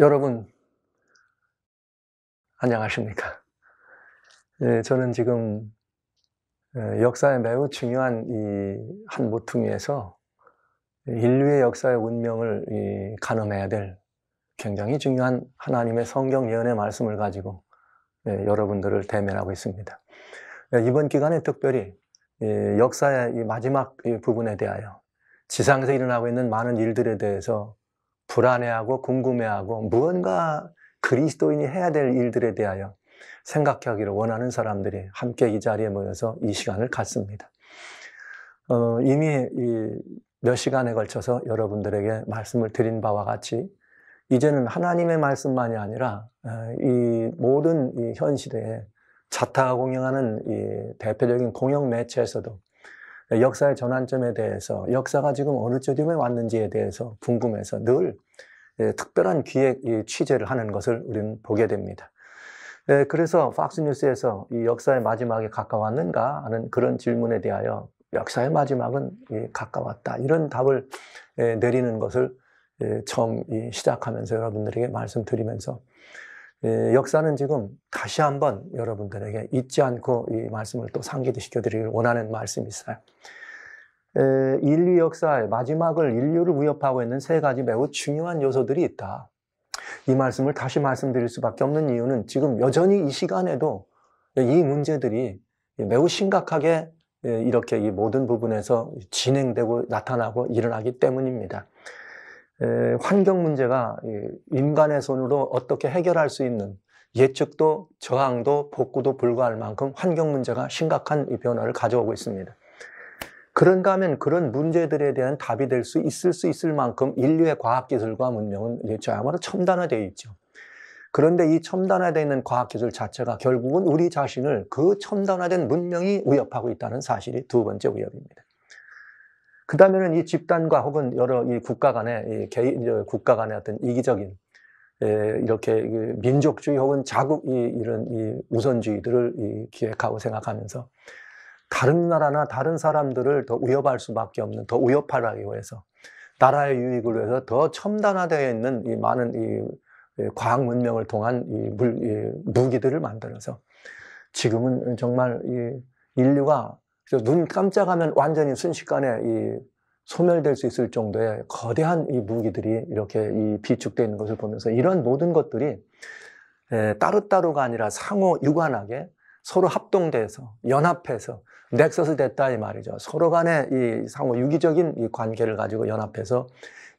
여러분, 안녕하십니까? 예, 저는 지금 예, 역사에 매우 중요한 이 한 모퉁이에서 인류의 역사의 운명을 가늠해야 될 굉장히 중요한 하나님의 성경 예언의 말씀을 가지고 예, 여러분들을 대면하고 있습니다. 예, 이번 기간에 특별히 예, 역사의 마지막 부분에 대하여 지상에서 일어나고 있는 많은 일들에 대해서 불안해하고 궁금해하고 무언가 그리스도인이 해야 될 일들에 대하여 생각하기를 원하는 사람들이 함께 이 자리에 모여서 이 시간을 갖습니다. 어, 이미 몇 시간에 걸쳐서 여러분들에게 말씀을 드린 바와 같이 이제는 하나님의 말씀만이 아니라 어, 이 모든 현시에 자타공영하는 대표적인 공영 매체에서도 그러니까 역사의 전환점에 대해서 역사가 지금 어느 지에 왔는지에 대해서 궁금해서 늘 예, 특별한 기획 취재를 하는 것을 우리는 보게 됩니다. 네, 그래서 팍스뉴스에서 이 역사의 마지막에 가까웠는가 하는 그런 질문에 대하여 역사의 마지막은 가까웠다 이런 답을 예, 내리는 것을 예, 처음 시작하면서 여러분들에게 말씀드리면서 예, 역사는 지금 다시 한번 여러분들에게 잊지 않고 이 말씀을 또 상기시켜 드리길 원하는 말씀이 있어요. 예, 인류 역사의 마지막을 인류를 위협하고 있는 세 가지 매우 중요한 요소들이 있다. 이 말씀을 다시 말씀드릴 수밖에 없는 이유는 지금 여전히 이 시간에도 이 문제들이 매우 심각하게 예, 이렇게 이 모든 부분에서 진행되고 나타나고 일어나기 때문입니다. 환경 문제가 인간의 손으로 어떻게 해결할 수 있는 예측도 저항도 복구도 불가할 만큼 환경 문제가 심각한 변화를 가져오고 있습니다. 그런가 하면 그런 문제들에 대한 답이 될 수 있을 수 있을 만큼 인류의 과학기술과 문명은 저야말로 첨단화되어 있죠. 그런데 이 첨단화되어 있는 과학기술 자체가 결국은 우리 자신을 그 첨단화된 문명이 위협하고 있다는 사실이 두 번째 위협입니다. 그 다음에는 이 집단과 혹은 여러 이 국가 간의 이개 국가 간의 어떤 이기적인 예, 이렇게 그 민족주의 혹은 자국 이, 이런 이 우선주의들을 이 기획하고 생각하면서 다른 나라나 다른 사람들을 더 위협할 수밖에 없는 더 위협하기 라 위해서 나라의 유익을 위해서 더 첨단화되어 있는 이 많은 이 과학 문명을 통한 이, 물, 이 무기들을 만들어서 지금은 정말 이 인류가 그래서 눈 깜짝하면 완전히 순식간에 이 소멸될 수 있을 정도의 거대한 이 무기들이 이렇게 이 비축되어 있는 것을 보면서 이런 모든 것들이 예, 따로따로가 아니라 상호 유관하게 서로 합동돼서 연합해서 넥서스 됐다 이 말이죠. 서로 간의 이 상호 유기적인 이 관계를 가지고 연합해서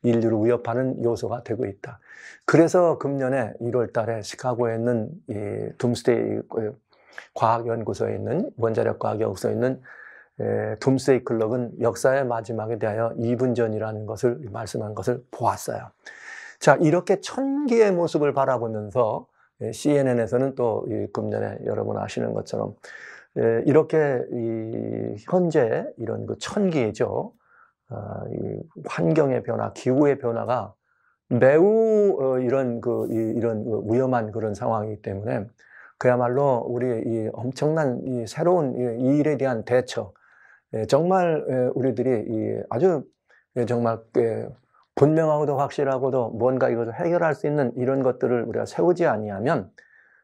인류를 위협하는 요소가 되고 있다. 그래서 금년에 1월 달에 시카고에 있는 이 둠스데이 그 과학연구소에 있는 원자력과학연구소에 있는 둠스데이 클럭은 역사의 마지막에 대하여 2분 전이라는 것을 말씀한 것을 보았어요. 자, 이렇게 천기의 모습을 바라보면서 CNN에서는 또 금년에 여러분 아시는 것처럼 이렇게 현재 이런 그 천기죠. 아, 환경의 변화, 기후의 변화가 매우 어, 이런 그 이, 런 그 위험한 그런 상황이기 때문에 그야말로 우리 이 엄청난 이 새로운 이 일에 대한 대처 예, 정말 예, 우리들이 아주 예, 정말 분명하고도 확실하고도 뭔가 이것을 해결할 수 있는 이런 것들을 우리가 세우지 아니하면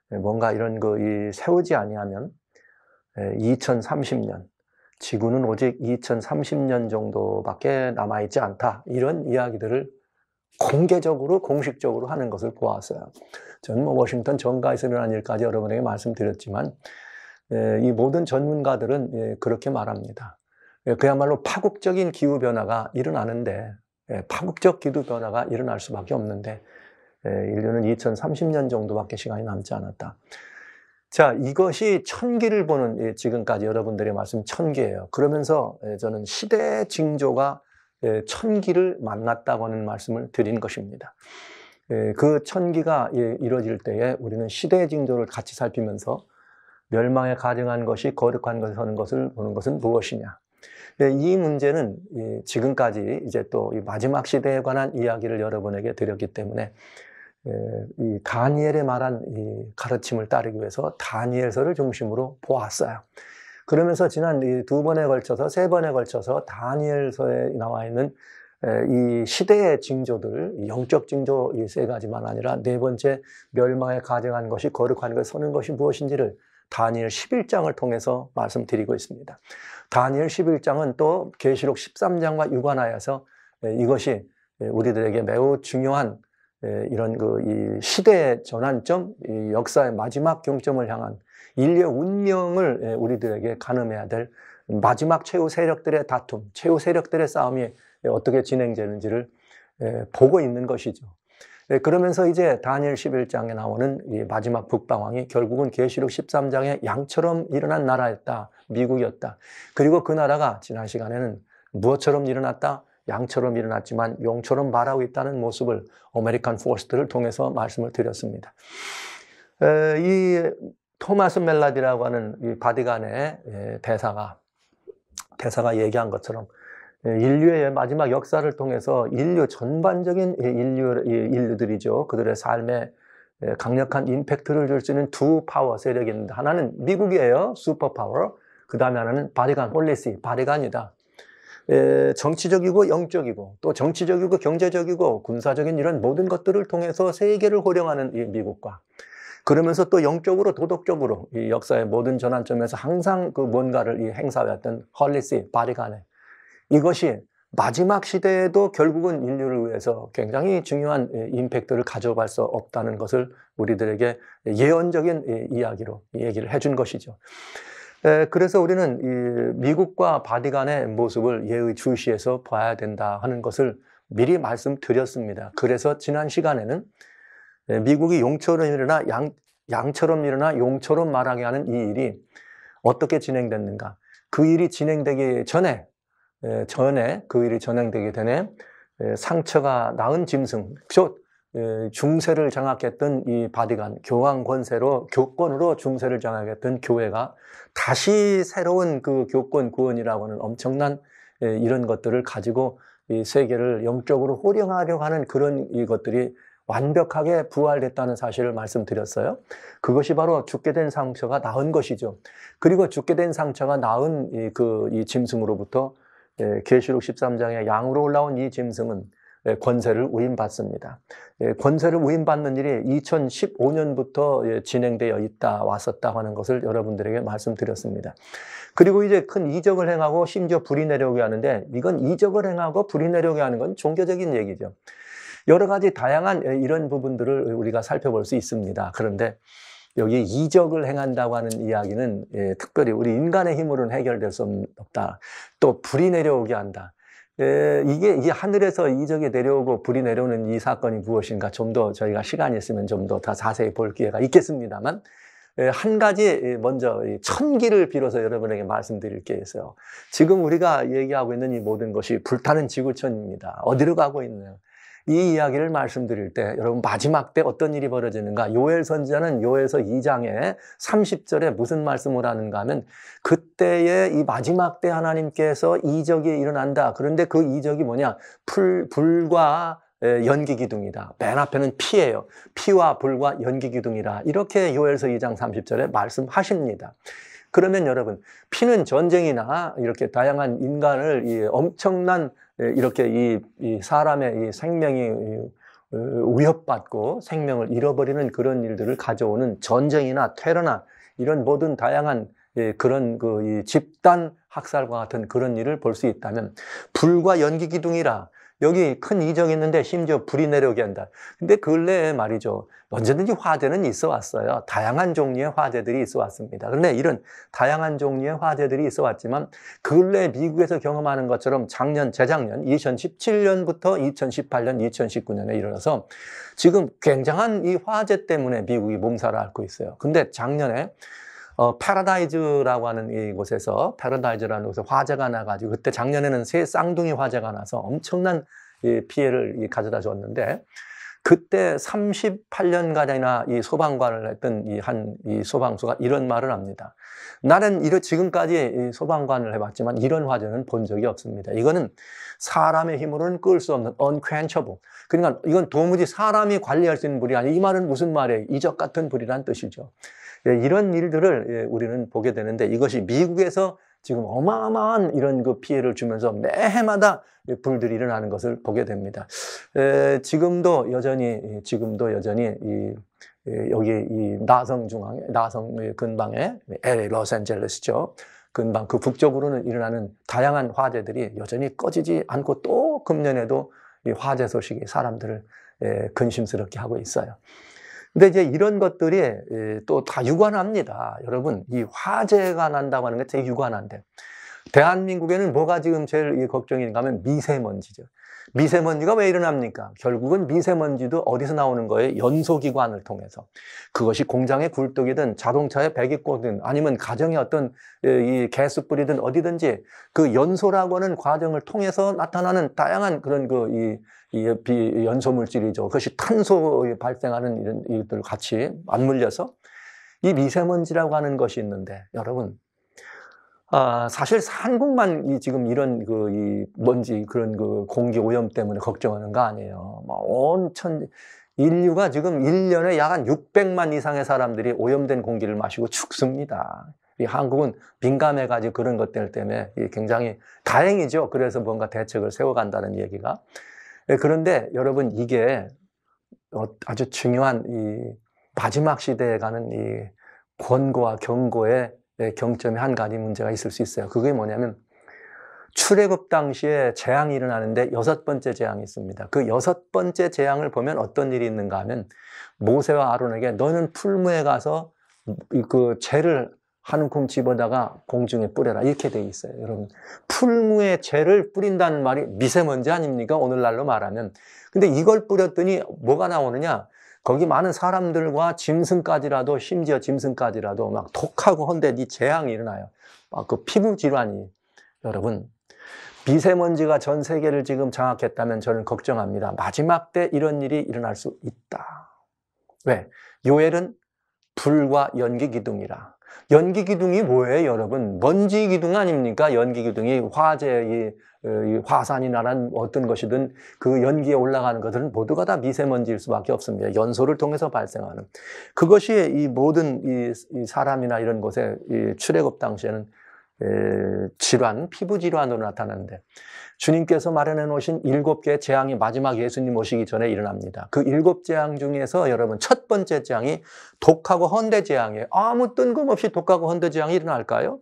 뭔가 이런 그 이 세우지 아니하면 2030년 지구는 오직 2030년 정도밖에 남아있지 않다 이런 이야기들을 공개적으로 공식적으로 하는 것을 보았어요. 저는 뭐 워싱턴 전가에서 일어난 일까지 여러분에게 말씀드렸지만 예, 이 모든 전문가들은 예, 그렇게 말합니다. 예, 그야말로 파국적인 기후 변화가 일어나는데 파국적 기후 변화가 일어날 수밖에 없는데 인류는 2030년 정도밖에 시간이 남지 않았다. 자, 이것이 천기를 보는 지금까지 여러분들의 말씀 천기예요. 그러면서 저는 시대 징조가 예, 천기를 만났다고 하는 말씀을 드린 것입니다. 예, 그 천기가 예, 이루어질 때에 우리는 시대의 징조를 같이 살피면서 멸망에 가증한 것이 거룩한 것에 서는 것을 보는 것은 무엇이냐. 이 문제는 지금까지 이제 또 마지막 시대에 관한 이야기를 여러분에게 드렸기 때문에 이 다니엘의 말한 이 가르침을 따르기 위해서 다니엘서를 중심으로 보았어요. 그러면서 지난 이 두 번에 걸쳐서 세 번에 걸쳐서 다니엘서에 나와 있는 이 시대의 징조들, 영적 징조 세 가지만 아니라 네 번째 멸망에 가정한 것이 거룩한 것, 서는 것이 무엇인지를 다니엘 11장을 통해서 말씀드리고 있습니다. 다니엘 11장은 또 계시록 13장과 유관하여서 이것이 우리들에게 매우 중요한 이런 그 시대의 전환점, 역사의 마지막 경점을 향한 인류의 운명을 예, 우리들에게 가늠해야 될 마지막 최후 세력들의 다툼, 최후 세력들의 싸움이 예, 어떻게 진행되는지를 예, 보고 있는 것이죠. 그러면서 이제 다니엘 11장에 나오는 이 마지막 북방왕이 결국은 계시록 13장에 양처럼 일어난 나라였다. 미국이었다. 그리고 그 나라가 지난 시간에는 무엇처럼 일어났다? 양처럼 일어났지만 용처럼 말하고 있다는 모습을 아메리칸 포스트를 통해서 말씀을 드렸습니다. 이 토마스 멜라디라고 하는 이 바디간의 예, 대사가 대사가 얘기한 것처럼 예, 인류의 마지막 역사를 통해서 인류 전반적인 예, 인류 인류들이죠 그들의 삶에 강력한 임팩트를 줄 수 있는 두 파워 세력입니다 하나는 미국이에요 슈퍼 파워 그 다음에 하나는 바디간 홀리시 바디간이다 정치적이고 영적이고 또 정치적이고 경제적이고 군사적인 이런 모든 것들을 통해서 세계를 호령하는 이 미국과 그러면서 또 영적으로 도덕적으로 이 역사의 모든 전환점에서 항상 그 뭔가를 이 행사했던 헐리시, 바리가네 이것이 마지막 시대에도 결국은 인류를 위해서 굉장히 중요한 예, 임팩트를 가져갈 수 없다는 것을 우리들에게 예언적인 예, 이야기로 얘기를 해준 것이죠. 그래서 우리는 미국과 바디간의 모습을 예의 주시해서 봐야 된다 하는 것을 미리 말씀드렸습니다. 그래서 지난 시간에는 예, 미국이 용처럼 일어나 양, 양처럼 일어나 용처럼 말하게 하는 이 일이 어떻게 진행됐는가. 그 일이 진행되기 전에, 예, 전에, 그 일이 진행되기 전에 예, 상처가 나은 짐승, 곧 중세를 장악했던 이 바디간, 교황 권세로, 교권으로 중세를 장악했던 교회가 다시 새로운 그 교권 구원이라고 하는 엄청난 이런 것들을 가지고 이 세계를 영적으로 호령하려고 하는 그런 이것들이 완벽하게 부활됐다는 사실을 말씀드렸어요. 그것이 바로 죽게 된 상처가 나은 것이죠. 그리고 죽게 된 상처가 나은 이, 그, 이 짐승으로부터 예, 계시록 13장에 양으로 올라온 이 짐승은 예, 권세를 우임받습니다. 예, 권세를 우임받는 일이 2015년부터 진행되어 있다 왔었다 고 하는 것을 여러분들에게 말씀드렸습니다. 그리고 이제 큰 이적을 행하고 심지어 불이 내려오게 하는데 이건 이적을 행하고 불이 내려오게 하는 건 종교적인 얘기죠. 여러 가지 다양한 예, 이런 부분들을 우리가 살펴볼 수 있습니다. 그런데 여기 이적을 행한다고 하는 이야기는 예, 특별히 우리 인간의 힘으로는 해결될 수 없다. 또 불이 내려오게 한다. 예, 이게 이 하늘에서 이적이 내려오고 불이 내려오는 이 사건이 무엇인가 좀 더 저희가 시간이 있으면 좀 더 다 자세히 볼 기회가 있겠습니다만 예, 한 가지 예, 먼저 천기를 빌어서 여러분에게 말씀드릴 게 있어요. 지금 우리가 얘기하고 있는 이 모든 것이 불타는 지구촌입니다. 어디로 가고 있나요? 이 이야기를 말씀드릴 때 여러분 마지막 때 어떤 일이 벌어지는가 요엘 선지자는 요엘서 2장에 30절에 무슨 말씀을 하는가 하면 그때의 이 마지막 때 하나님께서 이적이 일어난다. 그런데 그 이적이 뭐냐? 풀, 불과 연기 기둥이다. 맨 앞에는 피예요. 피와 불과 연기 기둥이라. 이렇게 요엘서 2장 30절에 말씀하십니다. 그러면 여러분, 피는 전쟁이나 이렇게 다양한 인간을 이 엄청난 예, 이렇게 이, 사람의 생명이 어, 위협받고 생명을 잃어버리는 그런 일들을 가져오는 전쟁이나 테러나 이런 모든 다양한 예, 그런 그 집단 학살과 같은 그런 일을 볼 수 있다면 불과 연기 기둥이라 여기 큰 이적이 있는데 심지어 불이 내려오게 한다. 근데 그 근래에 말이죠. 언제든지 화재는 있어 왔어요. 다양한 종류의 화재들이 있어 왔습니다. 그런데 이런 다양한 종류의 화재들이 있어 왔지만 그 근래 미국에서 경험하는 것처럼 작년, 재작년 2017년부터 2018년, 2019년에 일어나서 지금 굉장한 이 화재 때문에 미국이 몸살을 앓고 있어요. 근데 작년에 어, 파라다이즈라고 하는 이곳에서 파라다이즈라는 곳에 화재가 나가지고 그때 작년에는 새 쌍둥이 화재가 나서 엄청난 이 피해를 이 가져다 줬는데 그때 38년 가량이나 이 소방관을 했던 이 한이 이 소방수가 이런 말을 합니다. 나는 이래 지금까지 이 소방관을 해봤지만 이런 화재는 본 적이 없습니다. 이거는 사람의 힘으로는 끌 수 없는 unquenchable. 그러니까 이건 도무지 사람이 관리할 수 있는 불이 아니. 이 말은 무슨 말이에요? 이적 같은 불이란 뜻이죠. 예, 이런 일들을 예, 우리는 보게 되는데 이것이 미국에서 지금 어마어마한 이런 그 피해를 주면서 매해마다 불들이 일어나는 것을 보게 됩니다. 에, 지금도 여전히 지금도 여전히 이, 예, 여기 이 나성 중앙 나성 근방에 LA 로스앤젤레스죠. 근방 그 북쪽으로는 일어나는 다양한 화재들이 여전히 꺼지지 않고 또 금년에도 이 화재 소식이 사람들을 에, 근심스럽게 하고 있어요. 근데 이제 이런 것들이 예, 또다 유관합니다. 여러분, 이 화재가 난다고 하는 게 되게 유관한데. 대한민국에는 뭐가 지금 제일 걱정인가 하면 미세먼지죠. 미세먼지가 왜 일어납니까? 결국은 미세먼지도 어디서 나오는 거예요? 연소기관을 통해서. 그것이 공장의 굴뚝이든 자동차의 배기꼬든 아니면 가정의 어떤 이 개수뿌리든 어디든지 그 연소라고 하는 과정을 통해서 나타나는 다양한 그런 그이 연소 물질이죠. 그것이 탄소 발생하는 이런 이들 같이 맞물려서 이 미세먼지라고 하는 것이 있는데 여러분 아, 사실 한국만 이 지금 이런 그이 먼지 그런 그 공기 오염 때문에 걱정하는 거 아니에요. 막 뭐 온천 인류가 지금 1년에 약 한 600만 이상의 사람들이 오염된 공기를 마시고 죽습니다. 이 한국은 민감해 가지고 그런 것들 때문에 굉장히 다행이죠. 그래서 뭔가 대책을 세워 간다는 얘기가. 예, 그런데 여러분 이게 어, 아주 중요한 이 마지막 시대에 가는 이 권고와 경고의 예, 경점이한 가지 문제가 있을 수 있어요. 그게 뭐냐면 출애굽 당시에 재앙이 일어나는데 여섯 번째 재앙이 있습니다. 그 여섯 번째 재앙을 보면 어떤 일이 있는가 하면 모세와 아론에게 너는 풀무에 가서 그 죄를 한 움큼 집어다가 공중에 뿌려라 이렇게 돼 있어요. 여러분 풀무에 죄를 뿌린다는 말이 미세먼지 아닙니까? 오늘날로 말하면 근데 이걸 뿌렸더니 뭐가 나오느냐? 거기 많은 사람들과 짐승까지라도 심지어 짐승까지라도 막 독하고 헌데이 네 재앙이 일어나요. 막그 아, 피부 질환이 여러분 미세먼지가 전 세계를 지금 장악했다면 저는 걱정합니다. 마지막 때 이런 일이 일어날 수 있다. 왜? 요엘은 불과 연기 기둥이라 연기 기둥이 뭐예요, 여러분? 먼지 기둥 아닙니까? 연기 기둥이 화재, 의 어, 화산이나 어떤 것이든 그 연기에 올라가는 것들은 모두가 다 미세먼지일 수밖에 없습니다. 연소를 통해서 발생하는. 그것이 이 모든 이 사람이나 이런 곳에 출애굽 당시에는 질환, 피부 질환으로 나타나는데 주님께서 마련해 놓으신 일곱 개의 재앙이 마지막 예수님 오시기 전에 일어납니다. 그 일곱 재앙 중에서 여러분 첫 번째 재앙이 독하고 헌데 재앙이에요. 아무 뜬금없이 독하고 헌데 재앙이 일어날까요?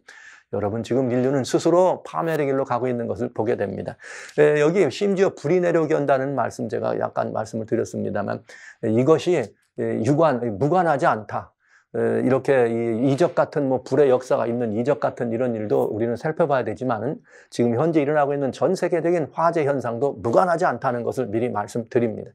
여러분 지금 인류는 스스로 파멸의 길로 가고 있는 것을 보게 됩니다. 에, 여기 심지어 불이 내려오다는 말씀 제가 약간 말씀을 드렸습니다만 에, 이것이 유관 무관하지 않다. 이렇게 이적 같은 뭐 불의 역사가 있는 이적 같은 이런 일도 우리는 살펴봐야 되지만은 지금 현재 일어나고 있는 전 세계적인 화재 현상도 무관하지 않다는 것을 미리 말씀드립니다.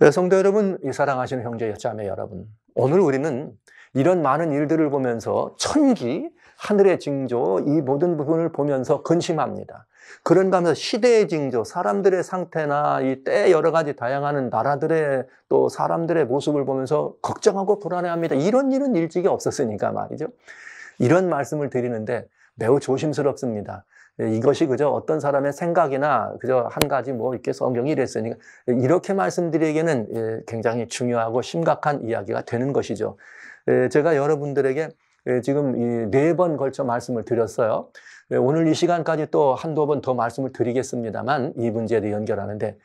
네, 성도 여러분, 이 사랑하시는 형제 자매 여러분, 오늘 우리는 이런 많은 일들을 보면서 천기, 하늘의 징조, 이 모든 부분을 보면서 근심합니다. 그런가 하면서 시대의 징조, 사람들의 상태나 이 때 여러 가지 다양한 나라들의 또 사람들의 모습을 보면서 걱정하고 불안해합니다. 이런 일은 일찍이 없었으니까 말이죠. 이런 말씀을 드리는데 매우 조심스럽습니다. 이것이 그저 어떤 사람의 생각이나 그저 한 가지 뭐 이렇게 성경이 이랬으니까 이렇게 말씀드리기에는 예, 굉장히 중요하고 심각한 이야기가 되는 것이죠. 예, 제가 여러분들에게 예, 지금 네 번 걸쳐 말씀을 드렸어요. 예, 오늘 이 시간까지 또 한두 번 더 말씀을 드리겠습니다만 이 문제도 연결하는데 에,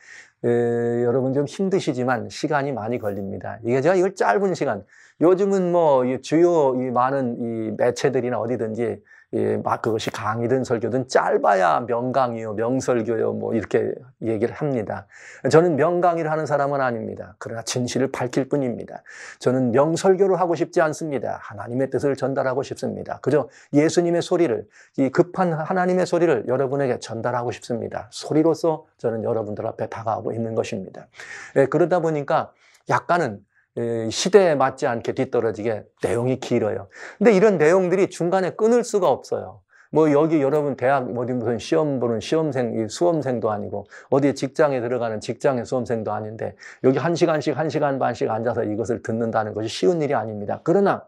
예, 여러분 좀 힘드시지만 시간이 많이 걸립니다. 이게 제가 이걸 짧은 시간. 요즘은 뭐 주요 이 많은 이 매체들이나 어디든지 막 예, 그것이 강의든 설교든 짧아야 명강이요, 명설교요, 뭐 이렇게 얘기를 합니다. 저는 명강의를 하는 사람은 아닙니다. 그러나 진실을 밝힐 뿐입니다. 저는 명설교를 하고 싶지 않습니다. 하나님의 뜻을 전달하고 싶습니다. 그저 예수님의 소리를, 이 급한 하나님의 소리를 여러분에게 전달하고 싶습니다. 소리로서 저는 여러분들 앞에 다가오고 있는 것입니다. 예, 그러다 보니까 약간은 예, 시대에 맞지 않게 뒤떨어지게 내용이 길어요. 근데 이런 내용들이 중간에 끊을 수가 없어요. 뭐 여기 여러분 대학 어디 뭐 무슨 시험 보는 시험생 수험생도 아니고 어디 직장에 들어가는 직장의 수험생도 아닌데 여기 한 시간씩 한 시간 반씩 앉아서 이것을 듣는다는 것이 쉬운 일이 아닙니다. 그러나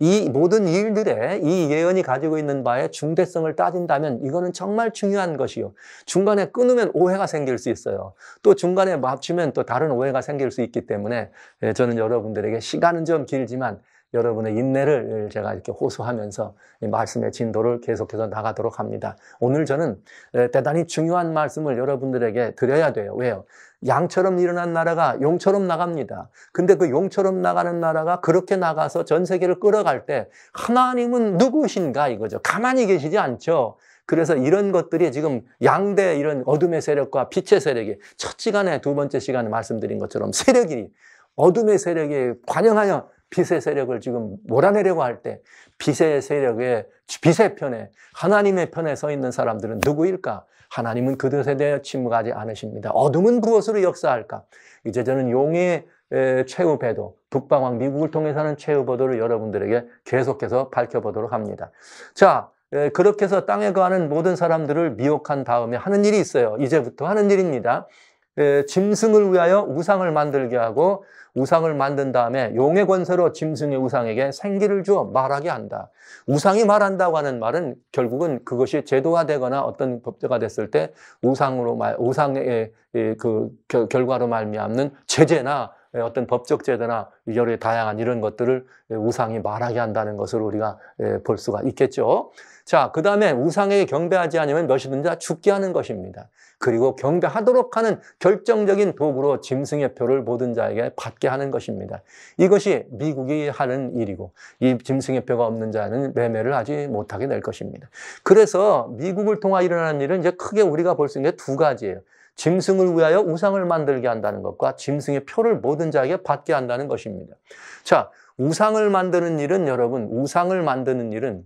이 모든 일들에 이 예언이 가지고 있는 바의 중대성을 따진다면 이거는 정말 중요한 것이요. 중간에 끊으면 오해가 생길 수 있어요. 또 중간에 맞추면 또 다른 오해가 생길 수 있기 때문에 예, 저는 여러분들에게 시간은 좀 길지만 여러분의 인내를 예, 제가 이렇게 호소하면서 말씀의 진도를 계속해서 나가도록 합니다. 오늘 저는 예, 대단히 중요한 말씀을 여러분들에게 드려야 돼요. 왜요? 양처럼 일어난 나라가 용처럼 나갑니다. 근데 그 용처럼 나가는 나라가 그렇게 나가서 전 세계를 끌어갈 때 하나님은 누구신가 이거죠. 가만히 계시지 않죠. 그래서 이런 것들이 지금 양대 이런 어둠의 세력과 빛의 세력이 첫 시간에 두 번째 시간에 말씀드린 것처럼 세력이 어둠의 세력에 관영하여 빛의 세력을 지금 몰아내려고 할 때 빛의 세력에 빛의 편에 하나님의 편에 서 있는 사람들은 누구일까? 하나님은 그들에 대해 침묵하지 않으십니다. 어둠은 무엇으로 역사할까? 이제 저는 용의 최후 배도 북방왕 미국을 통해서는 최후 보도를 여러분들에게 계속해서 밝혀보도록 합니다. 자, 그렇게 해서 땅에 거하는 모든 사람들을 미혹한 다음에 하는 일이 있어요. 이제부터 하는 일입니다. 짐승을 위하여 우상을 만들게 하고 우상을 만든 다음에 용의 권세로 짐승의 우상에게 생기를 주어 말하게 한다. 우상이 말한다고 하는 말은 결국은 그것이 제도화되거나 어떤 법제가 됐을 때 우상으로 말, 우상의 예, 예, 그 결과로 말미암는 제재나 예, 어떤 법적 제도나 여러 다양한 이런 것들을 우상이 말하게 한다는 것을 우리가 볼 수가 있겠죠. 자, 그 다음에 우상에게 경배하지 않으면 몇이든지 죽게 하는 것입니다. 그리고 경배하도록 하는 결정적인 도구로 짐승의 표를 모든 자에게 받게 하는 것입니다. 이것이 미국이 하는 일이고 이 짐승의 표가 없는 자는 매매를 하지 못하게 될 것입니다. 그래서 미국을 통해 일어나는 일은 이제 크게 우리가 볼 수 있는 게 두 가지예요. 짐승을 위하여 우상을 만들게 한다는 것과 짐승의 표를 모든 자에게 받게 한다는 것입니다. 자, 우상을 만드는 일은 여러분, 우상을 만드는 일은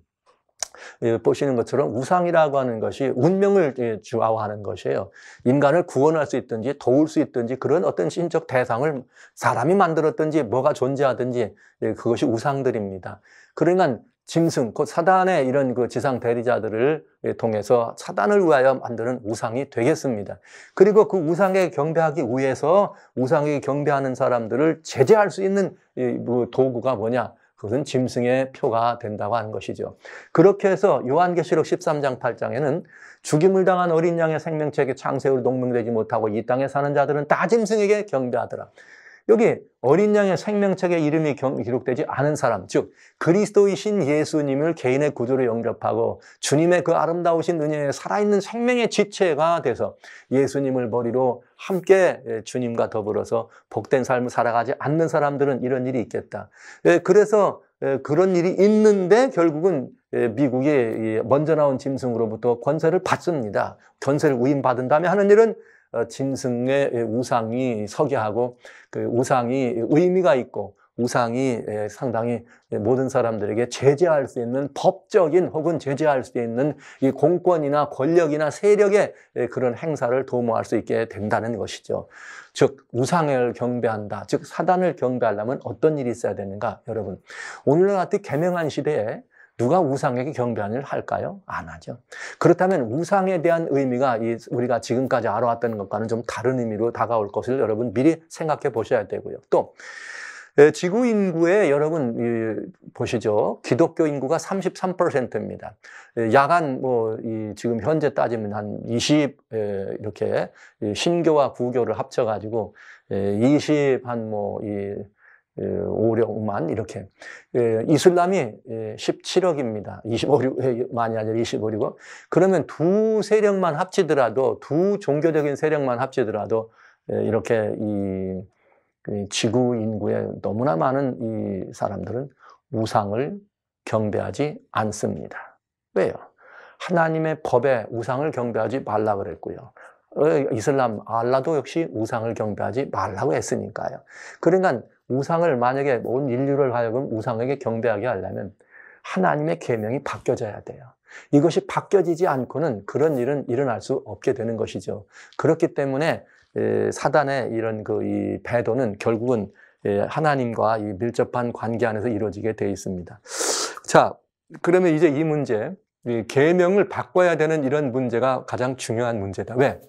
예, 보시는 것처럼 우상이라고 하는 것이 운명을 예, 주화하는 것이에요. 인간을 구원할 수 있든지 도울 수 있든지 그런 어떤 신적 대상을 사람이 만들었든지 뭐가 존재하든지 예, 그것이 우상들입니다. 그러니까 짐승, 곧 사단의 이런 그 지상 대리자들을 통해서 사단을 위하여 만드는 우상이 되겠습니다. 그리고 그 우상에 경배하기 위해서 우상에 경배하는 사람들을 제재할 수 있는 뭐 도구가 뭐냐? 그것은 짐승의 표가 된다고 하는 것이죠. 그렇게 해서 요한계시록 13장 8장에는 죽임을 당한 어린 양의 생명체에게 창세로 동맹되지 못하고 이 땅에 사는 자들은 다 짐승에게 경배하더라. 여기 어린 양의 생명책의 이름이 기록되지 않은 사람, 즉 그리스도이신 예수님을 개인의 구조로 영접하고 주님의 그 아름다우신 은혜에 살아있는 생명의 지체가 돼서 예수님을 머리로 함께 예, 주님과 더불어서 복된 삶을 살아가지 않는 사람들은 이런 일이 있겠다. 예, 그래서 예, 그런 일이 있는데 결국은 미국이 먼저 나온 짐승으로부터 권세를 받습니다. 권세를 위임받은 다음에 하는 일은 어, 짐승의 우상이 서게 하고 그 우상이 의미가 있고 우상이 예, 상당히 모든 사람들에게 제재할 수 있는 법적인 혹은 제재할 수 있는 이 공권이나 권력이나 세력의 예, 그런 행사를 도모할 수 있게 된다는 것이죠. 즉 우상을 경배한다. 즉 사단을 경배하려면 어떤 일이 있어야 되는가? 여러분 오늘날 같은 개명한 시대에 누가 우상에게 경배하는 일 할까요? 안 하죠. 그렇다면 우상에 대한 의미가 우리가 지금까지 알아왔던 것과는 좀 다른 의미로 다가올 것을 여러분 미리 생각해 보셔야 되고요. 또 예, 지구 인구에 여러분 보시죠. 기독교 인구가 33%입니다. 예, 야간 뭐 지금 현재 따지면 한 20 예, 이렇게 신교와 구교를 합쳐 가지고 20 한 뭐 5령만 이렇게 이슬람이 17억입니다. 25만이 아니라 25이고 그러면 두 세력만 합치더라도 두 종교적인 세력만 합치더라도 이렇게 이그 지구 인구에 너무나 많은 이 사람들은 우상을 경배하지 않습니다. 왜요? 하나님의 법에 우상을 경배하지 말라 그랬고요. 어, 이슬람 알라도 역시 우상을 경배하지 말라고 했으니까요. 그러니까 우상을 만약에 온 인류를 하여금 우상에게 경배하게 하려면 하나님의 계명이 바뀌어져야 돼요. 이것이 바뀌어지지 않고는 그런 일은 일어날 수 없게 되는 것이죠. 그렇기 때문에 사단의 이런 그 이 배도는 결국은 하나님과 이 밀접한 관계 안에서 이루어지게 돼 있습니다. 자, 그러면 이제 이 문제, 계명을 바꿔야 되는 이런 문제가 가장 중요한 문제다. 왜?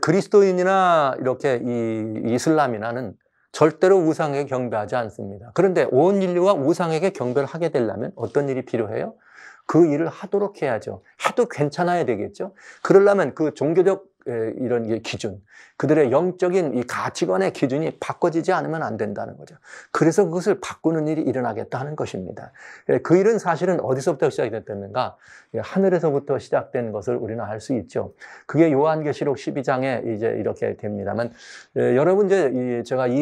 그리스도인이나 이렇게 이 이슬람이나는 절대로 우상에게 경배하지 않습니다. 그런데 온 인류가 우상에게 경배를 하게 되려면 어떤 일이 필요해요? 그 일을 하도록 해야죠. 해도 괜찮아야 되겠죠. 그러려면 그 종교적 이런 기준, 그들의 영적인 이 가치관의 기준이 바꿔지지 않으면 안 된다는 거죠. 그래서 그것을 바꾸는 일이 일어나겠다는 것입니다. 그 일은 사실은 어디서부터 시작이 됐는가? 예, 하늘에서부터 시작된 것을 우리는 알 수 있죠. 그게 요한계시록 12장에 이제 이렇게 됩니다만, 여러분 이제 제가 이,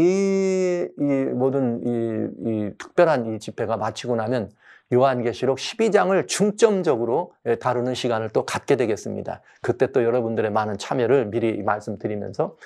이 모든 이, 이 특별한 이 집회가 마치고 나면 요한계시록 12장을 중점적으로 예, 다루는 시간을 또 갖게 되겠습니다. 그때 또 여러분들의 많은 참여를 미리 말씀드리면서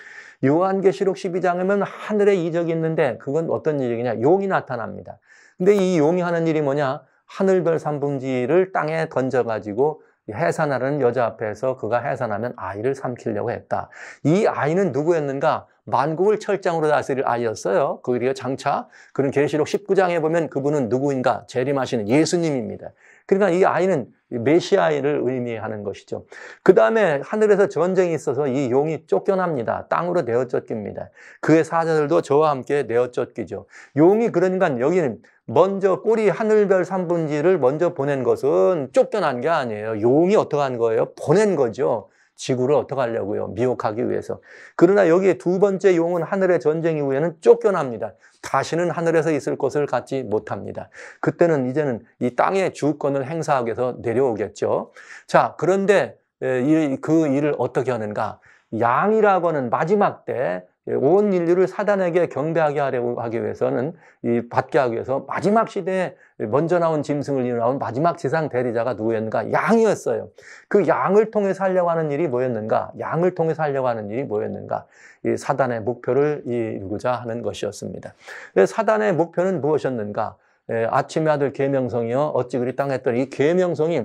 요한계시록 12장에는 하늘에 이적이 있는데 그건 어떤 이적이냐? 용이 나타납니다. 근데 이 용이 하는 일이 뭐냐? 하늘별 삼분지를 땅에 던져가지고 해산하는 여자 앞에서 그가 해산하면 아이를 삼키려고 했다. 이 아이는 누구였는가? 만국을 철장으로 다스릴 아이였어요. 그리고 장차 그런 계시록 19장에 보면 그분은 누구인가? 재림하시는 예수님입니다. 그러니까 이 아이는 메시아인을 의미하는 것이죠. 그 다음에 하늘에서 전쟁이 있어서 이 용이 쫓겨납니다. 땅으로 내어 쫓깁니다. 그의 사자들도 저와 함께 내어 쫓기죠. 용이 그러니까 여기는 먼저 꼬리 하늘별 3분지를 먼저 보낸 것은 쫓겨난 게 아니에요. 용이 어떠한 거예요? 보낸 거죠. 지구를 어떻게 하려고요? 미혹하기 위해서. 그러나 여기에 두 번째 용은 하늘의 전쟁 이후에는 쫓겨납니다. 다시는 하늘에서 있을 것을 갖지 못합니다. 그때는 이제는 이 땅의 주권을 행사하기 위해서 내려오겠죠. 자, 그런데 그 일을 어떻게 하는가? 양이라고 하는 마지막 때 예, 온 인류를 사단에게 경배하게 하려고 하기 위해서는 이 받게 하기 위해서 마지막 시대에 먼저 나온 짐승을 이어나온 마지막 지상 대리자가 누구였는가? 양이었어요. 그 양을 통해살려고 하는 일이 뭐였는가? 양을 통해살려고 하는 일이 뭐였는가? 이 사단의 목표를 이루고자 하는 것이었습니다. 그 사단의 목표는 무엇이었는가? 예, 아침의 아들 계명성이요 어찌 그리 땅 했더니 이 계명성이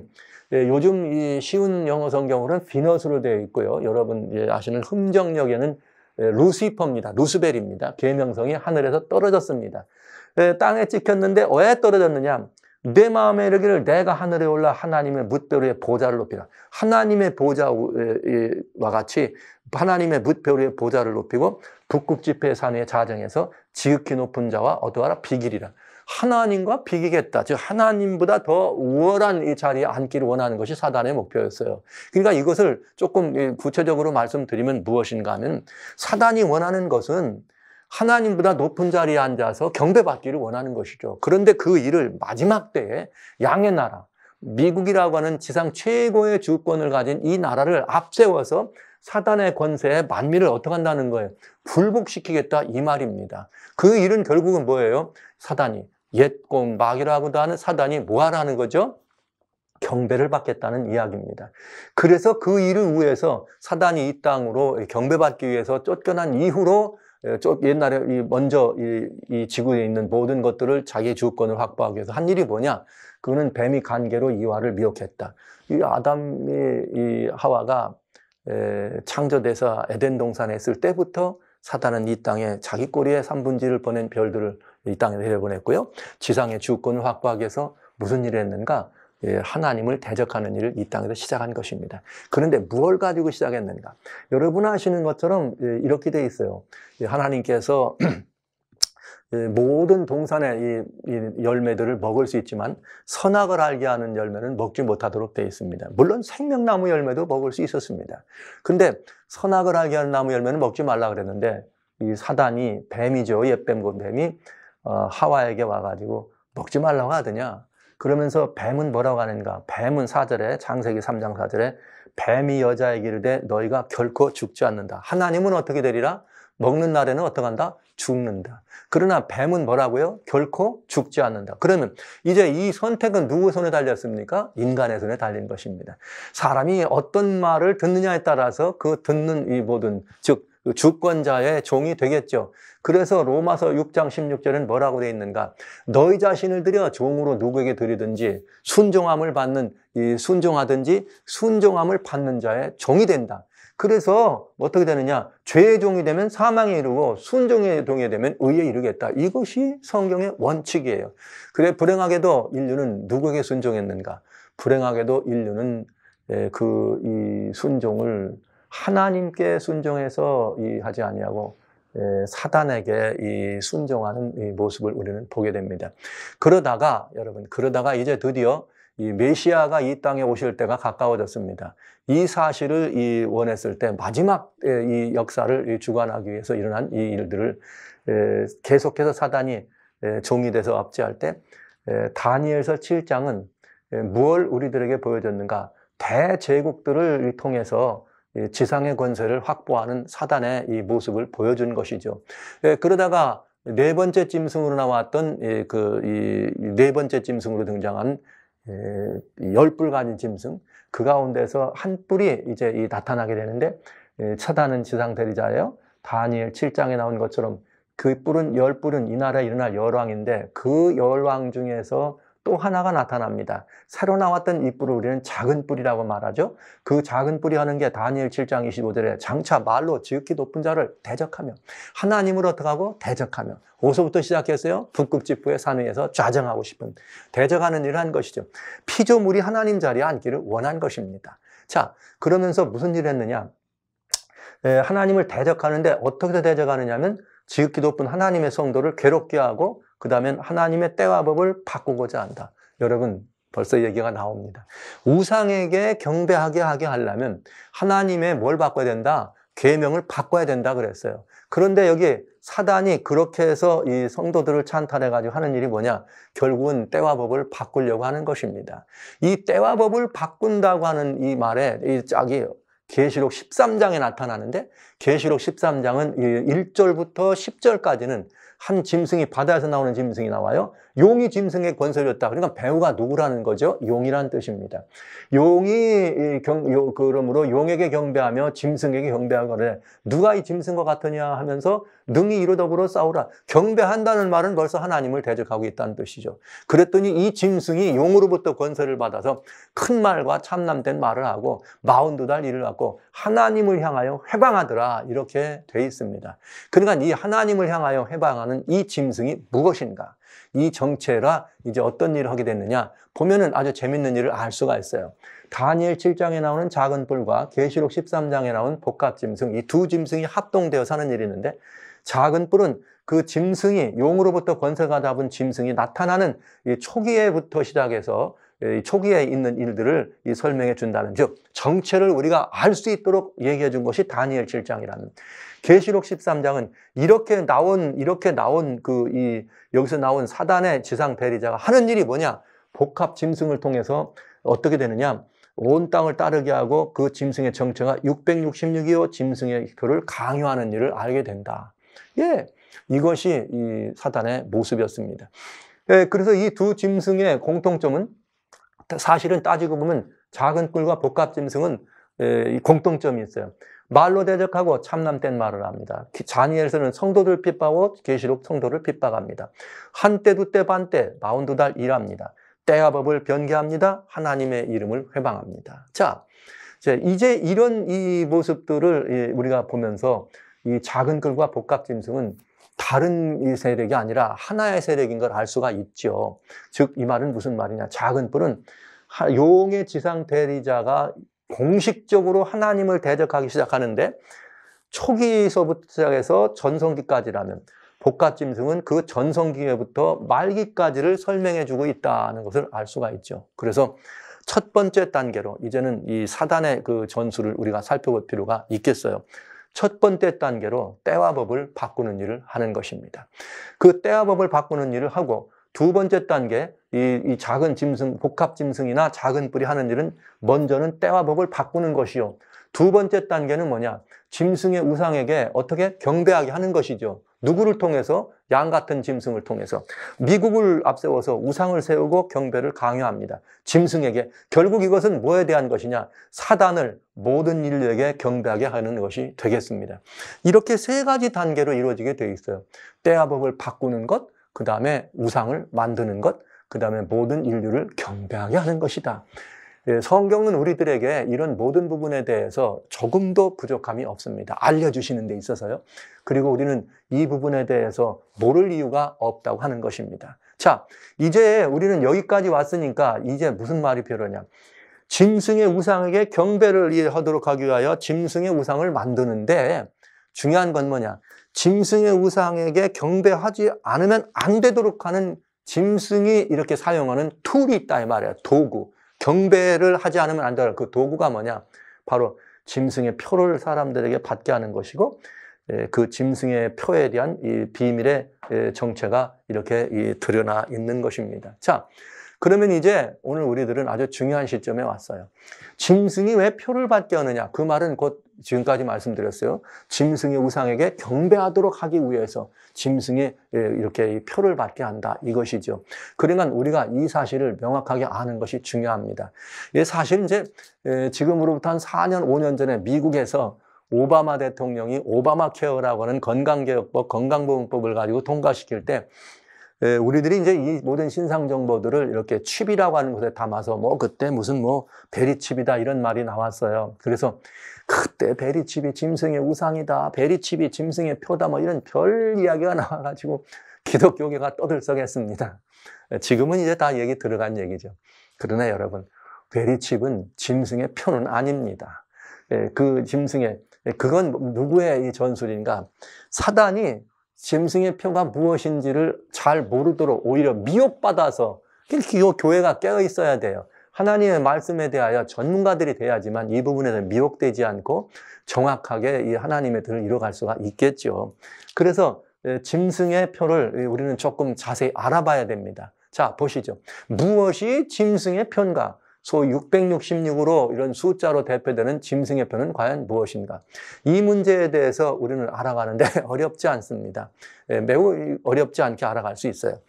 예, 요즘 이 쉬운 영어 성경으로는 비너스로 되어 있고요. 여러분 예, 아시는 흠정역에는 예, 루시퍼입니다. 루스벨입니다. 개명성이 하늘에서 떨어졌습니다. 예, 땅에 찍혔는데 왜 떨어졌느냐? 내 마음에 이르기를 내가 하늘에 올라 하나님의 무뼈의 보좌를 높이라. 하나님의 보좌와 같이 하나님의 무뼈의 보좌를 높이고 북극지폐 산에 자정해서 지극히 높은 자와 어두하라 비길이라. 하나님과 비기겠다. 즉 하나님보다 더 우월한 이 자리에 앉기를 원하는 것이 사단의 목표였어요. 그러니까 이것을 조금 예, 구체적으로 말씀드리면 무엇인가 하면 사단이 원하는 것은 하나님보다 높은 자리에 앉아서 경배받기를 원하는 것이죠. 그런데 그 일을 마지막 때에 양의 나라, 미국이라고 하는 지상 최고의 주권을 가진 이 나라를 앞세워서 사단의 권세에 만미를 어떻게 한다는 거예요? 불복시키겠다 이 말입니다. 그 일은 결국은 뭐예요? 사단이 옛공, 마귀라고도 하는 사단이 뭐하라는 거죠? 경배를 받겠다는 이야기입니다. 그래서 그 일을 위해서 사단이 이 땅으로 경배받기 위해서 쫓겨난 이후로 옛날에 먼저 이, 지구에 있는 모든 것들을 자기의 주권을 확보하기 위해서 한 일이 뭐냐? 그는 뱀이 관계로 이화를 미혹했다. 이 아담의 이 하와가 창조돼서 에덴 동산에 있을 때부터 사단은 이 땅에 자기 꼬리에 3분지를 보낸 별들을 이 땅에 내려보냈고요. 지상의 주권을 확보하기 위해서 무슨 일을 했는가? 예, 하나님을 대적하는 일을 이 땅에서 시작한 것입니다. 그런데 무엇 가지고 시작했는가? 여러분 아시는 것처럼 예, 이렇게 돼 있어요. 예, 하나님께서 모든 동산의 이 열매들을 먹을 수 있지만 선악을 알게 하는 열매는 먹지 못하도록 돼 있습니다. 물론 생명나무 열매도 먹을 수 있었습니다. 근데 선악을 알게 하는 나무 열매는 먹지 말라 그랬는데 이 사단이 뱀이죠. 옛뱀 곰뱀이 어, 하와에게 와가지고 먹지 말라고 하더냐? 그러면서 뱀은 뭐라고 하는가? 뱀은 사절에 장세기 3장 사절에 뱀이 여자에게 이르되 너희가 결코 죽지 않는다. 하나님은 어떻게 되리라? 먹는 날에는 어떡한다? 죽는다. 그러나 뱀은 뭐라고요? 결코 죽지 않는다. 그러면 이제 이 선택은 누구 손에 달렸습니까? 인간의 손에 달린 것입니다. 사람이 어떤 말을 듣느냐에 따라서 그 듣는 이 모든, 즉, 그 주권자의 종이 되겠죠. 그래서 로마서 6장 16절은 뭐라고 돼 있는가? 너희 자신을 들여 종으로 누구에게 드리든지 순종함을 받는 이 순종하든지 순종함을 받는 자의 종이 된다. 그래서 어떻게 되느냐? 죄의 종이 되면 사망에 이르고 순종의 종이 되면 의에 이르겠다. 이것이 성경의 원칙이에요. 그래 불행하게도 인류는 누구에게 순종했는가? 불행하게도 인류는 예, 그이 순종을 하나님께 순종해서 하지 아니하고 사단에게 이 순종하는 이 모습을 우리는 보게 됩니다. 그러다가 여러분 그러다가 이제 드디어 이 메시아가 이 땅에 오실 때가 가까워졌습니다. 이 사실을 이 원했을 때 마지막 이 역사를 주관하기 위해서 일어난 이 일들을 계속해서 사단이 종이 돼서 압제할 때 다니엘서 7장은 무엇 우리들에게 보여줬는가? 대제국들을 통해서 지상의 권세를 확보하는 사단의 이 모습을 보여준 것이죠. 예, 그러다가 네 번째 짐승으로 나왔던 그네 번째 짐승으로 등장한 예, 열불 가진 짐승 그 가운데서 한 뿔이 이제 나타나게 되는데 예, 차단은 지상 대리자예요. 다니엘 7장에 나온 것처럼 그 뿔은 열 뿔은 이 나라에 일어날 열왕인데 그 열왕 중에서 또 하나가 나타납니다. 새로 나왔던 이 뿔을 우리는 작은 뿔이라고 말하죠. 그 작은 뿔이 하는 게 다니엘 7장 25절에 장차 말로 지극히 높은 자를 대적하며 하나님을 어떻게 하고 대적하며 오디서부터 시작했어요? 북극지부의 산 위에서 좌정하고 싶은 대적하는 일을 한 것이죠. 피조물이 하나님 자리에 앉기를 원한 것입니다. 자, 그러면서 무슨 일을 했느냐? 에, 하나님을 대적하는데 어떻게 대적하느냐면 지극히 높은 하나님의 성도를 괴롭게 하고 그 다음엔 하나님의 때와 법을 바꾸고자 한다. 여러분, 벌써 얘기가 나옵니다. 우상에게 경배하게 하게 하려면 하나님의 뭘 바꿔야 된다? 계명을 바꿔야 된다 그랬어요. 그런데 여기 사단이 그렇게 해서 이 성도들을 찬탈해 가지고 하는 일이 뭐냐? 결국은 때와 법을 바꾸려고 하는 것입니다. 이 때와 법을 바꾼다고 하는 이 말에 이 짝이 계시록 13장에 나타나는데 계시록 13장은 1절부터 10절까지는 한 짐승이 바다에서 나오는 짐승이 나와요. 용이 짐승의 권세였다. 그러니까 배우가 누구라는 거죠? 용이란 뜻입니다. 용이 경, 요, 그러므로 용에게 경배하며 짐승에게 경배하거래. 누가 이 짐승과 같으냐 하면서 능이 이루 더불어 싸우라. 경배한다는 말은 벌써 하나님을 대적하고 있다는 뜻이죠. 그랬더니 이 짐승이 용으로부터 권세를 받아서 큰 말과 참남된 말을 하고 마흔두달 일을 갖고 하나님을 향하여 해방하더라 이렇게 돼 있습니다. 그러니까 이 하나님을 향하여 해방하는 이 짐승이 무엇인가? 이 정체라 이제 어떤 일을 하게 됐느냐 보면은 아주 재밌는 일을 알 수가 있어요. 다니엘 7장에 나오는 작은 뿔과 계시록 13장에 나온 복합 짐승 이 두 짐승이 합동되어 사는 일이 있는데 작은 뿔은 그 짐승이 용으로부터 권세가 잡은 짐승이 나타나는 이 초기에부터 시작해서 초기에 있는 일들을 설명해 준다는 즉 정체를 우리가 알 수 있도록 얘기해 준 것이 다니엘 7장이라는 계시록 13장은 이렇게 나온 이렇게 나온 그 이 여기서 나온 사단의 지상 배리자가 하는 일이 뭐냐? 복합 짐승을 통해서 어떻게 되느냐? 온 땅을 따르게 하고 그 짐승의 정체가 666이요 짐승의 표를 강요하는 일을 알게 된다. 예. 이것이 이 사단의 모습이었습니다. 예, 그래서 이 두 짐승의 공통점은 사실은 따지고 보면 작은 꿀과 복합 짐승은 예, 공통점이 있어요. 말로 대적하고 참남된 말을 합니다. 자니엘서는 성도들 핍박하고 계시록 성도를 핍박합니다. 한때 두때 반때 마흔두 달 일합니다. 때와 법을 변개합니다. 하나님의 이름을 회방합니다. 자, 이제 이런 이 모습들을 우리가 보면서 이 작은 글과 복합 짐승은 다른 세력이 아니라 하나의 세력인 걸 알 수가 있죠. 즉 이 말은 무슨 말이냐? 작은 뿔은 용의 지상 대리자가 공식적으로 하나님을 대적하기 시작하는데 초기서부터 시작해서 전성기까지라면 복갓짐승은그 전성기에부터 말기까지를 설명해주고 있다는 것을 알 수가 있죠. 그래서 첫 번째 단계로 이제는 이 사단의 그 전술을 우리가 살펴볼 필요가 있겠어요. 첫 번째 단계로 때와 법을 바꾸는 일을 하는 것입니다. 그 때와 법을 바꾸는 일을 하고 두 번째 단계, 이, 이 작은 짐승, 복합 짐승이나 작은 뿌리 하는 일은 먼저는 때와 법을 바꾸는 것이요. 두 번째 단계는 뭐냐? 짐승의 우상에게 어떻게 경배하게 하는 것이죠. 누구를 통해서? 양 같은 짐승을 통해서. 미국을 앞세워서 우상을 세우고 경배를 강요합니다. 짐승에게. 결국 이것은 뭐에 대한 것이냐? 사단을 모든 인류에게 경배하게 하는 것이 되겠습니다. 이렇게 세 가지 단계로 이루어지게 되어 있어요. 때와 법을 바꾸는 것, 그 다음에 우상을 만드는 것, 그 다음에 모든 인류를 경배하게 하는 것이다. 예, 성경은 우리들에게 이런 모든 부분에 대해서 조금도 부족함이 없습니다. 알려주시는 데 있어서요. 그리고 우리는 이 부분에 대해서 모를 이유가 없다고 하는 것입니다. 자, 이제 우리는 여기까지 왔으니까 이제 무슨 말이 필요하냐. 짐승의 우상에게 경배를 하도록 하기 위하여 짐승의 우상을 만드는데 중요한 건 뭐냐? 짐승의 우상에게 경배하지 않으면 안 되도록 하는 짐승이 이렇게 사용하는 툴이 있다 이말이야 도구. 경배를 하지 않으면 안 되는 그 도구가 뭐냐? 바로 짐승의 표를 사람들에게 받게 하는 것이고 예, 그 짐승의 표에 대한 이 비밀의 예, 정체가 이렇게 드러나 있는 것입니다. 자, 그러면 이제 오늘 우리들은 아주 중요한 시점에 왔어요. 짐승이 왜 표를 받게 하느냐? 그 말은 곧 지금까지 말씀드렸어요. 짐승의 우상에게 경배하도록 하기 위해서 짐승의 예, 이렇게 표를 받게 한다. 이것이죠. 그러니까 우리가 이 사실을 명확하게 아는 것이 중요합니다. 사실 이제 예, 지금으로부터 한 4년, 5년 전에 미국에서 오바마 대통령이 오바마 케어라고 하는 건강개혁법, 건강보험법을 가지고 통과시킬 때 예, 우리들이 이제 이 모든 신상 정보들을 이렇게 칩이라고 하는 것에 담아서 뭐 그때 무슨 뭐 베리칩이다 이런 말이 나왔어요. 그래서 그때 베리칩이 짐승의 우상이다. 베리칩이 짐승의 표다. 뭐 이런 별 이야기가 나와가지고 기독교계가 떠들썩했습니다. 지금은 이제 다 얘기 들어간 얘기죠. 그러나 여러분, 베리칩은 짐승의 표는 아닙니다. 예, 그 짐승의, 예, 그건 누구의 이 전술인가? 사단이 짐승의 표가 무엇인지를 잘 모르도록 오히려 미혹받아서 이렇게 교회가 깨어 있어야 돼요. 하나님의 말씀에 대하여 전문가들이 돼야지만 이 부분에 대 미혹되지 않고 정확하게 이 하나님의 뜻을 이뤄갈 수가 있겠죠. 그래서 짐승의 표를 우리는 조금 자세히 알아봐야 됩니다. 자, 보시죠. 무엇이 짐승의 편가? 소 666으로 이런 숫자로 대표되는 짐승의 표는 과연 무엇인가? 이 문제에 대해서 우리는 알아가는데 어렵지 않습니다. 예, 매우 어렵지 않게 알아갈 수 있어요.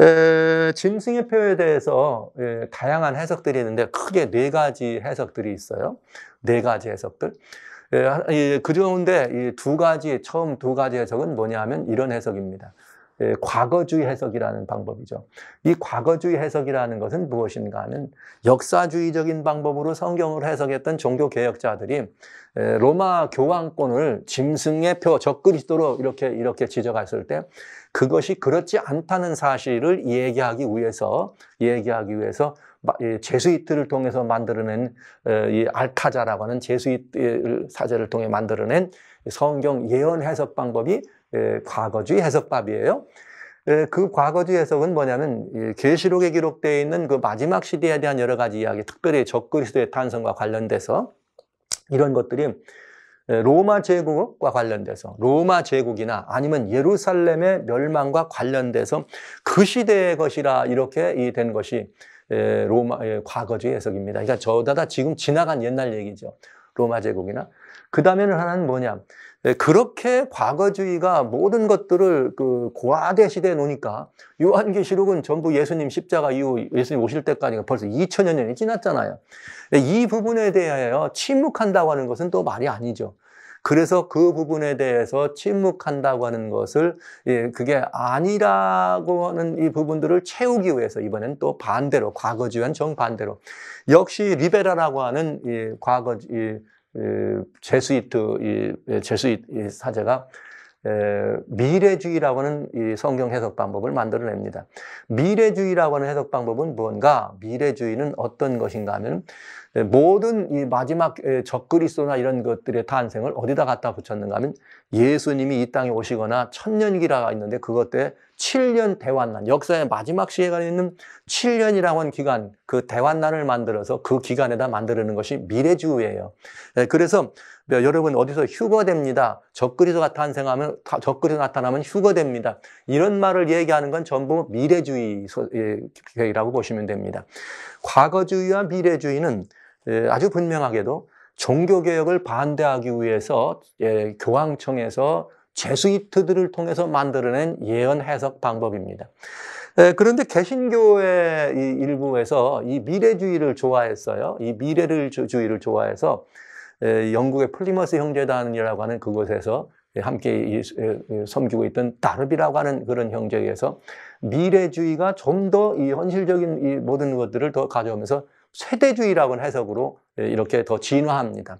에, 짐승의 표에 대해서 에, 예, 다양한 해석들이 있는데 크게 네 가지 해석들이 있어요. 네 가지 해석들. 예, 그 가운데 두 가지, 처음 두 가지 해석은 뭐냐 하면 이런 해석입니다. 예, 과거주의 해석이라는 방법이죠. 이 과거주의 해석이라는 것은 무엇인가 하면 역사주의적인 방법으로 성경을 해석했던 종교개혁자들이 예, 로마 교황권을 짐승의 표, 적그리스도로 이렇게, 이렇게 지적했을 때 그것이 그렇지 않다는 사실을 얘기하기 위해서, 얘기하기 위해서 제수이트를 통해서 만들어낸 예, 이알카자라고 하는 제수이트 사제를 통해 만들어낸 성경 예언 해석 방법이 과거주의 해석법이에요. 그 과거주의 해석은 뭐냐면 계시록에 기록되어 있는 그 마지막 시대에 대한 여러 가지 이야기, 특별히 적그리스도의 탄생과 관련돼서 이런 것들이 로마 제국과 관련돼서 로마 제국이나 아니면 예루살렘의 멸망과 관련돼서 그 시대의 것이라 이렇게 된 것이 로마 과거주의 해석입니다. 그러니까 저다다 지금 지나간 옛날 얘기죠. 로마 제국이나 그 다음에는 하나는 뭐냐 네, 그렇게 과거주의가 모든 것들을 그 고아대 시대에 놓으니까 요한계시록은 전부 예수님 십자가 이후 예수님 오실 때까지 벌써 2000여 년이 지났잖아요. 네, 이 부분에 대하여 침묵한다고 하는 것은 또 말이 아니죠. 그래서 그 부분에 대해서 침묵한다고 하는 것을 예, 그게 아니라고 하는 이 부분들을 채우기 위해서 이번엔 또 반대로 과거주의한 정반대로 역시 리베라라고 하는 이 예, 과거 이 예, 제스이트이 제수이 사제가 미래주의라고 하는 성경 해석 방법을 만들어냅니다. 미래주의라고 하는 해석 방법은 뭔가? 미래주의는 어떤 것인가 하면 모든 이 마지막 적그리스도나 이런 것들의 탄생을 어디다 갖다 붙였는가 하면 예수님이 이 땅에 오시거나 천년기라가 있는데 그것 때 7년 대환란, 역사의 마지막 시기간에 있는 7년이라고 하는 기간, 그 대환란을 만들어서 그 기간에다 만들어는 것이 미래주의예요. 예, 그래서 뭐 여러분 어디서 휴거됩니다. 적그리스도 나타나면 적그리도 나타나면 휴거됩니다. 이런 말을 얘기하는 건 전부 미래주의라고 예, 보시면 됩니다. 과거주의와 미래주의는 예, 아주 분명하게도 종교개혁을 반대하기 위해서 교황청에서 제수이트들을 통해서 만들어낸 예언 해석 방법입니다. 그런데 개신교의 일부에서 이 미래주의를 좋아했어요. 이 미래를 주의를 좋아해서 영국의 플리머스 형제단이라고 하는 그곳에서 함께 섬기고 있던 다르비라고 하는 그런 형제에서 미래주의가 좀 더 현실적인 이 모든 것들을 더 가져오면서 세대주의라고 하는 해석으로 이렇게 더 진화합니다.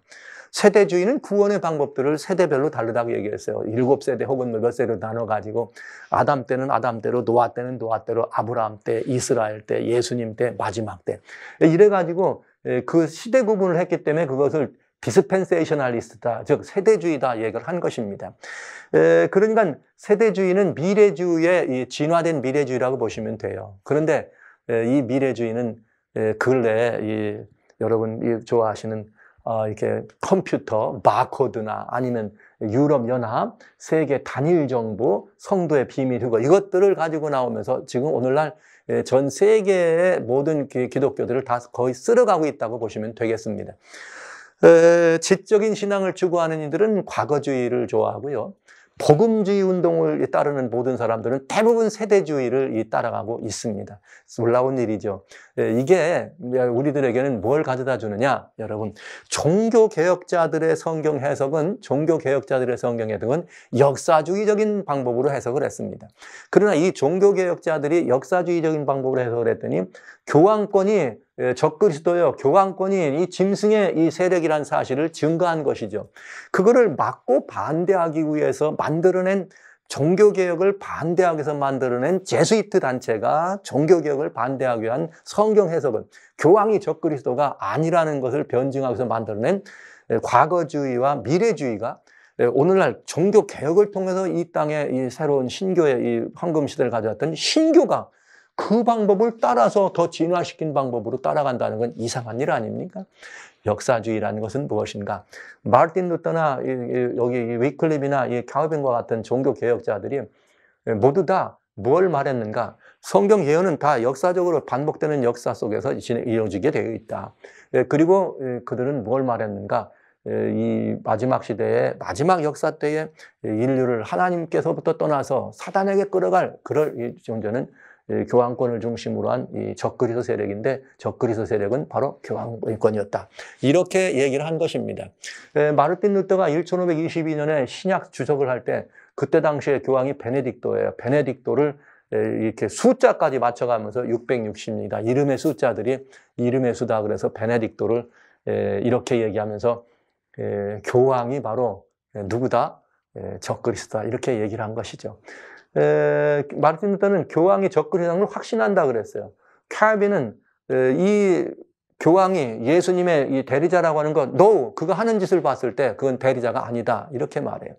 세대주의는 구원의 방법들을 세대별로 다르다고 얘기했어요. 일곱 세대 혹은 몇세대를 나눠가지고 아담 때는 아담 대로 노아 때는 노아 대로 아브라함 때, 이스라엘 때, 예수님 때, 마지막 때. 이래가지고 예, 그 시대 구분을 했기 때문에 그것을 디스펜세이셔널리스트다, 즉 세대주의다 얘기를 한 것입니다. 에, 예, 그러니까 세대주의는 미래주의의 진화된 미래주의라고 보시면 돼요. 그런데 에, 예, 이 미래주의는 에, 근래에 이, 여러분 이 좋아하시는 어, 이렇게 컴퓨터, 바코드나 아니면 유럽연합, 세계 단일 정부, 성도의 비밀 휴거 이것들을 가지고 나오면서 지금 오늘날 예, 전 세계의 모든 기독교들을 다 거의 쓸어가고 있다고 보시면 되겠습니다. 지적인 신앙을 추구하는 이들은 과거주의를 좋아하고요. 복음주의 운동을 따르는 모든 사람들은 대부분 세대주의를 따라가고 있습니다. 놀라운 일이죠. 예, 이게 우리들에게는 뭘 가져다 주느냐, 여러분. 종교개혁자들의 성경 해석은, 종교개혁자들의 성경 해석은 역사주의적인 방법으로 해석을 했습니다. 그러나 이 종교개혁자들이 역사주의적인 방법으로 해석을 했더니 교황권이 예, 적그리스도요 교황권이 이 짐승의 이 세력이란 사실을 증거한 것이죠. 그거를 막고 반대하기 위해서 만들어낸 종교개혁을 반대하기 위해서 만들어낸 제수이트 단체가 종교개혁을 반대하기 위한 성경 해석은 교황이 적그리스도가 아니라는 것을 변증하기 위해서 만들어낸 예, 과거주의와 미래주의가 예, 오늘날 종교 개혁을 통해서 이 땅에 이 새로운 신교의 이 황금 시대를 가져왔던 신교가 그 방법을 따라서 더 진화시킨 방법으로 따라간다는 건 이상한 일 아닙니까? 역사주의라는 것은 무엇인가? 마르틴 루터나 여기 위클립이나 강우빈과 같은 종교 개혁자들이 모두 다 뭘 말했는가? 성경 예언은 다 역사적으로 반복되는 역사 속에서 이어지게 되어 있다. 예, 그리고 예, 그들은 뭘 말했는가? 예, 이 마지막 시대에 마지막 역사 때에 인류를 하나님께서부터 떠나서 사단에게 끌어갈 그럴 존재는 교황권을 중심으로 한 이 적그리스 세력인데 적그리스 세력은 바로 교황권이었다. 이렇게 얘기를 한 것입니다. 마르틴 루터가 1522년에 신약 주석을 할 때 그때 당시에 교황이 베네딕도예요베네딕도를 이렇게 숫자까지 맞춰가면서 660입니다. 이름의 숫자들이 이름의 수다 그래서 베네딕도를 이렇게 얘기하면서 교황이 바로 누구다? 적그리스다 이렇게 얘기를 한 것이죠. 에, 마르틴 루터는 교황이 접근 현상을 확신한다 그랬어요. 칼빈은 에, 이 교황이 예수님의 이 대리자라고 하는 건 no, 그거 하는 짓을 봤을 때 그건 대리자가 아니다 이렇게 말해요.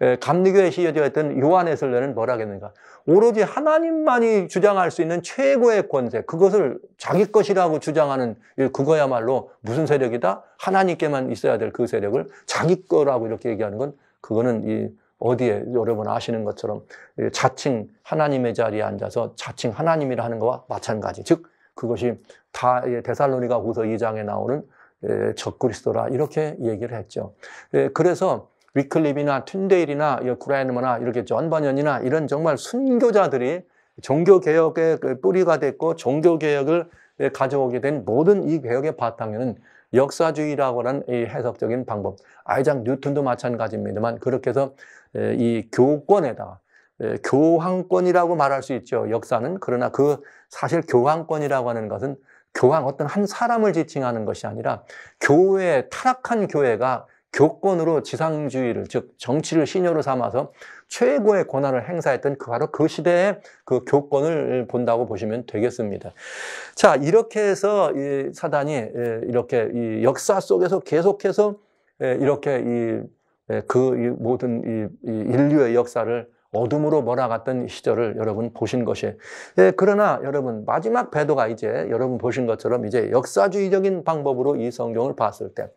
에, 감리교의 시여자였던 요한 에슬레는 뭐라 했는가? 오로지 하나님만이 주장할 수 있는 최고의 권세 그것을 자기 것이라고 주장하는 그거야말로 무슨 세력이다? 하나님께만 있어야 될 그 세력을 자기 거라고 이렇게 얘기하는 건 그거는 이 어디에 여러분 아시는 것처럼 자칭 하나님의 자리에 앉아서 자칭 하나님이라 하는 것과 마찬가지. 즉 그것이 다대살로니가 후서 2장에 나오는 예, 적그리스도라 이렇게 얘기를 했죠. 예, 그래서 위클립이나 툰데일이나 쿠라이너나 이렇게 전반연이나 이런 정말 순교자들이 종교개혁의 그 뿌리가 됐고 종교개혁을 예, 가져오게 된 모든 이 개혁의 바탕에는 역사주의라고 하는 해석적인 방법. 아이작 뉴턴도 마찬가지입니다만 그렇게 해서 이 교권에다가 교황권이라고 말할 수 있죠. 역사는 그러나 그 사실 교황권이라고 하는 것은 교황 어떤 한 사람을 지칭하는 것이 아니라 교회 타락한 교회가 교권으로 지상주의를 즉 정치를 신효로 삼아서 최고의 권한을 행사했던 그 바로 그 시대의 그 교권을 본다고 보시면 되겠습니다. 자 이렇게 해서 이 사단이 이렇게 역사 속에서 계속해서 이렇게 이 예, 그 모든 인류의 역사를 어둠으로 몰아갔던 시절을 여러분 보신 것이 예, 그러나 여러분 마지막 배도가 이제 여러분 보신 것처럼 이제 역사주의적인 방법으로 이 성경을 봤을 때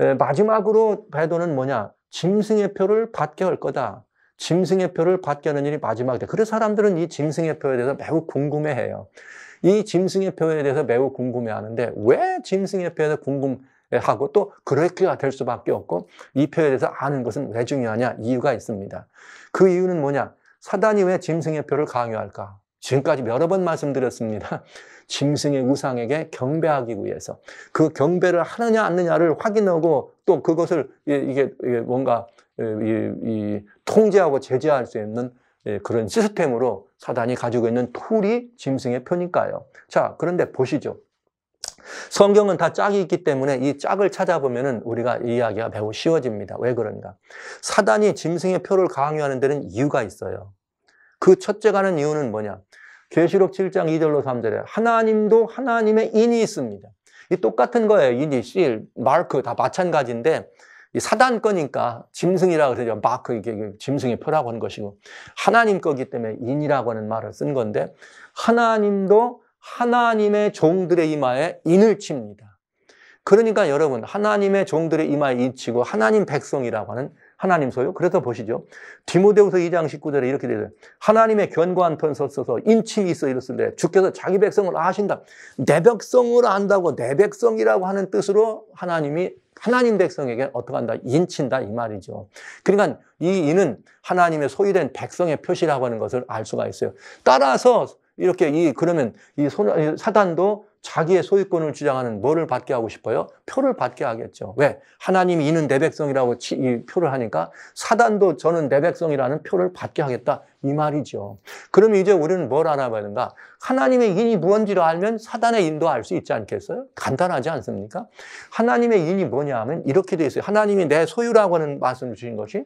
예, 마지막으로 배도는 뭐냐 짐승의 표를 받게 할 거다 짐승의 표를 받게 하는 일이 마지막이다 그래서 사람들은 이 짐승의 표에 대해서 매우 궁금해해요 이 짐승의 표에 대해서 매우 궁금해하는데 왜 짐승의 표에 대해서 궁금 하고 또 그렇게가 될 수밖에 없고 이 표에 대해서 아는 것은 왜 중요하냐 이유가 있습니다. 그 이유는 뭐냐? 사단이 왜 짐승의 표를 강요할까? 지금까지 여러 번 말씀드렸습니다. 짐승의 우상에게 경배하기 위해서 그 경배를 하느냐 안느냐를 확인하고 또 그것을 이게 뭔가 통제하고 제재할 수 있는 예, 그런 시스템으로 사단이 가지고 있는 툴이 짐승의 표니까요. 자, 그런데 보시죠. 성경은 다 짝이 있기 때문에 이 짝을 찾아보면 우리가 이야기가 매우 쉬워집니다. 왜 그런가? 사단이 짐승의 표를 강요하는 데는 이유가 있어요. 그 첫째 가는 이유는 뭐냐? 계시록 7장 2절로 3절에 하나님도 하나님의 인이 있습니다. 이 똑같은 거예요. 인이, 실, 마크 다 마찬가지인데 사단 거니까 짐승이라고 그러죠. 마크 이게 짐승의 표라고 하는 것이고 하나님 거기 때문에 인이라고 하는 말을 쓴 건데 하나님도 하나님의 종들의 이마에 인을 칩니다. 그러니까 여러분 하나님의 종들의 이마에 인치고 하나님 백성이라고 하는 하나님 소유. 그래서 보시죠. 디모데후서 2장 19절에 이렇게 되죠. 하나님의 견고한 편 섰어서 인침이 있어 이랬을때 주께서 자기 백성을 아신다. 내 백성을 안다고 내 백성이라고 하는 뜻으로 하나님이 하나님 백성에게 어떻게 한다? 인친다 이 말이죠. 그러니까 이 인은 하나님의 소유된 백성의 표시라고 하는 것을 알 수가 있어요. 따라서 이렇게 이 그러면 이 손, 사단도 자기의 소유권을 주장하는 뭐를 받게 하고 싶어요? 표를 받게 하겠죠. 왜? 하나님이 이는 내 백성이라고 치, 이 표를 하니까 사단도 저는 내 백성이라는 표를 받게 하겠다. 이 말이죠. 그러면 이제 우리는 뭘 알아봐야 된가? 하나님의 인이 무언지를 알면 사단의 인도 알 수 있지 않겠어요? 간단하지 않습니까? 하나님의 인이 뭐냐 하면 이렇게 돼 있어요. 하나님이 내 소유라고 하는 말씀을 주신 것이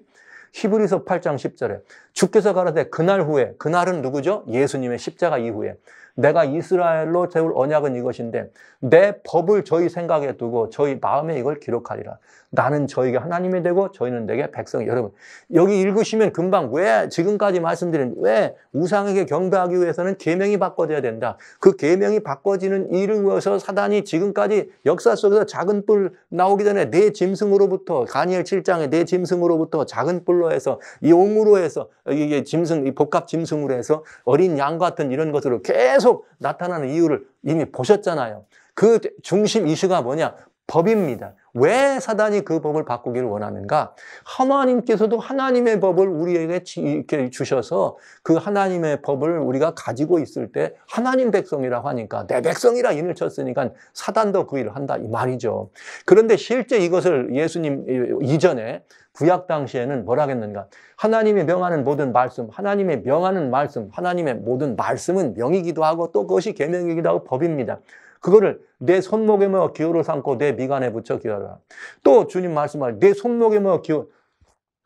히브리서 8장 10절에 주께서 가라되 그날 후에 그날은 누구죠? 예수님의 십자가 이후에 내가 이스라엘로 세울 언약은 이것인데 내 법을 저희 생각에 두고 저희 마음에 이걸 기록하리라. 나는 저희가 하나님이 되고 저희는 내게 백성 여러분 여기 읽으시면 금방 왜 지금까지 말씀드린 왜 우상에게 경배하기 위해서는 계명이 바꿔져야 된다. 그 계명이 바꿔지는 일을 위해서 사단이 지금까지 역사 속에서 작은 뿔 나오기 전에 내 짐승으로부터 가니엘 7장에 내 짐승으로부터 작은 뿔로 해서 용으로 해서 이게 짐승 복합 짐승으로 해서 어린 양 같은 이런 것으로 계속 나타나는 이유를 이미 보셨잖아요. 그 중심 이슈가 뭐냐? 법입니다. 왜 사단이 그 법을 바꾸기를 원하는가? 하나님께서도 하나님의 법을 우리에게 이렇게 주셔서 그 하나님의 법을 우리가 가지고 있을 때 하나님 백성이라고 하니까 내 백성이라 인을 쳤으니까 사단도 그 일을 한다 이 말이죠. 그런데 실제 이것을 예수님 이전에 구약 당시에는 뭐라 했는가? 하나님의 명하는 모든 말씀, 하나님의 명하는 말씀, 하나님의 모든 말씀은 명이기도 하고 또 그것이 계명이기도 하고 법입니다. 그거를 내 손목에 뭐 기호를 삼고 내 미간에 붙여 기어라또 주님 말씀하신 내 손목에 뭐 기호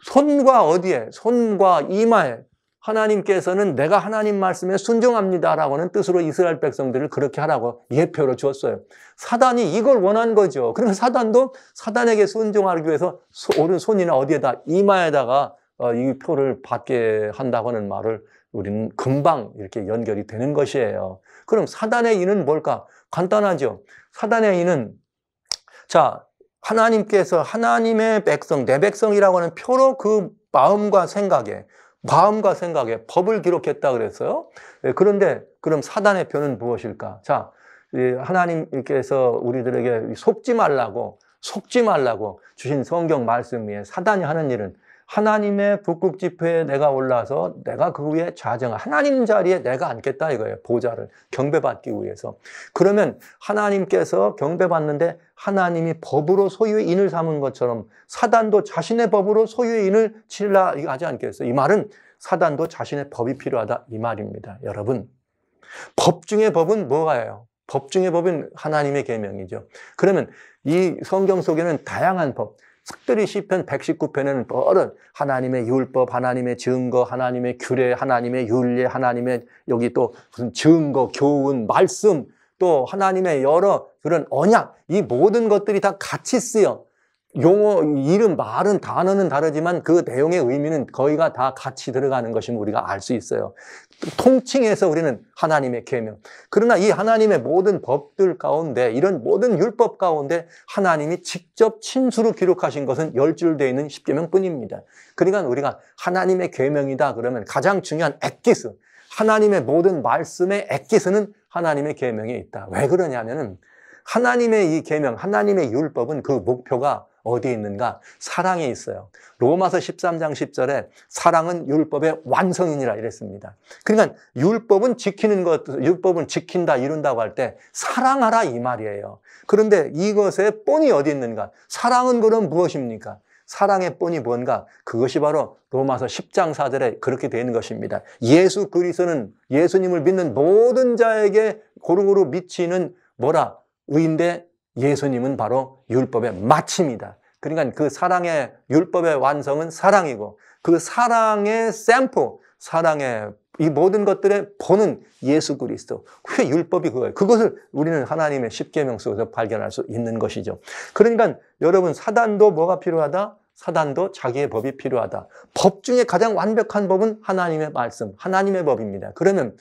손과 어디에 손과 이마에 하나님께서는 내가 하나님 말씀에 순종합니다라고는 뜻으로 이스라엘 백성들을 그렇게 하라고 예표로 주었어요. 사단이 이걸 원한 거죠. 그러면 사단도 사단에게 순종하기 위해서 오른손이나 어디에다 이마에다가 어, 이 표를 받게 한다고 하는 말을 우리는 금방 이렇게 연결이 되는 것이에요. 그럼 사단의 이는 뭘까? 간단하죠. 사단의 의는 자 하나님께서 하나님의 백성 내 백성이라고 하는 표로 그 마음과 생각에 마음과 생각에 법을 기록했다 그랬어요. 예, 그런데 그럼 사단의 표는 무엇일까? 자 하나님께서 우리들에게 속지 말라고 속지 말라고 주신 성경 말씀 위에 사단이 하는 일은 하나님의 북극 지표에 내가 올라서 내가 그 위에 좌정을 하나님 자리에 내가 앉겠다 이거예요. 보좌를 경배받기 위해서. 그러면 하나님께서 경배받는데 하나님이 법으로 소유의 인을 삼은 것처럼 사단도 자신의 법으로 소유의 인을 칠라 하지 않겠어요. 이 말은 사단도 자신의 법이 필요하다 이 말입니다. 여러분 법 중의 법은 뭐가요? 법 중의 법은 하나님의 계명이죠. 그러면 이 성경 속에는 다양한 법, 특별히 시편 119편에는 여러 하나님의 율법, 하나님의 증거, 하나님의 규례, 하나님의 윤례, 하나님의 여기 또 무슨 증거, 교훈, 말씀, 또 하나님의 여러 그런 언약 이 모든 것들이 다 같이 쓰여 용어, 이름, 말은 단어는 다르지만 그 내용의 의미는 거의가 다 같이 들어가는 것임을 우리가 알 수 있어요. 통칭해서 우리는 하나님의 계명. 그러나 이 하나님의 모든 법들 가운데 이런 모든 율법 가운데 하나님이 직접 친수로 기록하신 것은 열줄되어 있는 십계명뿐입니다. 그러니까 우리가 하나님의 계명이다 그러면 가장 중요한 액기스 하나님의 모든 말씀의 액기스는 하나님의 계명에 있다. 왜 그러냐면은 하나님의 이 계명, 하나님의 율법은 그 목표가 어디에 있는가? 사랑에 있어요. 로마서 13장 10절에 사랑은 율법의 완성인이라 이랬습니다. 그러니까 율법은 지키는 것, 율법은 지킨다, 이룬다고 할 때 사랑하라 이 말이에요. 그런데 이것의 본이 어디 있는가? 사랑은 그럼 무엇입니까? 사랑의 본이 뭔가? 그것이 바로 로마서 10장 4절에 그렇게 되는 것입니다. 예수 그리스도는 예수님을 믿는 모든 자에게 고루고루 미치는 뭐라? 의인데 예수님은 바로 율법의 마침이다. 그러니까 그 사랑의 율법의 완성은 사랑이고 그 사랑의 샘플, 사랑의 이 모든 것들의 보는 예수 그리스도. 그게 율법이 그거예요. 그것을 우리는 하나님의 십계명 속에서 발견할 수 있는 것이죠. 그러니까 여러분 사단도 뭐가 필요하다? 사단도 자기의 법이 필요하다. 법 중에 가장 완벽한 법은 하나님의 말씀, 하나님의 법입니다. 그러면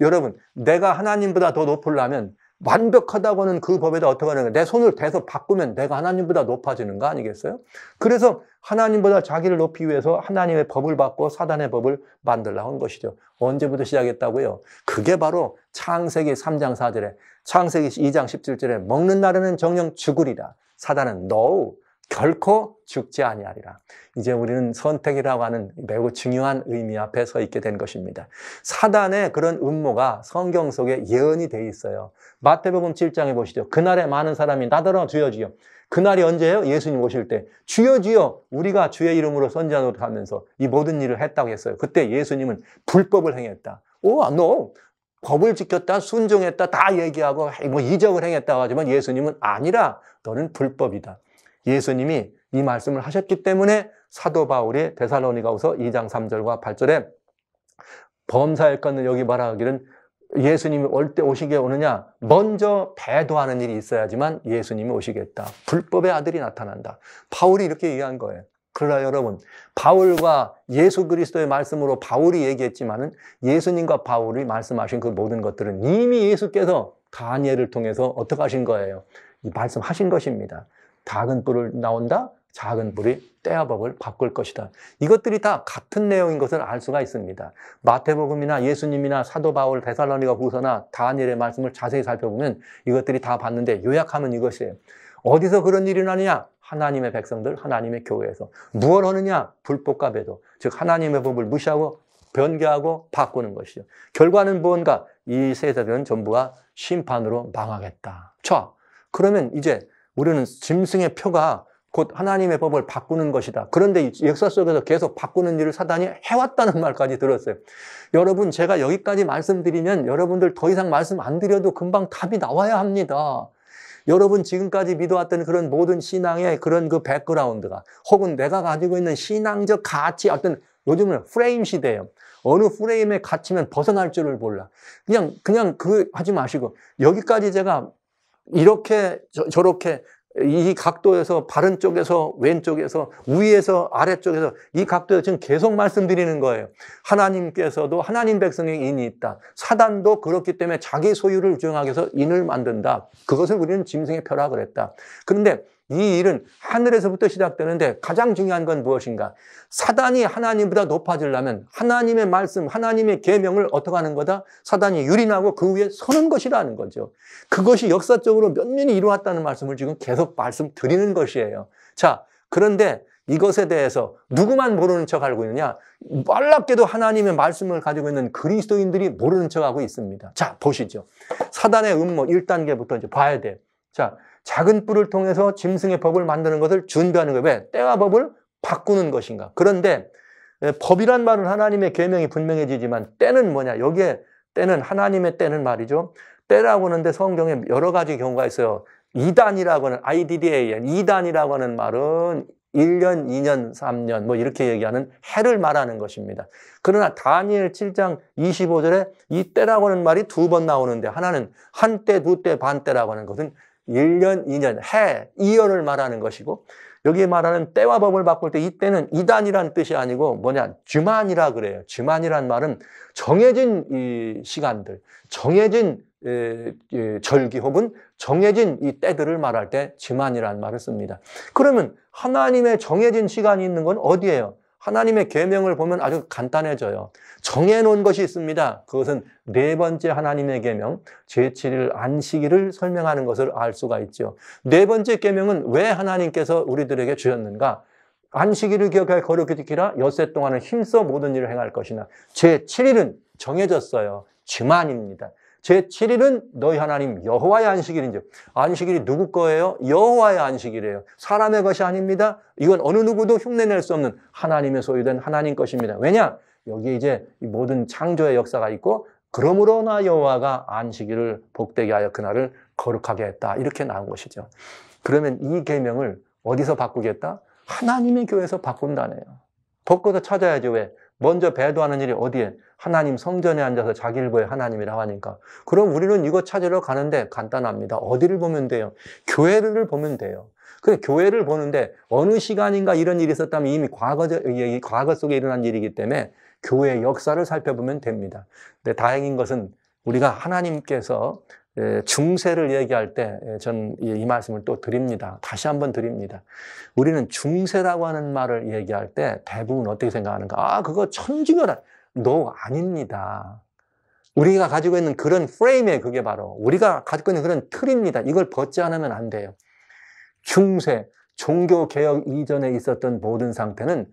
여러분, 내가 하나님보다 더 높으려면 완벽하다고 하는 그 법에다 어떻게 하는 가내 손을 대서 바꾸면 내가 하나님보다 높아지는 거 아니겠어요? 그래서 하나님보다 자기를 높이 위해서 하나님의 법을 받고 사단의 법을 만들라 한 것이죠. 언제부터 시작했다고요? 그게 바로 창세기 3장 4절에 창세기 2장 17절에 먹는 날에는 정령 죽으리라. 사단은 no. 결코 죽지 아니하리라. 이제 우리는 선택이라고 하는 매우 중요한 의미 앞에 서 있게 된 것입니다. 사단의 그런 음모가 성경 속에 예언이 돼 있어요. 마태복음 7장에 보시죠. 그날에 많은 사람이 나더러 주여 지여 그날이 언제예요? 예수님 오실 때. 주여 지여 우리가 주의 이름으로 선자 노릇하면서 이 모든 일을 했다고 했어요. 그때 예수님은 불법을 행했다. 오, no. 법을 지켰다, 순종했다, 다 얘기하고 뭐 이적을 행했다고 하지만 예수님은 아니라 너는 불법이다. 예수님이 이 말씀을 하셨기 때문에 사도 바울이 데살로니가후서 2장 3절과 8절에 범사의건을 여기 말하기는 예수님이 올 때 오시게 오느냐? 먼저 배도하는 일이 있어야지만 예수님이 오시겠다. 불법의 아들이 나타난다. 바울이 이렇게 얘기한 거예요. 그러나 여러분, 바울과 예수 그리스도의 말씀으로 바울이 얘기했지만은 예수님과 바울이 말씀하신 그 모든 것들은 이미 예수께서 다니엘을 통해서 어떻게 하신 거예요? 이 말씀하신 것입니다. 작은 뿔을 나온다. 작은 뿔이 때아법을 바꿀 것이다. 이것들이 다 같은 내용인 것을 알 수가 있습니다. 마태복음이나 예수님이나 사도 바울, 베살로니가 부서나 다니엘의 말씀을 자세히 살펴보면 이것들이 다 봤는데 요약하면 이것이에요. 어디서 그런 일이 나느냐? 하나님의 백성들, 하나님의 교회에서. 무엇 하느냐? 불법과 배도. 즉 하나님의 법을 무시하고 변개하고 바꾸는 것이죠. 결과는 무언가? 이 세대들은 전부가 심판으로 망하겠다. 자, 그러면 이제 우리는 짐승의 표가 곧 하나님의 법을 바꾸는 것이다. 그런데 역사 속에서 계속 바꾸는 일을 사단이 해왔다는 말까지 들었어요. 여러분, 제가 여기까지 말씀드리면 여러분들 더 이상 말씀 안 드려도 금방 답이 나와야 합니다. 여러분 지금까지 믿어왔던 그런 모든 신앙의 그런 그 백그라운드가 혹은 내가 가지고 있는 신앙적 가치 어떤 요즘은 프레임 시대예요. 어느 프레임에 갇히면 벗어날 줄을 몰라. 그냥 그냥 그 하지 마시고 여기까지 제가 이렇게 저, 렇게이 각도에서 바른 쪽에서 왼쪽에서 위에서 아래쪽에서 이 각도에서 지금 계속 말씀드리는 거예요. 하나님께서도 하나님 백성의 인이 있다. 사단도 그렇기 때문에 자기 소유를 주장하기 해서 인을 만든다. 그것을 우리는 짐승의 표라 그랬다. 그런데 이 일은 하늘에서부터 시작되는데 가장 중요한 건 무엇인가? 사단이 하나님보다 높아지려면 하나님의 말씀, 하나님의 계명을 어떻게 하는 거다? 사단이 유린하고 그 위에 서는 것이라는 거죠. 그것이 역사적으로 몇면이 이루어왔다는 말씀을 지금 계속 말씀드리는 것이에요. 자, 그런데 이것에 대해서 누구만 모르는 척 알고 있느냐? 빨랍게도 하나님의 말씀을 가지고 있는 그리스도인들이 모르는 척 하고 있습니다. 자, 보시죠. 사단의 음모 1단계부터 이제 봐야 돼. 자, 작은 뿔을 통해서 짐승의 법을 만드는 것을 준비하는 거예요. 왜? 때와 법을 바꾸는 것인가. 그런데 법이란 말은 하나님의 계명이 분명해지지만 때는 뭐냐? 여기에 때는 하나님의 때는 말이죠. 때라고 하는데 성경에 여러 가지 경우가 있어요. 이단이라고 하는 IDDAN 이단이라고 하는 말은 1년, 2년, 3년 뭐 이렇게 얘기하는 해를 말하는 것입니다. 그러나 다니엘 7장 25절에 이 때라고 하는 말이 두 번 나오는데 하나는 한 때, 두 때, 반 때라고 하는 것은 1년, 2년, 해, 2년을 말하는 것이고 여기 말하는 때와 법을 바꿀 때 이때는 이단이란 뜻이 아니고 뭐냐 주만이라 그래요. 주만이란 말은 정해진 이 시간들, 정해진 에, 예, 절기 혹은 정해진 이 때들을 말할 때 주만이란 말을 씁니다. 그러면 하나님의 정해진 시간이 있는 건 어디예요? 하나님의 계명을 보면 아주 간단해져요. 정해 놓은 것이 있습니다. 그것은 네 번째 하나님의 계명, 제7일 안식일을 설명하는 것을 알 수가 있죠. 네 번째 계명은 왜 하나님께서 우리들에게 주셨는가? 안식일을 기억하 거룩히 지키라. 엿새 동안은 힘써 모든 일을 행할 것이나 제7일은 정해졌어요. 주만입니다. 제7일은 너희 하나님 여호와의 안식일인즉 안식일이 누구 거예요? 여호와의 안식일이에요. 사람의 것이 아닙니다. 이건 어느 누구도 흉내낼 수 없는 하나님의 소유된 하나님 것입니다. 왜냐? 여기 에 이제 모든 창조의 역사가 있고 그러므로 나 여호와가 안식일을 복되게 하여 그날을 거룩하게 했다. 이렇게 나온 것이죠. 그러면 이 계명을 어디서 바꾸겠다? 하나님의 교회에서 바꾼다네요. 벗고서 찾아야죠. 왜? 먼저 배도하는 일이 어디에? 하나님 성전에 앉아서 자기를 보여 하나님이라고 하니까. 그럼 우리는 이거 찾으러 가는데 간단합니다. 어디를 보면 돼요? 교회를 보면 돼요. 그래, 교회를 보는데 어느 시간인가 이런 일이 있었다면 이미 과거, 과거 속에 일어난 일이기 때문에 교회 역사를 살펴보면 됩니다. 근데 다행인 것은 우리가 하나님께서 예, 중세를 얘기할 때 저는 예, 이 말씀을 또 드립니다. 다시 한번 드립니다. 우리는 중세라고 하는 말을 얘기할 때 대부분 어떻게 생각하는가? 아, 그거 천지교란 No, 아닙니다. 우리가 가지고 있는 그런 프레임에 그게 바로 우리가 가지고 있는 그런 틀입니다. 이걸 벗지 않으면 안 돼요. 중세, 종교 개혁 이전에 있었던 모든 상태는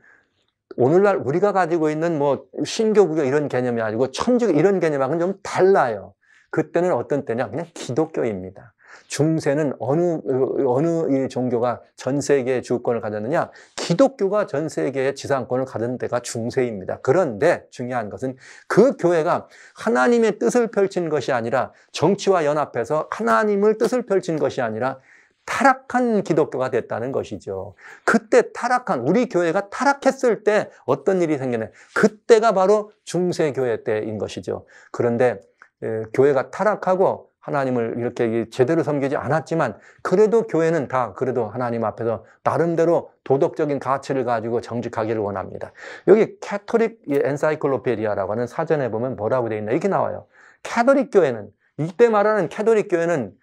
오늘날 우리가 가지고 있는 뭐 신교구역 이런 개념이 아니고 천주교 이런 개념하고는 좀 달라요. 그때는 어떤 때냐? 그냥 기독교입니다. 중세는 어느, 어느 종교가 전 세계의 주권을 가졌느냐? 기독교가 전 세계의 지상권을 가진 때가 중세입니다. 그런데 중요한 것은 그 교회가 하나님의 뜻을 펼친 것이 아니라 정치와 연합해서 하나님을 뜻을 펼친 것이 아니라 타락한 기독교가 됐다는 것이죠. 그때 타락한, 우리 교회가 타락했을 때 어떤 일이 생겼냐 그때가 바로 중세교회 때인 것이죠. 그런데 예, 교회가 타락하고 하나님을 이렇게 제대로 섬기지 않았지만 그래도 교회는 다 그래도 하나님 앞에서 나름대로 도덕적인 가치를 가지고 정직하기를 원합니다. 여기 캐토릭 엔사이클로페리아라고 하는 사전에 보면 뭐라고 되어 있나 이렇게 나와요. 캐토릭 교회는 이때 말하는 캐토릭 교회는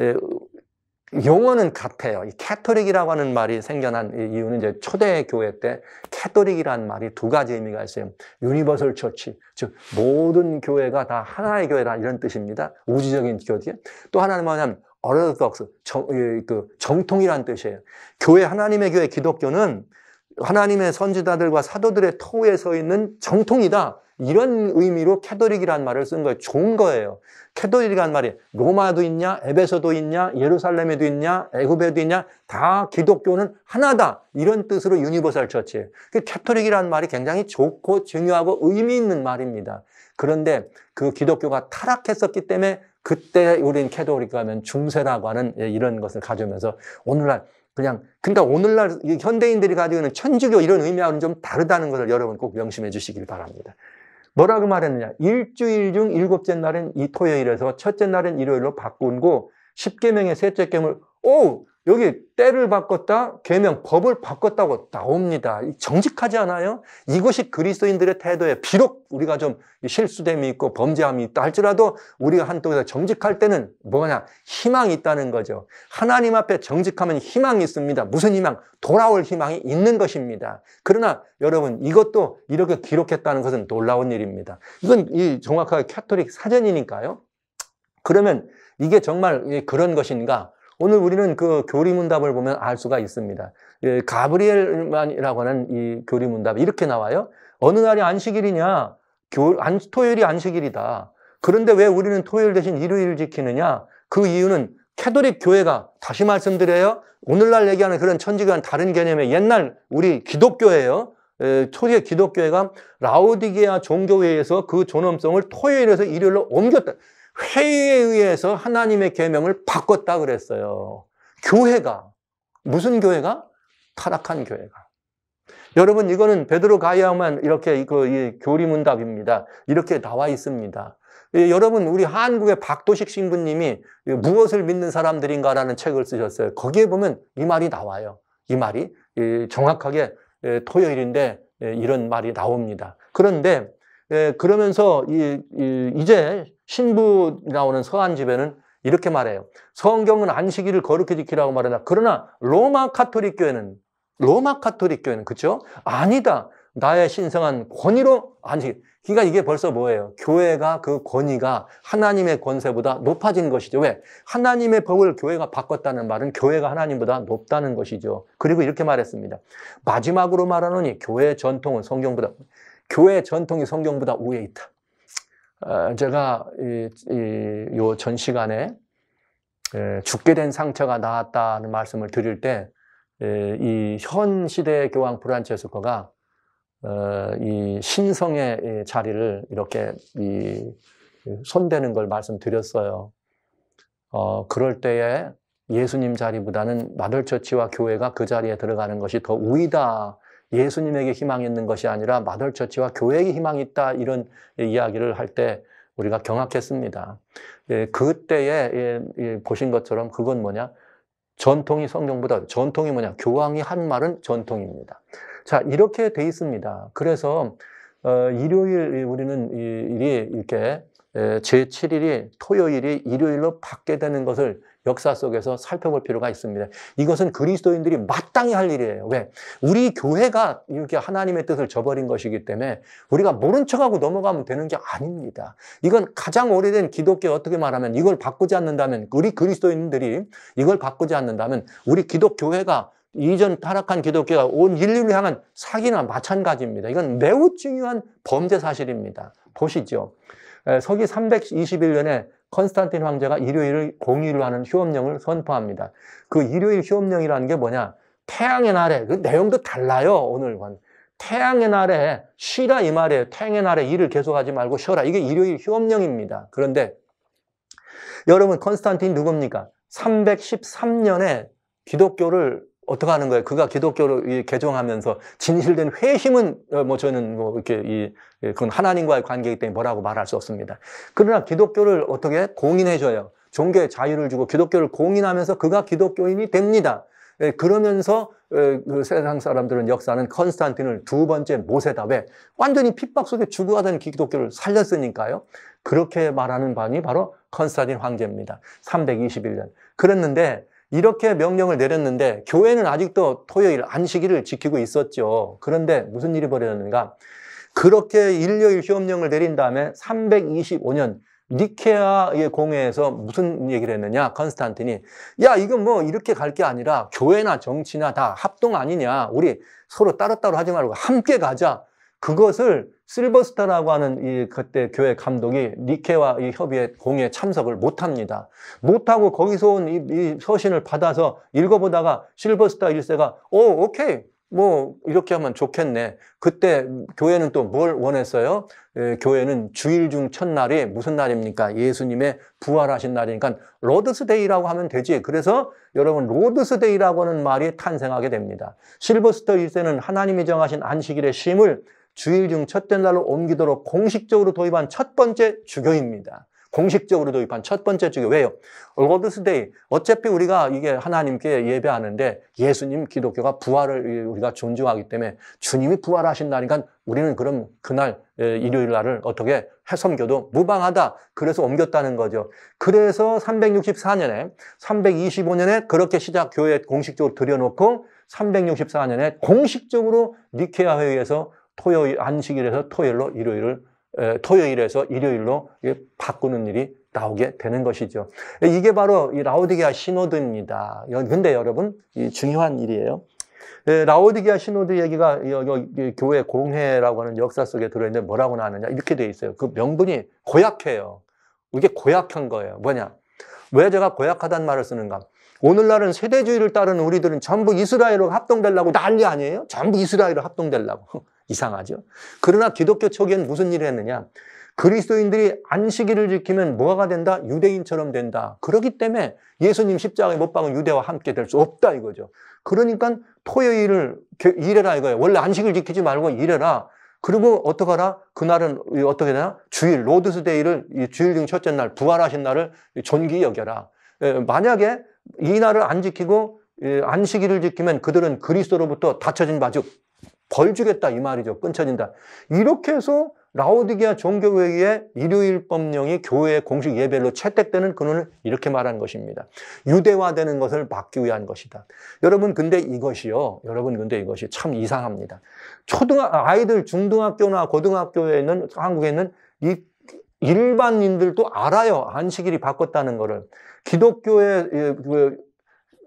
예, 용어는 같아요. 이 캐토릭이라고 하는 말이 생겨난 이유는 이제 초대 교회 때 캐토릭이라는 말이 두 가지 의미가 있어요. 유니버설 처치, 즉 모든 교회가 다 하나의 교회다 이런 뜻입니다. 우주적인 교제. 또 하나는 뭐냐면 어레드덕스, 그 정통이라는 뜻이에요. 교회 하나님의 교회 기독교는 하나님의 선지자들과 사도들의 토우에서 있는 정통이다. 이런 의미로 캐더릭이란 말을 쓴 거예요. 좋은 거예요. 캐더릭이란 말이 로마도 있냐, 에베소도 있냐, 예루살렘에도 있냐, 에굽에도 있냐, 다 기독교는 하나다. 이런 뜻으로 유니버설 처치예요. 그 캐터릭이란 말이 굉장히 좋고 중요하고 의미 있는 말입니다. 그런데 그 기독교가 타락했었기 때문에 그때 우린 캐더릭 가면 중세라고 하는 예, 이런 것을 가져오면서 오늘날 그냥 그러니까 오늘날 현대인들이 가지고 있는 천주교 이런 의미와는 좀 다르다는 것을 여러분 꼭 명심해 주시길 바랍니다. 뭐라고 말했느냐? 일주일 중 일곱째 날은 이 토요일에서 첫째 날은 일요일로 바꾼고 십계명의 셋째 계명을 오 여기 때를 바꿨다, 계명, 법을 바꿨다고 나옵니다. 정직하지 않아요? 이것이 그리스도인들의 태도에 비록 우리가 좀 실수됨이 있고 범죄함이 있다 할지라도 우리가 한쪽에서 정직할 때는 뭐냐? 희망이 있다는 거죠. 하나님 앞에 정직하면 희망이 있습니다. 무슨 희망? 돌아올 희망이 있는 것입니다. 그러나 여러분 이것도 이렇게 기록했다는 것은 놀라운 일입니다. 이건 이 정확하게 캐톨릭 사전이니까요. 그러면 이게 정말 그런 것인가? 오늘 우리는 그 교리문답을 보면 알 수가 있습니다. 예, 가브리엘만이라고 하는 이 교리문답 이렇게 나와요. 어느 날이 안식일이냐? 교, 안, 토요일이 안식일이다. 그런데 왜 우리는 토요일 대신 일요일 을 지키느냐? 그 이유는 캐도릭 교회가 다시 말씀드려요. 오늘날 얘기하는 그런 천지교는 다른 개념의 옛날 우리 기독교예요. 예, 초기의 기독교회가 라오디게아 종교회에서 그 존엄성을 토요일에서 일요일로 옮겼다. 회의에 의해서 하나님의 계명을 바꿨다 그랬어요. 교회가 무슨 교회가? 타락한 교회가. 여러분 이거는 베드로 가이아만 이렇게 그 교리문답입니다. 이렇게 나와 있습니다. 예, 여러분 우리 한국의 박도식 신부님이 무엇을 믿는 사람들인가라는 책을 쓰셨어요. 거기에 보면 이 말이 나와요. 이 말이 정확하게 예, 토요일인데 예, 이런 말이 나옵니다. 그런데 예, 그러면서 이, 이, 이제 신부 나오는 서한 집에는 이렇게 말해요. 성경은 안식일을 거룩히 지키라고 말한다. 그러나 로마 카톨릭 교회는 로마 카톨릭 교회는 그렇죠? 아니다. 나의 신성한 권위로 안식. 그러니까 이게 벌써 뭐예요? 교회가 그 권위가 하나님의 권세보다 높아진 것이죠. 왜? 하나님의 법을 교회가 바꿨다는 말은 교회가 하나님보다 높다는 것이죠. 그리고 이렇게 말했습니다. 마지막으로 말하노니 교회의 전통은 성경보다 교회 전통이 성경보다 우에 있다. 아, 제가 이, 이, 시간에 죽게 된 상처가 나았다는 말씀을 드릴 때, 이 현 시대 교황 브란체스커가 어, 이 신성의 자리를 이렇게 이, 손대는 걸 말씀드렸어요. 어, 그럴 때에 예수님 자리보다는 마들처치와 교회가 그 자리에 들어가는 것이 더 우위다 예수님에게 희망이 있는 것이 아니라 마덜처치와 교회에 희망이 있다 이런 이야기를 할 때 우리가 경악했습니다. 예, 그때에 예, 예, 보신 것처럼 그건 뭐냐? 전통이 성경보다 전통이 뭐냐? 교황이 한 말은 전통입니다. 자 이렇게 돼 있습니다. 그래서 어, 일요일 우리는 일이 이렇게 예, 제7일이 토요일이 일요일로 받게 되는 것을 역사 속에서 살펴볼 필요가 있습니다. 이것은 그리스도인들이 마땅히 할 일이에요. 왜? 우리 교회가 이렇게 하나님의 뜻을 저버린 것이기 때문에 우리가 모른 척하고 넘어가면 되는 게 아닙니다. 이건 가장 오래된 기독교 어떻게 말하면 이걸 바꾸지 않는다면 우리 그리스도인들이 이걸 바꾸지 않는다면 우리 기독교회가 이전 타락한 기독교가 온 인류를 향한 사기나 마찬가지입니다. 이건 매우 중요한 범죄 사실입니다. 보시죠. 서기 321년에 컨스탄틴 황제가 일요일을 공휴일로 하는 휴업령을 선포합니다. 그 일요일 휴업령이라는 게 뭐냐? 태양의 날에 그 내용도 달라요 오늘과는. 태양의 날에 쉬라 이 말이에요. 태양의 날에 일을 계속하지 말고 쉬어라. 이게 일요일 휴업령입니다. 그런데 여러분 컨스탄틴 누굽니까? 313년에 기독교를 어떻게 하는 거예요? 그가 기독교로 개종하면서 진실된 회심은 어, 뭐 저는 뭐 이렇게 이 예, 그건 하나님과의 관계이기 때문에 뭐라고 말할 수 없습니다. 그러나 기독교를 어떻게 공인해 줘요? 종교의 자유를 주고 기독교를 공인하면서 그가 기독교인이 됩니다. 예, 그러면서 어, 그 세상 사람들은 역사는 컨스탄틴을 두 번째 모세다. 왜? 완전히 핍박 속에 죽어가던 기독교를 살렸으니까요. 그렇게 말하는 반이 바로 컨스탄틴 황제입니다. 321년. 그랬는데 이렇게 명령을 내렸는데 교회는 아직도 토요일 안식일을 지키고 있었죠. 그런데 무슨 일이 벌어졌는가? 그렇게 일요일 휴업령을 내린 다음에 325년 니케아의 공회에서 무슨 얘기를 했느냐? 컨스탄틴이 야 이건 뭐 이렇게 갈 게 아니라 교회나 정치나 다 합동 아니냐? 우리 서로 따로따로 하지 말고 함께 가자. 그것을 실버스타라고 하는 이 그때 교회 감독이 니케와 이 협의회 공의에 참석을 못합니다. 못하고 거기서 온 이 서신을 받아서 읽어보다가 실버스타 1세가 오 오케이 뭐 이렇게 하면 좋겠네. 그때 교회는 또 뭘 원했어요? 에, 예, 교회는 주일 중 첫날이 무슨 날입니까? 예수님의 부활하신 날이니까 로드스데이라고 하면 되지. 그래서 여러분 로드스데이라고 하는 말이 탄생하게 됩니다. 실버스터 1세는 하나님이 정하신 안식일의 쉼을 주일 중 첫째 날로 옮기도록 공식적으로 도입한 첫 번째 주교입니다. 공식적으로 도입한 첫 번째 주교. 왜요? 월드스데이. 어차피 우리가 이게 하나님께 예배하는데 예수님 기독교가 부활을 우리가 존중하기 때문에 주님이 부활하신 날이니까 우리는 그럼 그날 일요일 날을 어떻게 해섬겨도 무방하다. 그래서 옮겼다는 거죠. 그래서 364년에 325년에 그렇게 시작 교회 공식적으로 들여놓고 364년에 공식적으로 니케아 회의에서 토요일 안식일에서 토요일로 일요일을 토요일에서 일요일로 바꾸는 일이 나오게 되는 것이죠. 이게 바로 이 라오디게아 신호드입니다. 근데 여러분 이 중요한 일이에요. 라오디게아 신호드 얘기가 여기 교회 공회라고 하는 역사 속에 들어있는데 뭐라고 나왔느냐 이렇게 돼 있어요. 그 명분이 고약해요. 이게 고약한 거예요. 뭐냐? 왜 제가 고약하단 말을 쓰는가? 오늘날은 세대주의를 따르는 우리들은 전부 이스라엘로 합동되려고 난리 아니에요? 전부 이스라엘로 합동되려고. 이상하죠. 그러나 기독교 초기엔 무슨 일을 했느냐? 그리스도인들이 안식일을 지키면 뭐가 된다? 유대인처럼 된다. 그러기 때문에 예수님 십자가에 못 박은 유대와 함께 될 수 없다 이거죠. 그러니까 토요일을 일해라 이거예요. 원래 안식일 지키지 말고 일해라. 그리고 어떡하라? 그날은 어떻게 되나? 주일, 로드스데이를 주일 중 첫째 날, 부활하신 날을 존귀 여겨라. 예, 만약에 이날을 안 지키고 안식일을 지키면 그들은 그리스도로부터 다쳐진 바죠 벌 주겠다 이 말이죠. 끊쳐진다. 이렇게 해서 라오디게아 종교회의의 일요일 법령이 교회의 공식 예배로 채택되는 근원을 이렇게 말한 것입니다. 유대화되는 것을 막기 위한 것이다. 여러분 근데 이것이요. 여러분 근데 이것이 참 이상합니다. 초등학 아, 아이들 중등학교나 고등학교에 있는 한국에 있는 이 일반인들도 알아요. 안식일이 바꿨다는 거를. 기독교의 그,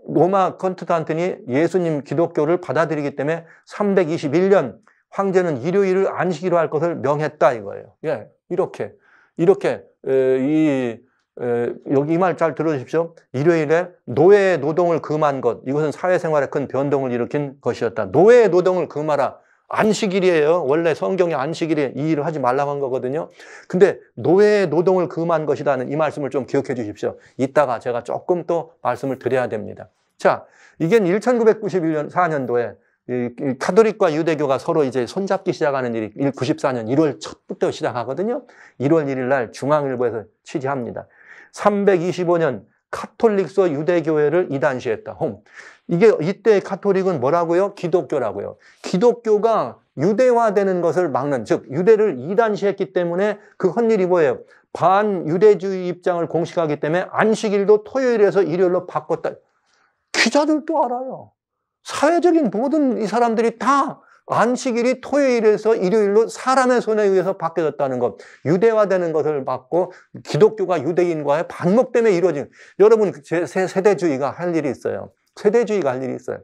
로마 컨스탄틴이 예수님 기독교를 받아들이기 때문에 321년 황제는 일요일을 안식일로 할 것을 명했다 이거예요. 예, 이렇게 이렇게 에, 이 에, 여기 이말 잘 들어주십시오. 일요일에 노예 의 노동을 금한 것 이것은 사회생활에 큰 변동을 일으킨 것이었다. 노예 의 노동을 금하라. 안식일이에요. 원래 성경의 안식일에 이 일을 하지 말라고 한 거거든요. 근데 노예의 노동을 금한 것이라는 이 말씀을 좀 기억해 주십시오. 이따가 제가 조금 또 말씀을 드려야 됩니다. 자, 이게 1991년 4년도에 카톨릭과 유대교가 서로 이제 손잡기 시작하는 일이 94년 1월 첫부터 시작하거든요. 1월 1일 날 중앙일보에서 취재합니다. 325년 카톨릭서 유대교회를 이단시했다. 이게 이때 카톨릭은 뭐라고요? 기독교라고요. 기독교가 유대화되는 것을 막는 즉 유대를 이단시했기 때문에 그 헌일이 뭐예요? 반유대주의 입장을 공식하기 때문에 안식일도 토요일에서 일요일로 바꿨다. 기자들도 알아요. 사회적인 모든 이 사람들이 다 안식일이 토요일에서 일요일로 사람의 손에 의해서 바뀌어졌다는 것, 유대화되는 것을 막고 기독교가 유대인과의 반목 때문에 이루어진 여러분 제 세대주의가 할 일이 있어요. 최대주의가할 일이 있어요.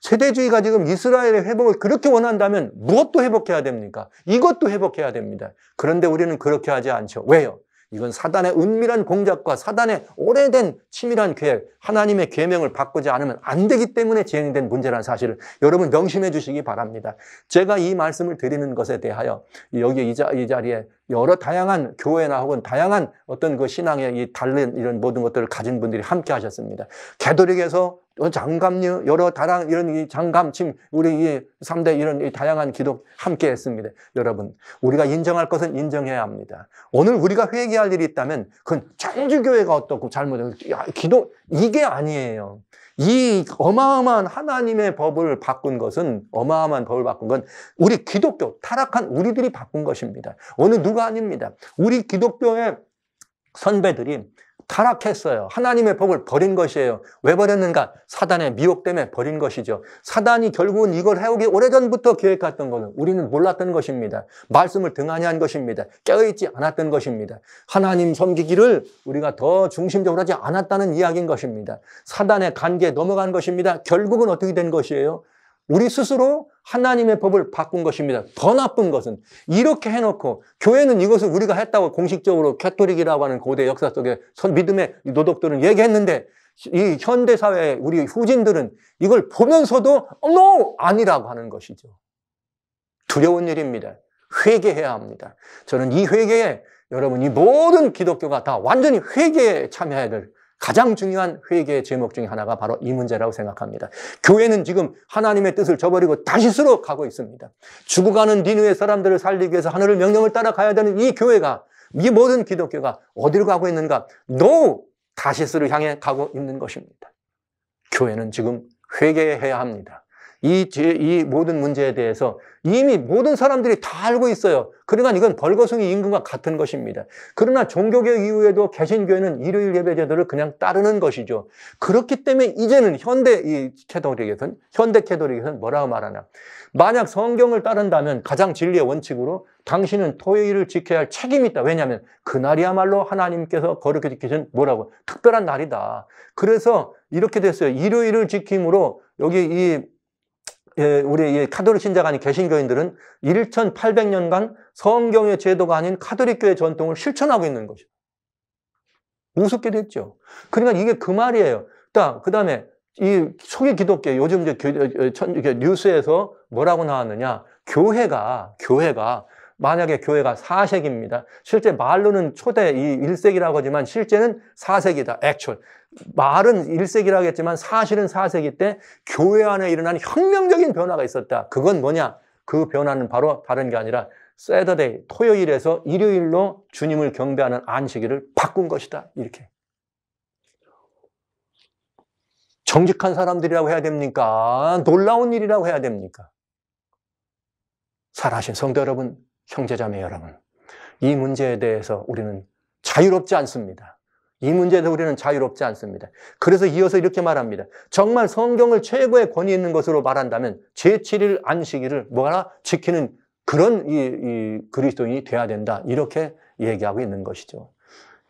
최대주의가 지금 이스라엘의 회복을 그렇게 원한다면 무엇도 회복해야 됩니까? 이것도 회복해야 됩니다. 그런데 우리는 그렇게 하지 않죠. 왜요? 이건 사단의 은밀한 공작과 사단의 오래된 치밀한 계획, 하나님의 계명을 바꾸지 않으면 안 되기 때문에 진행된 문제라는 사실을 여러분 명심해 주시기 바랍니다. 제가 이 말씀을 드리는 것에 대하여 여기 이 자리에 여러 다양한 교회나 혹은 다양한 어떤 그 신앙의 이 다른 이런 모든 것들을 가진 분들이 함께 하셨습니다. 개도릭에서 어, 장감류, 여러 다랑 이런 이 장감침, 우리 이 3대 이런 이 다양한 기도 함께 했습니다. 여러분, 우리가 인정할 것은 인정해야 합니다. 오늘 우리가 회개할 일이 있다면 그건 청주교회가 어떻고 잘못된, 기도, 이게 아니에요. 이 어마어마한 하나님의 법을 바꾼 것은 어마어마한 법을 바꾼 건 우리 기독교 타락한 우리들이 바꾼 것입니다. 어느 누가 아닙니다. 우리 기독교의 선배들이 타락했어요. 하나님의 복을 버린 것이에요. 왜 버렸는가? 사단의 미혹 때문에 버린 것이죠. 사단이 결국은 이걸 해오기 오래전부터 계획했던 거는 우리는 몰랐던 것입니다. 말씀을 등한히 한 것입니다. 깨어있지 않았던 것입니다. 하나님 섬기기를 우리가 더 중심적으로 하지 않았다는 이야기인 것입니다. 사단의 관계에 넘어간 것입니다. 결국은 어떻게 된 것이에요? 우리 스스로 하나님의 법을 바꾼 것입니다. 더 나쁜 것은 이렇게 해놓고 교회는 이것을 우리가 했다고 공식적으로 캐토릭이라고 하는 고대 역사 속에 믿음의 노독들은 얘기했는데 이 현대 사회의 우리 후진들은 이걸 보면서도 no 아니라고 하는 것이죠. 두려운 일입니다. 회개해야 합니다. 저는 이 회개에 여러분 이 모든 기독교가 다 완전히 회개에 참여해야 될 가장 중요한 회개의 제목 중에 하나가 바로 이 문제라고 생각합니다. 교회는 지금 하나님의 뜻을 저버리고 다시스로 가고 있습니다. 죽어가는 니누의 사람들을 살리기 위해서 하늘을 명령을 따라 가야 되는 이 교회가 이 모든 기독교가 어디로 가고 있는가? No! 다시스를 향해 가고 있는 것입니다. 교회는 지금 회개해야 합니다. 이, 이 모든 문제에 대해서 이미 모든 사람들이 다 알고 있어요. 그러니까 이건 벌거숭이 임금과 같은 것입니다. 그러나 종교계 이후에도 개신교회는 일요일 예배 제도를 그냥 따르는 것이죠. 그렇기 때문에 이제는 현대 이 캐도릭에서는 현대 캐도릭에서는 뭐라고 말하냐? 만약 성경을 따른다면 가장 진리의 원칙으로 당신은 토요일을 지켜야 할 책임이 있다. 왜냐하면 그날이야말로 하나님께서 거룩히 지키신 뭐라고 특별한 날이다. 그래서 이렇게 됐어요. 일요일을 지킴으로 여기 이 예, 우리 카톨릭 신자 아닌 개신교인들은 1800년간 성경의 제도가 아닌 카톨릭교의 전통을 실천하고 있는 거죠. 우습게 됐죠. 그러니까 이게 그 말이에요. 그 다음에 이 초기 기독교, 요즘 이제 어, 뉴스에서 뭐라고 나왔느냐. 교회가, 교회가 만약에 교회가 4세기입니다. 실제 말로는 초대 이 1세기라고 하지만 실제는 4세기다. 액츄얼. 말은 1세기라고 했지만 사실은 4세기 때 교회 안에 일어난 혁명적인 변화가 있었다. 그건 뭐냐? 그 변화는 바로 다른 게 아니라 세더데이, 토요일에서 일요일로 주님을 경배하는 안식일을 바꾼 것이다. 이렇게. 정직한 사람들이라고 해야 됩니까? 놀라운 일이라고 해야 됩니까? 살아신 성도 여러분, 형제자매 여러분, 이 문제에 대해서 우리는 자유롭지 않습니다. 이 문제에서 우리는 자유롭지 않습니다. 그래서 이어서 이렇게 말합니다. 정말 성경을 최고의 권위 있는 것으로 말한다면 제7일 안식일을 뭐하나 지키는 그런 이, 이 그리스도인이 돼야 된다. 이렇게 얘기하고 있는 것이죠.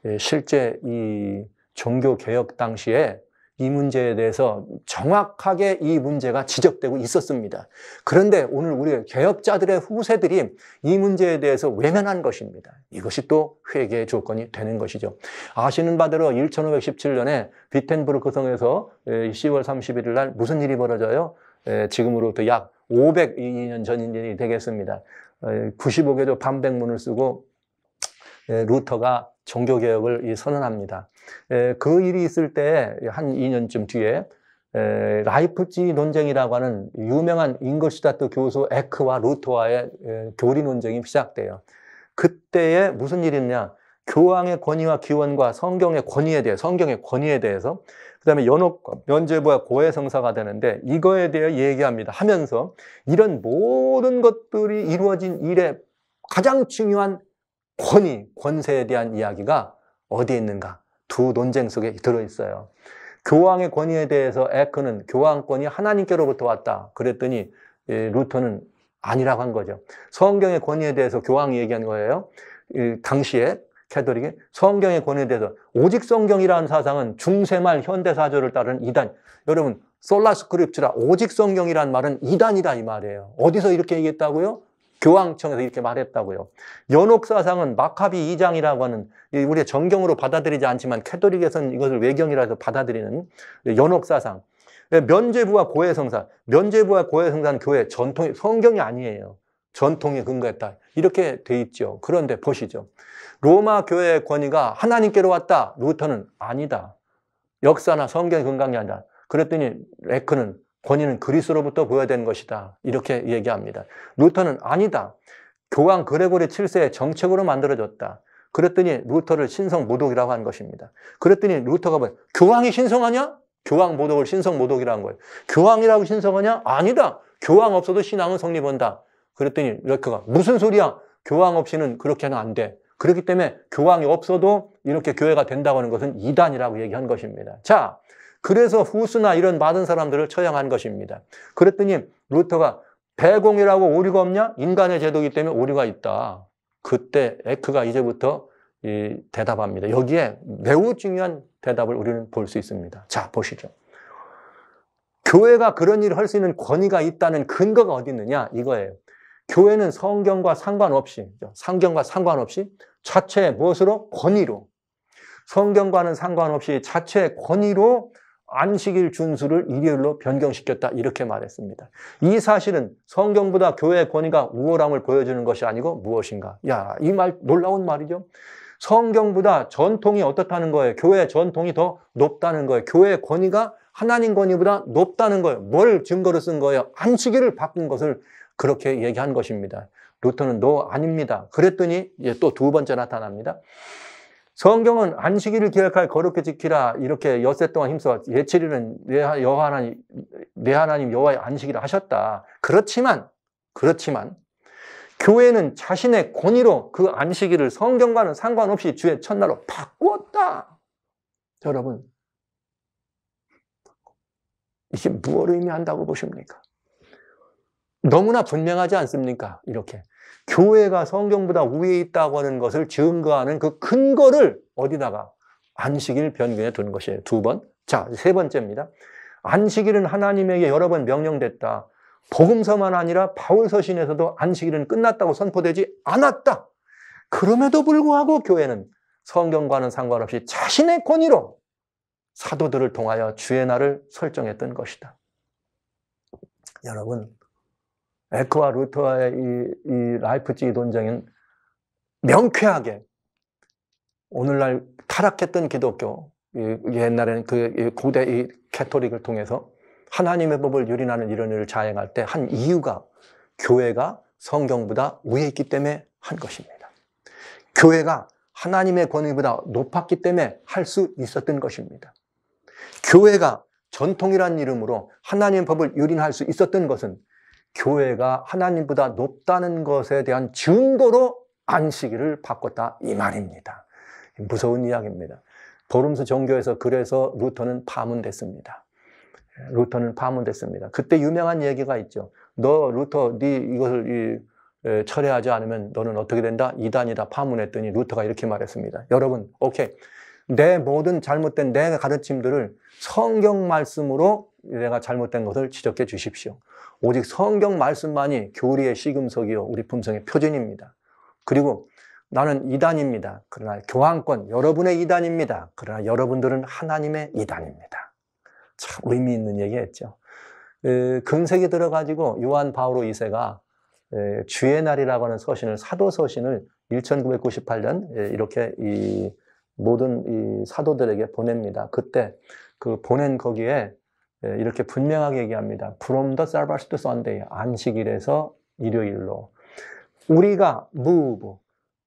예, 실제 이 종교 개혁 당시에 이 문제에 대해서 정확하게 이 문제가 지적되고 있었습니다. 그런데 오늘 우리 개혁자들의 후세들이 이 문제에 대해서 외면한 것입니다. 이것이 또회계의 조건이 되는 것이죠. 아시는 바대로 1517년에 비텐부르크 성에서 10월 31일 날 무슨 일이 벌어져요? 지금으로부터 약 502년 전인 일이 되겠습니다. 95개조 반백문을 쓰고 루터가 종교개혁을 선언합니다. 그 일이 있을 때 한 2년쯤 뒤에 라이프치 논쟁이라고 하는 유명한 잉글슈다트 교수 에크와 루터와의 교리 논쟁이 시작돼요. 그때에 무슨 일이 있냐? 교황의 권위와 기원과 성경의 권위에 대해 성경의 권위에 대해서 그다음에 연옥과 면죄부와 고해성사가 되는데 이거에 대해 얘기합니다. 하면서 이런 모든 것들이 이루어진 일에 가장 중요한 권위, 권세에 대한 이야기가 어디에 있는가? 두 논쟁 속에 들어있어요. 교황의 권위에 대해서 에크는 교황권이 하나님께로부터 왔다. 그랬더니 예, 루터는 아니라고 한 거죠. 성경의 권위에 대해서 교황이 얘기한 거예요. 당시에 캐더릭이 성경의 권위에 대해서 오직 성경이라는 사상은 중세말 현대사조를 따른 이단. 여러분, 솔라스크립츠라 오직 성경이라는 말은 이단이다 이 말이에요. 어디서 이렇게 얘기했다고요? 교황청에서 이렇게 말했다고요. 연옥사상은 마카비 2장이라고 하는 우리의 정경으로 받아들이지 않지만 캐톨릭에서는 이것을 외경이라서 받아들이는 연옥사상. 예, 면죄부와 고해성사. 면죄부와 고해성사는 교회 전통 성경이 아니에요. 전통에 근거했다. 이렇게 돼 있죠. 그런데 보시죠. 로마 교회의 권위가 하나님께로 왔다. 루터는 아니다. 역사나 성경에 근거한 게 아니다. 그랬더니 레크는 권위는 그리스로부터 부여된 것이다. 이렇게 얘기합니다. 루터는 아니다. 교황 그레고리 7세의 정책으로 만들어졌다. 그랬더니 루터를 신성모독이라고 한 것입니다. 그랬더니 루터가 뭐 교황이 신성하냐? 교황 모독을 신성모독이라는 거예요. 교황이라고 신성하냐? 아니다. 교황 없어도 신앙은 성립한다. 그랬더니 루터가 무슨 소리야? 교황 없이는 그렇게는 안 돼. 그렇기 때문에 교황이 없어도 이렇게 교회가 된다고 하는 것은 이단이라고 얘기한 것입니다. 자, 그래서 후스나 이런 많은 사람들을 처형한 것입니다. 그랬더니 루터가 배공이라고 오류가 없냐? 인간의 제도이기 때문에 오류가 있다. 그때 에크가 이제부터 이 대답합니다. 여기에 매우 중요한 대답을 우리는 볼 수 있습니다. 자, 보시죠. 교회가 그런 일을 할 수 있는 권위가 있다는 근거가 어디 있느냐? 이거예요. 교회는 성경과 상관없이, 상경과 상관없이 자체의 무엇으로? 권위로. 성경과는 상관없이 자체의 권위로 안식일 준수를 일요일로 변경시켰다 이렇게 말했습니다. 이 사실은 성경보다 교회의 권위가 우월함을 보여주는 것이 아니고 무엇인가? 야, 이 말 놀라운 말이죠. 성경보다 전통이 어떻다는 거예요. 교회의 전통이 더 높다는 거예요. 교회의 권위가 하나님 권위보다 높다는 거예요. 뭘 증거로 쓴 거예요? 안식일을 바꾼 것을 그렇게 얘기한 것입니다. 루터는 너 아닙니다. 그랬더니 또 두 번째 나타납니다. 성경은 안식일을 기억하여 거룩히 지키라 이렇게 엿새 동안 힘써 예칠일은 여 하나님 내 하나님 여호와의 안식일을 하셨다. 그렇지만 그렇지만 교회는 자신의 권위로 그 안식일을 성경과는 상관없이 주의 첫날로 바꾸었다. 여러분 이게 무엇을 의미한다고 보십니까? 너무나 분명하지 않습니까? 이렇게 교회가 성경보다 위에 있다고 하는 것을 증거하는 그 근거를 어디다가 안식일 변경에 둔 것이에요. 두 번. 자, 세 번째입니다. 안식일은 하나님에게 여러 번 명령됐다. 복음서만 아니라 바울서신에서도 안식일은 끝났다고 선포되지 않았다. 그럼에도 불구하고 교회는 성경과는 상관없이 자신의 권위로 사도들을 통하여 주의 날을 설정했던 것이다. 여러분, 에크와 루터와의 이, 이라이프찌이논쟁인 명쾌하게 오늘날 타락했던 기독교, 옛날에는 그 고대 이 캐토릭을 통해서 하나님의 법을 유린하는 이런 일을 자행할 때 한 이유가 교회가 성경보다 위에 있기 때문에 한 것입니다. 교회가 하나님의 권위보다 높았기 때문에 할 수 있었던 것입니다. 교회가 전통이란 이름으로 하나님의 법을 유린할 수 있었던 것은 교회가 하나님보다 높다는 것에 대한 증거로 안식일을 바꿨다 이 말입니다. 무서운 이야기입니다. 보름수 종교에서 그래서 루터는 파문됐습니다. 루터는 파문됐습니다. 그때 유명한 얘기가 있죠. 너 루터 네 이것을 이, 에, 철회하지 않으면 너는 어떻게 된다? 이단이다 파문했더니 루터가 이렇게 말했습니다. 여러분 오케이 내 모든 잘못된 내 가르침들을 성경 말씀으로 내가 잘못된 것을 지적해 주십시오. 오직 성경 말씀만이 교리의 시금석이요 우리 품성의 표준입니다. 그리고 나는 이단입니다. 그러나 교황권 여러분의 이단입니다. 그러나 여러분들은 하나님의 이단입니다. 참 의미 있는 얘기했죠. 근세기 들어가지고 요한 바오로 2세가 주의 날이라고 하는 서신을 사도 서신을 1998년 이렇게 이 모든 이 사도들에게 보냅니다. 그때 그 보낸 거기에 이렇게 분명하게 얘기합니다. From the Sabbath Sunday, 안식일에서 일요일로. 우리가 move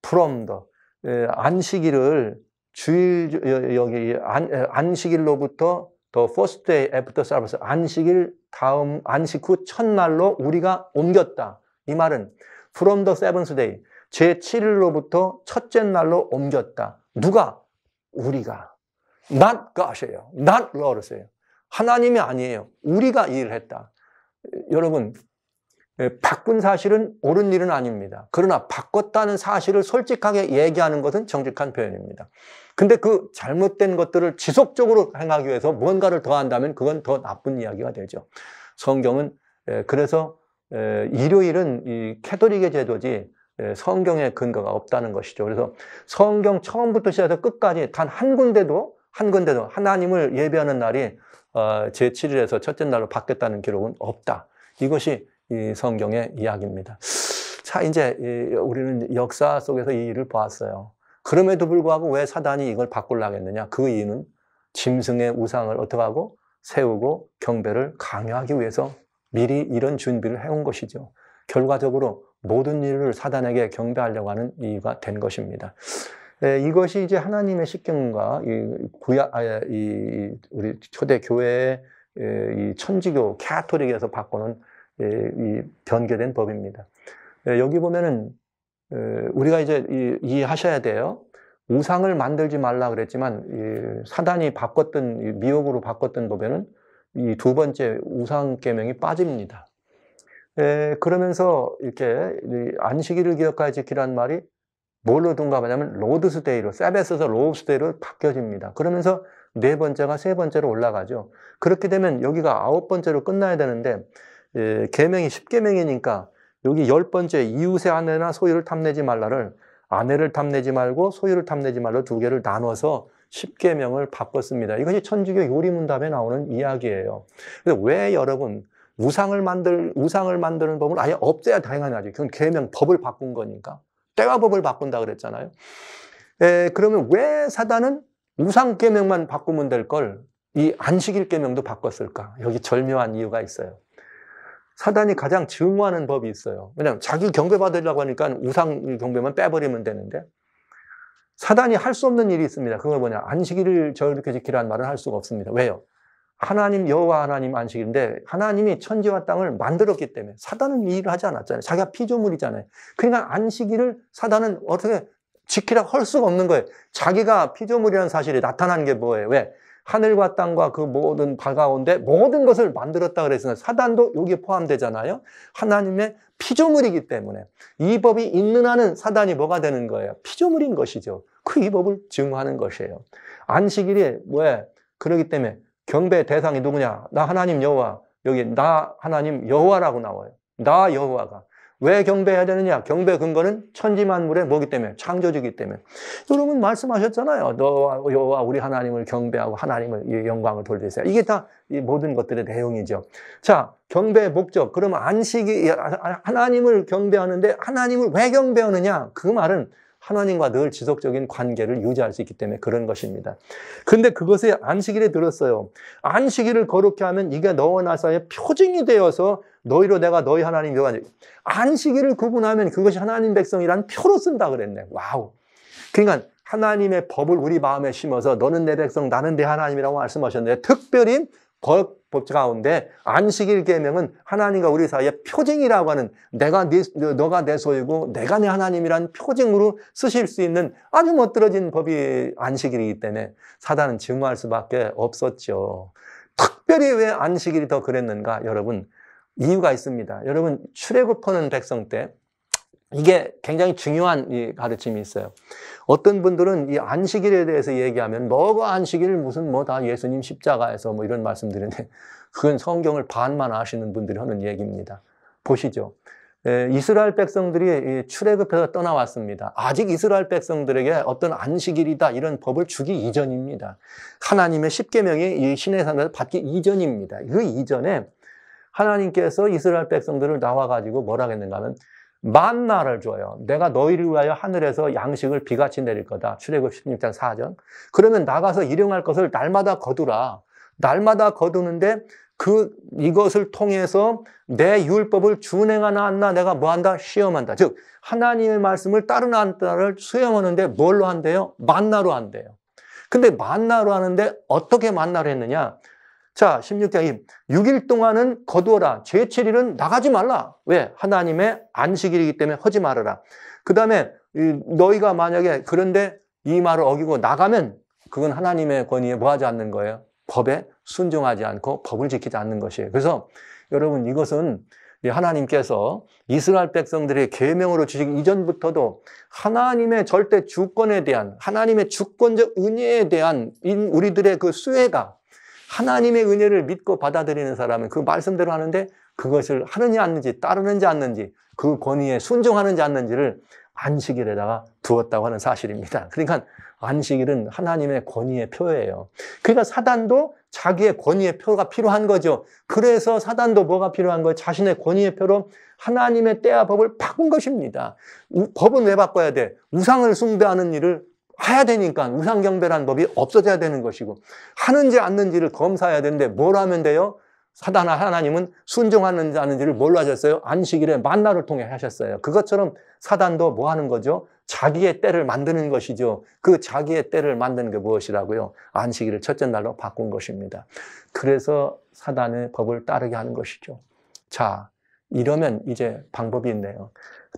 from the, 안식일을 주일, 여기, 안, 식일로부터 the first day after Sabbath, 안식일 다음, 안식 후 첫날로 우리가 옮겼다. 이 말은 from the seventh day, 제7일로부터 첫째 날로 옮겼다. 누가? 우리가. not God이에요. not Lord이에요. 하나님이 아니에요. 우리가 일을 했다. 여러분, 예, 바꾼 사실은 옳은 일은 아닙니다. 그러나 바꿨다는 사실을 솔직하게 얘기하는 것은 정직한 표현입니다. 근데 그 잘못된 것들을 지속적으로 행하기 위해서 무언가를 더한다면 그건 더 나쁜 이야기가 되죠. 성경은 예, 그래서 예, 일요일은 이 캐도릭의 제도지 성경의 근거가 없다는 것이죠. 그래서 성경 처음부터 시작해서 끝까지 단 한 군데도 한 군데도 하나님을 예배하는 날이 어, 제7일에서 첫째 날로 바뀌었다는 기록은 없다. 이것이 이 성경의 이야기입니다. 자, 이제 우리는 역사 속에서 이 일을 보았어요. 그럼에도 불구하고 왜 사단이 이걸 바꾸려 하겠느냐? 그 이유는 짐승의 우상을 어떻게 하고 세우고 경배를 강요하기 위해서 미리 이런 준비를 해온 것이죠. 결과적으로 모든 일을 사단에게 경배하려고 하는 이유가 된 것입니다. 예, 이것이 이제 하나님의 십경과 이 구약 아, 이 우리 초대 교회의 예, 이 천주교 캐톨릭에서 바꾸는 예, 이 변개된 법입니다. 여기 보면은 우리가 이제 이해하셔야 돼요. 우상을 만들지 말라 그랬지만 사단이 바꿨던 미혹으로 바꿨던 법에는 이 두 번째 우상 계명이 빠집니다. 그러면서 이렇게 안식일을 기억하여 지키라는 말이 뭘로 둔가하냐면 로드스데이로 세베스에서 로우스데이로 바뀌어집니다. 그러면서 네 번째가 세 번째로 올라가죠. 그렇게 되면 여기가 아홉 번째로 끝나야 되는데 예, 계명이 십개명이니까 여기 열 번째 이웃의 아내나 소유를 탐내지 말라를 아내를 탐내지 말고 소유를 탐내지 말로 두 개를 나눠서 십개명을 바꿨습니다. 이것이 천주교 요리문답에 나오는 이야기예요. 근데 왜 여러분 우상을 만들 우상을 만드는 법을 아예 없애야 다행하냐? 그건 개명 법을 바꾼 거니까. 대화 법을 바꾼다 그랬잖아요. 에, 그러면 왜 사단은 우상 계명만 바꾸면 될 걸 이 안식일 계명도 바꿨을까? 여기 절묘한 이유가 있어요. 사단이 가장 증오하는 법이 있어요. 왜냐하면 자기 경배 받으려고 하니까 우상 경배만 빼버리면 되는데 사단이 할 수 없는 일이 있습니다. 그걸 뭐냐? 안식일을 저렇게 지키라는 말은 할 수가 없습니다. 왜요? 하나님 여호와 하나님 안식인데 하나님이 천지와 땅을 만들었기 때문에 사단은 이 일을 하지 않았잖아요. 자기가 피조물이잖아요. 그러니까 안식일을 사단은 어떻게 지키라 할 수가 없는 거예요. 자기가 피조물이라는 사실이 나타난 게 뭐예요? 왜? 하늘과 땅과 그 모든 바 가운데 모든 것을 만들었다 그랬으나 사단도 여기에 포함되잖아요. 하나님의 피조물이기 때문에 이 법이 있는 한은 사단이 뭐가 되는 거예요? 피조물인 것이죠. 그 이 법을 증거하는 것이에요. 안식일이 왜? 그러기 때문에 경배 대상이 누구냐? 나 하나님 여호와. 여기 나 하나님 여호와라고 나와요. 나 여호와가. 왜 경배해야 되느냐? 경배 근거는 천지만물의 뭐기 때문에 창조주기 때문에. 여러분 말씀하셨잖아요. 너와 여호와 우리 하나님을 경배하고 하나님을 영광을 돌리세요. 이게 다이 모든 것들의 내용이죠. 자, 경배의 목적. 그러면 안식이 아, 아, 하나님을 경배하는데 하나님을 왜 경배하느냐? 그 말은 하나님과 늘 지속적인 관계를 유지할 수 있기 때문에 그런 것입니다. 근데 그것에 안식일에 들었어요. 안식일을 거룩히 하면 이게 너와 나사의 표징이 되어서 너희로 내가 너희 하나님 여가 안식일을 구분하면 그것이 하나님 백성이란 표로 쓴다 그랬네. 와우. 그러니까 하나님의 법을 우리 마음에 심어서 너는 내 백성 나는 내 하나님이라고 말씀하셨는데 특별히 법칙 가운데 안식일 계명은 하나님과 우리 사이의 표징이라고 하는 내가 네, 너가 내 소유고 내가 내 하나님이라는 표징으로 쓰실 수 있는 아주 멋들어진 법이 안식일이기 때문에 사단은 증오할 수밖에 없었죠. 특별히 왜 안식일이 더 그랬는가 여러분 이유가 있습니다. 여러분 출애굽하는 백성 때 이게 굉장히 중요한 이 가르침이 있어요. 어떤 분들은 이 안식일에 대해서 얘기하면 뭐가 안식일 무슨 뭐 다 예수님 십자가에서 뭐 이런 말씀 드리는데 그건 성경을 반만 아시는 분들이 하는 얘기입니다. 보시죠. 예, 이스라엘 백성들이 출애굽해서 떠나왔습니다. 아직 이스라엘 백성들에게 어떤 안식일이다 이런 법을 주기 이전입니다. 하나님의 십계명이 신의 산에서 받기 이전입니다. 그 이전에 하나님께서 이스라엘 백성들을 나와 가지고 뭐라 했는가 하면 만나를 줘요. 내가 너희를 위하여 하늘에서 양식을 비같이 내릴 거다. 출애굽 16장 4절. 그러면 나가서 일용할 것을 날마다 거두라. 날마다 거두는데 그 이것을 통해서 내 율법을 준행하나 안나 내가 뭐 한다 시험한다. 즉 하나님의 말씀을 따르나 안 따를 수행하는데 뭘로 한대요? 만나로 한대요. 근데 만나로 하는데 어떻게 만나를 했느냐? 자, 16장 6일 동안은 거두어라. 제7일은 나가지 말라. 왜? 하나님의 안식일이기 때문에 허지 말아라. 그 다음에 너희가 만약에 그런데 이 말을 어기고 나가면 그건 하나님의 권위에 뭐하지 않는 거예요? 법에 순종하지 않고 법을 지키지 않는 것이에요. 그래서 여러분 이것은 하나님께서 이스라엘 백성들의 계명으로 주신 이전부터도 하나님의 절대 주권에 대한 하나님의 주권적 은혜에 대한 우리들의 그 수혜가 하나님의 은혜를 믿고 받아들이는 사람은 그 말씀대로 하는데 그것을 하느냐 않는지 따르는지 않는지 그 권위에 순종하는지 않는지를 안식일에다가 두었다고 하는 사실입니다. 그러니까 안식일은 하나님의 권위의 표예요. 그러니까 사단도 자기의 권위의 표가 필요한 거죠. 그래서 사단도 뭐가 필요한 거예요? 자신의 권위의 표로 하나님의 때와 법을 바꾼 것입니다. 법은 왜 바꿔야 돼? 우상을 숭배하는 일을 해야 되니까 우상경배란 법이 없어져야 되는 것이고 하는지 않는지를 검사해야 되는데 뭘 하면 돼요? 사단아 하나님은 순종하는지 아는지를 뭘로 하셨어요? 안식일에 만나를 통해 하셨어요. 그것처럼 사단도 뭐 하는 거죠? 자기의 때를 만드는 것이죠. 그 자기의 때를 만드는 게 무엇이라고요? 안식일을 첫째 날로 바꾼 것입니다. 그래서 사단의 법을 따르게 하는 것이죠. 자, 이러면 이제 방법이 있네요.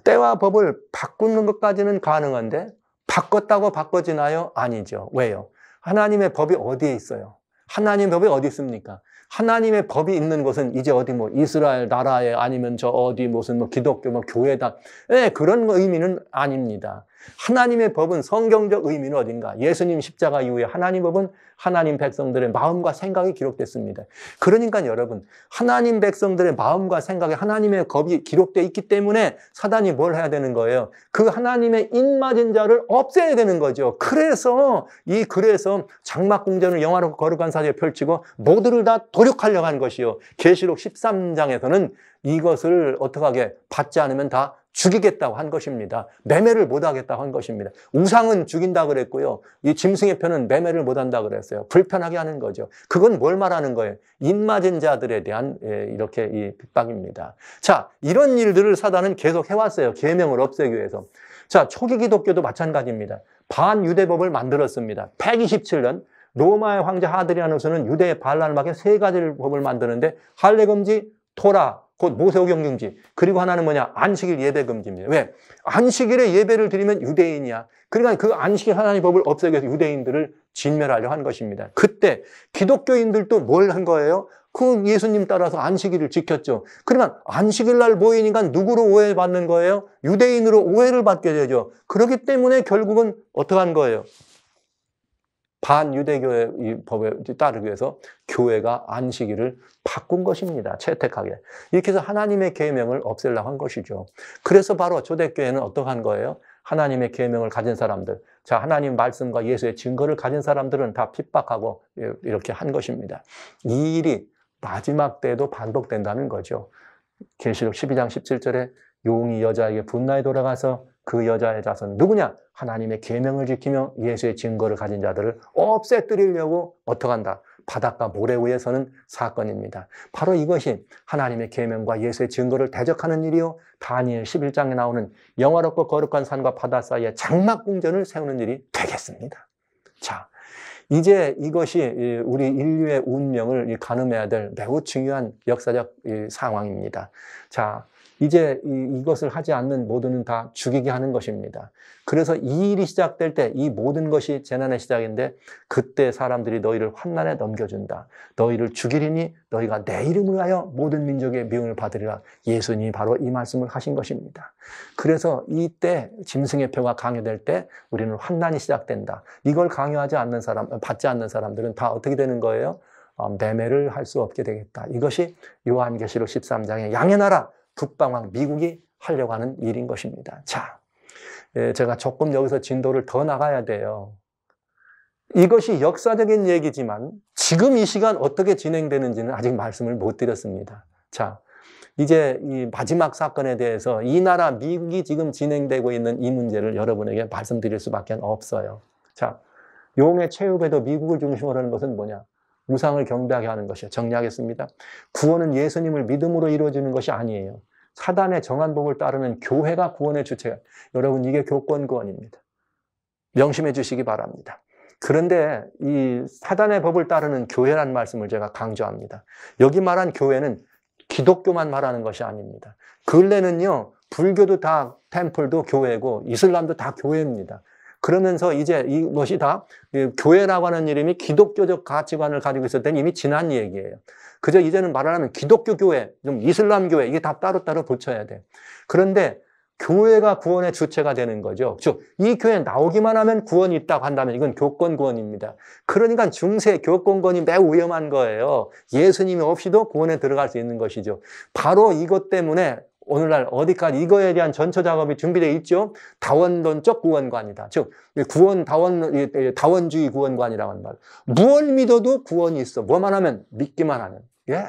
때와 법을 바꾸는 것까지는 가능한데 바꿨다고 바꿔지나요? 아니죠. 왜요? 하나님의 법이 어디에 있어요? 하나님의 법이 어디 있습니까? 하나님의 법이 있는 곳은 이제 어디 뭐 이스라엘 나라에 아니면 저 어디 무슨 뭐 기독교 뭐 교회다. 네, 그런 의미는 아닙니다. 하나님의 법은 성경적 의미는 어딘가? 예수님 십자가 이후에 하나님 법은 하나님 백성들의 마음과 생각이 기록됐습니다. 그러니까 여러분, 하나님 백성들의 마음과 생각에 하나님의 법이 기록되어 있기 때문에 사단이 뭘 해야 되는 거예요? 그 하나님의 인맞은 자를 없애야 되는 거죠. 그래서, 이 그래서 장막공전을 영화로 거룩한 사제에 펼치고 모두를 다 도륙하려고 한 것이요. 계시록 13장에서는 이것을 어떻게 하게 받지 않으면 다 죽이겠다고 한 것입니다. 매매를 못 하겠다고 한 것입니다. 우상은 죽인다 그랬고요. 이 짐승의 편은 매매를 못 한다 그랬어요. 불편하게 하는 거죠. 그건 뭘 말하는 거예요? 입맞은 자들에 대한 예, 이렇게 이빗박입니다 자, 이런 일들을 사단은 계속 해왔어요. 계명을 없애기 위해서. 자, 초기 기독교도 마찬가지입니다. 반유대법을 만들었습니다. 127년 로마의 황제 하드리아누스는 유대의 반란을 막해 세 가지를 법을 만드는데 할례 금지, 토라, 곧 모세오경 금지. 그리고 하나는 뭐냐? 안식일 예배 금지입니다. 왜? 안식일에 예배를 드리면 유대인이야. 그러니까 그 안식일 하나님 법을 없애기 위해서 유대인들을 진멸하려 한 것입니다. 그때 기독교인들도 뭘 한 거예요? 그 예수님 따라서 안식일을 지켰죠. 그러면 안식일 날 모이니까 누구로 오해받는 거예요? 유대인으로 오해를 받게 되죠. 그렇기 때문에 결국은 어떠한 거예요? 반유대교의 법에 따르기 위해서 교회가 안식일을 바꾼 것입니다. 채택하게. 이렇게 해서 하나님의 계명을 없애려고 한 것이죠. 그래서 바로 초대교회는 어떠한 거예요? 하나님의 계명을 가진 사람들, 자 하나님 말씀과 예수의 증거를 가진 사람들은 다 핍박하고 이렇게 한 것입니다. 이 일이 마지막 때에도 반복된다는 거죠. 계시록 12장 17절에 용이 여자에게 분나에 돌아가서 그 여자의 자손 누구냐? 하나님의 계명을 지키며 예수의 증거를 가진 자들을 없애뜨리려고 어떡한다. 바닷가 모래 위에서는 사건입니다. 바로 이것이 하나님의 계명과 예수의 증거를 대적하는 일이요. 다니엘 11장에 나오는 영화롭고 거룩한 산과 바다 사이에 장막궁전을 세우는 일이 되겠습니다. 자, 이제 이것이 우리 인류의 운명을 가늠해야 될 매우 중요한 역사적 상황입니다. 자, 이제 이것을 하지 않는 모두는 다 죽이게 하는 것입니다. 그래서 이 일이 시작될 때 이 모든 것이 재난의 시작인데 그때 사람들이 너희를 환난에 넘겨준다. 너희를 죽이리니 너희가 내이름을 하여 모든 민족의 미움을 받으리라. 예수님이 바로 이 말씀을 하신 것입니다. 그래서 이때 짐승의 표가 강요될 때 우리는 환난이 시작된다. 이걸 강요하지 않는 사람, 받지 않는 사람들은 다 어떻게 되는 거예요? 어, 매매를 할 수 없게 되겠다. 이것이 요한계시록 13장의 양의 나라, 북방왕 미국이 하려고 하는 일인 것입니다. 자, 예, 제가 조금 여기서 진도를 더 나가야 돼요. 이것이 역사적인 얘기지만 지금 이 시간 어떻게 진행되는지는 아직 말씀을 못 드렸습니다. 자, 이제 이 마지막 사건에 대해서 이 나라 미국이 지금 진행되고 있는 이 문제를 여러분에게 말씀드릴 수밖에 없어요. 자, 용의 체육에도 미국을 중심으로 하는 것은 뭐냐? 우상을 경배하게 하는 것이요. 정리하겠습니다. 구원은 예수님을 믿음으로 이루어지는 것이 아니에요. 사단의 정한 법을 따르는 교회가 구원의 주체가. 여러분, 이게 교권 구원입니다. 명심해 주시기 바랍니다. 그런데 이 사단의 법을 따르는 교회란 말씀을 제가 강조합니다. 여기 말한 교회는 기독교만 말하는 것이 아닙니다. 근래는요, 불교도 다 템플도 교회고 이슬람도 다 교회입니다. 그러면서 이제 이것이 다 교회라고 하는 이름이 기독교적 가치관을 가지고 있었던 이미 지난 얘기예요. 그저 이제는 말하면 기독교 교회, 좀 이슬람 교회 이게 다 따로따로 붙여야 돼. 그런데 교회가 구원의 주체가 되는 거죠. 즉, 이 교회 나오기만 하면 구원이 있다고 한다면 이건 교권 구원입니다. 그러니까 중세 교권 권이 매우 위험한 거예요. 예수님이 없이도 구원에 들어갈 수 있는 것이죠. 바로 이것 때문에 오늘날 어디까지 이거에 대한 전처 작업이 준비되어 있죠. 다원론적 구원관이다. 즉 구원 다원 다원주의 구원관이라고 하는 말. 무엇 믿어도 구원이 있어. 뭐만 하면 믿기만 하면. 예.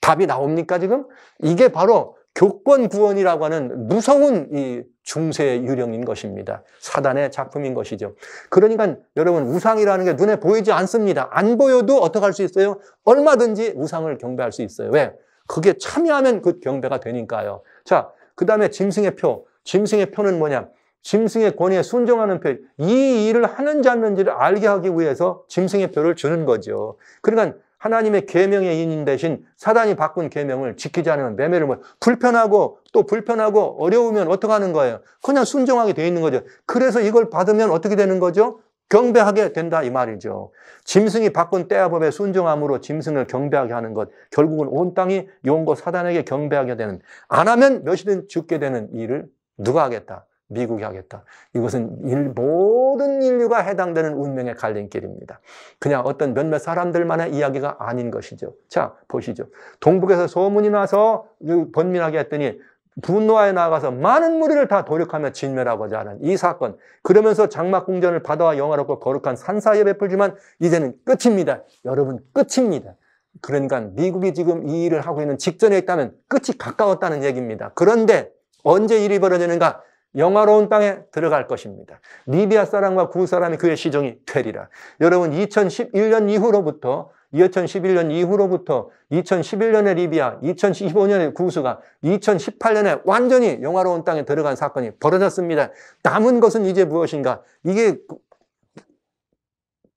답이 나옵니까 지금? 이게 바로 교권 구원이라고 하는 무서운 이 중세 유령인 것입니다. 사단의 작품인 것이죠. 그러니까 여러분 우상이라는 게 눈에 보이지 않습니다. 안 보여도 어떻게 할 수 있어요? 얼마든지 우상을 경배할 수 있어요. 왜? 그게 참여하면 그 경배가 되니까요. 자, 그 다음에 짐승의 표. 짐승의 표는 뭐냐? 짐승의 권위에 순종하는 표. 이 일을 하는지 않는지를 알게 하기 위해서 짐승의 표를 주는 거죠. 그러니까 하나님의 계명의 인인 대신 사단이 바꾼 계명을 지키지 않으면 매매를 뭐 불편하고 또 불편하고 어려우면 어떻게 하는 거예요? 그냥 순종하게 돼 있는 거죠. 그래서 이걸 받으면 어떻게 되는 거죠? 경배하게 된다 이 말이죠. 짐승이 바꾼 때야 법에 순종함으로 짐승을 경배하게 하는 것 결국은 온 땅이 용고 사단에게 경배하게 되는 안 하면 몇이든 죽게 되는 일을 누가 하겠다? 미국이 하겠다. 이것은 일, 모든 인류가 해당되는 운명의 갈림길입니다. 그냥 어떤 몇몇 사람들만의 이야기가 아닌 것이죠. 자, 보시죠. 동북에서 소문이 나서 그 번민하게 했더니 분노하여 나가서 많은 무리를 다 도륙하며 진멸하고자 하는 이 사건. 그러면서 장막궁전을 바다와 영화롭고 거룩한 산사에 베풀지만 이제는 끝입니다. 여러분 끝입니다. 그러니까 미국이 지금 이 일을 하고 있는 직전에 있다면 끝이 가까웠다는 얘기입니다. 그런데 언제 일이 벌어지는가? 영화로운 땅에 들어갈 것입니다. 리비아 사람과 구 사람이 그의 시종이 되리라. 여러분 2011년 이후로부터 2011년 이후로부터 2011년에 리비아, 2015년에 구수가 2018년에 완전히 영화로운 땅에 들어간 사건이 벌어졌습니다. 남은 것은 이제 무엇인가? 이게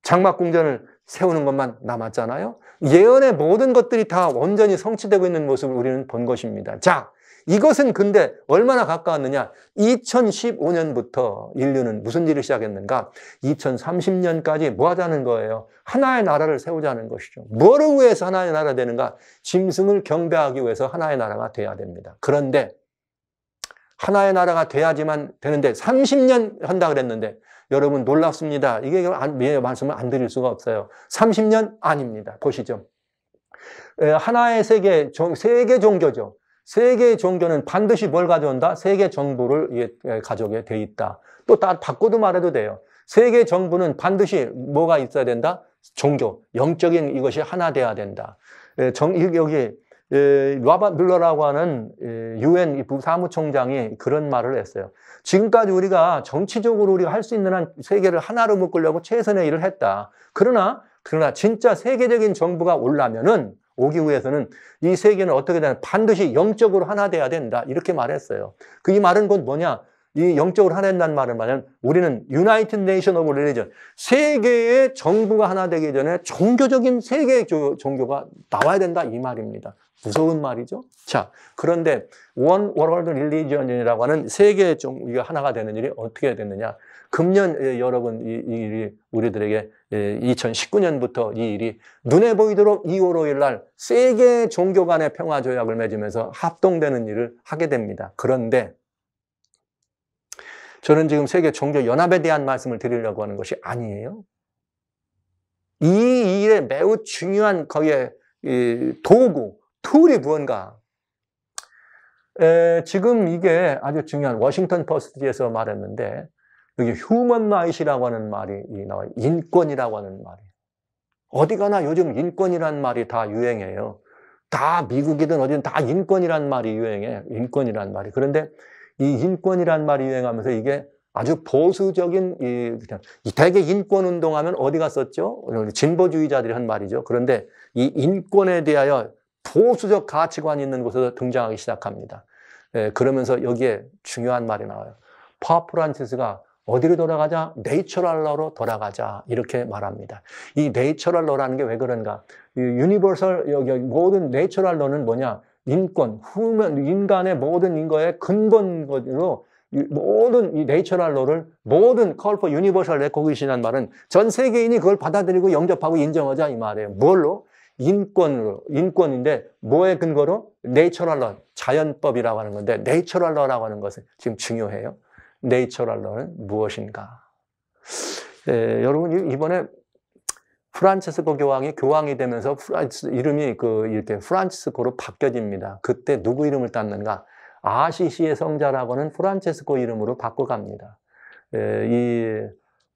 장막궁전을 세우는 것만 남았잖아요. 예언의 모든 것들이 다 온전히 성취되고 있는 모습을 우리는 본 것입니다. 자, 이것은 근데 얼마나 가까웠느냐? 2015년부터 인류는 무슨 일을 시작했는가? 2030년까지 뭐 하자는 거예요? 하나의 나라를 세우자는 것이죠. 뭐를 위해서 하나의 나라 되는가? 짐승을 경배하기 위해서 하나의 나라가 돼야 됩니다. 그런데 하나의 나라가 돼야지만 되는데 30년 한다 그랬는데 여러분 놀랍습니다. 이게 예, 말씀을 안 드릴 수가 없어요. 30년 아닙니다. 보시죠. 하나의 세계, 세계 종교죠. 세계 종교는 반드시 뭘 가져온다? 세계 정부를 가져오게 돼 있다. 또 다 바꿔도 말해도 돼요. 세계 정부는 반드시 뭐가 있어야 된다? 종교, 영적인 이것이 하나 돼야 된다. 정, 여기 라바 밀러라고 하는 유엔 사무총장이 그런 말을 했어요. 지금까지 우리가 정치적으로 우리가 할 수 있는 한 세계를 하나로 묶으려고 최선의 일을 했다. 그러나 그러나 진짜 세계적인 정부가 올라면은 오기구에서는이 세계는 어떻게 되냐 반드시 영적으로 하나 돼야 된다 이렇게 말했어요. 그 이 말은 곧 뭐냐? 이 영적으로 하나 된다는 말은 말하면 우리는 United Nation of Religion 세계의 정부가 하나 되기 전에 종교적인 세계의 종교가 나와야 된다 이 말입니다. 무서운 말이죠. 자, 그런데 원 월월드 릴리전이라고 하는 세계의 종교가 하나가 되는 일이 어떻게 됐느냐? 금년 예, 여러분 이, 이 일이 우리들에게 2019년부터 예, 이 일이 눈에 보이도록 2월 5일 날 세계 종교 간의 평화 조약을 맺으면서 합동되는 일을 하게 됩니다. 그런데 저는 지금 세계 종교 연합에 대한 말씀을 드리려고 하는 것이 아니에요. 이 일에 매우 중요한 거기에 도구, 툴이 무언가 에, 지금 이게 아주 중요한 워싱턴 포스트에서 말했는데 여기 휴먼 라이시라고 하는 말이 나와 요 인권이라고 하는 말이 어디 가나 요즘 인권이란 말이 다 유행해요. 다 미국이든 어디든 다 인권이란 말이 유행해. 인권이란 말이. 그런데 이 인권이란 말이 유행하면서 이게 아주 보수적인 이 대개 인권 운동하면 어디 갔었죠? 진보주의자들이 한 말이죠. 그런데 이 인권에 대하여 보수적 가치관이 있는 곳에서 등장하기 시작합니다. 예, 그러면서 여기에 중요한 말이 나와요. 파프란치스가 어디로 돌아가자? 네이처럴러로 돌아가자. 이렇게 말합니다. 이 네이처럴러라는 게 왜 그런가? 유니버설, 여기, 모든 네이처럴러는 뭐냐? 인권, 후면, 인간의 모든 인거의 근본으로 모든 이 네이처럴러를 모든 컬퍼 유니버설 레코기시는 말은 전 세계인이 그걸 받아들이고 영접하고 인정하자 이 말이에요. 뭘로? 인권으로, 인권인데 뭐의 근거로? 네이처럴러, 자연법이라고 하는 건데 네이처럴러라고 하는 것은 지금 중요해요. 네이처랄러는 무엇인가? 네, 여러분 이번에 프란체스코 교황이 교황이 되면서 프란츠 이름이 그 이렇게 프란치스코로 바뀌어집니다. 그때 누구 이름을 땄는가? 아시시의 성자라고는 프란체스코 이름으로 바꿔갑니다. 예, 이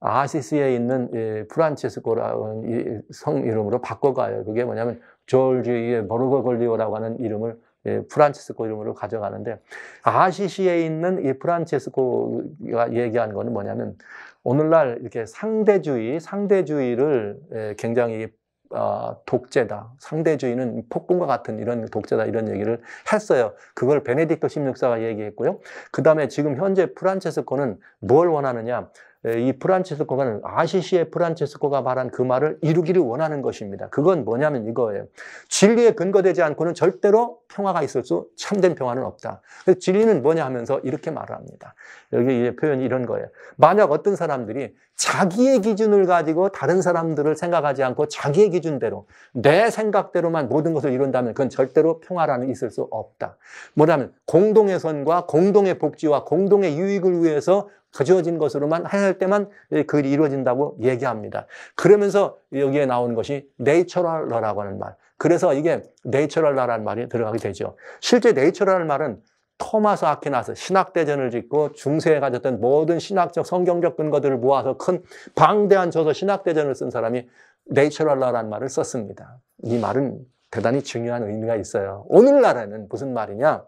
아시시에 있는 예, 프란체스코라는 성 이름으로 바꿔가요. 그게 뭐냐면 조지의 버르거걸리오라고 하는 이름을 예, 프란체스코 이름으로 가져가는데 아시시에 있는 이프란체스코가 얘기한 거는 뭐냐면 오늘날 이렇게 상대주의, 상대주의를 예, 굉장히 어, 독재다. 상대주의는 폭군과 같은 이런 독재다. 이런 얘기를 했어요. 그걸 베네딕토 16사가 얘기했고요. 그 다음에 지금 현재 프란체스코는 뭘 원하느냐. 이 프란체스코가는 아시시의 프란체스코가 말한 그 말을 이루기를 원하는 것입니다. 그건 뭐냐면 이거예요. 진리에 근거되지 않고는 절대로 평화가 있을 수 참된 평화는 없다. 진리는 뭐냐 하면서 이렇게 말을 합니다. 여기 이 표현이 이런 거예요. 만약 어떤 사람들이 자기의 기준을 가지고 다른 사람들을 생각하지 않고 자기의 기준대로 내 생각대로만 모든 것을 이룬다면 그건 절대로 평화라는 있을 수 없다. 뭐냐면 공동의 선과 공동의 복지와 공동의 유익을 위해서 가져진 것으로만 할 때만 그 이루어진다고 얘기합니다. 그러면서 여기에 나오는 것이 네이처럴러라고 하는 말. 그래서 이게 네이처럴러라는 말이 들어가게 되죠. 실제 네이처럴 말은 토마스 아퀴나스 신학대전을 짓고 중세에 가졌던 모든 신학적 성경적 근거들을 모아서 큰 방대한 저서 신학대전을 쓴 사람이 네이처럴라라는 말을 썼습니다. 이 말은 대단히 중요한 의미가 있어요. 오늘날에는 무슨 말이냐?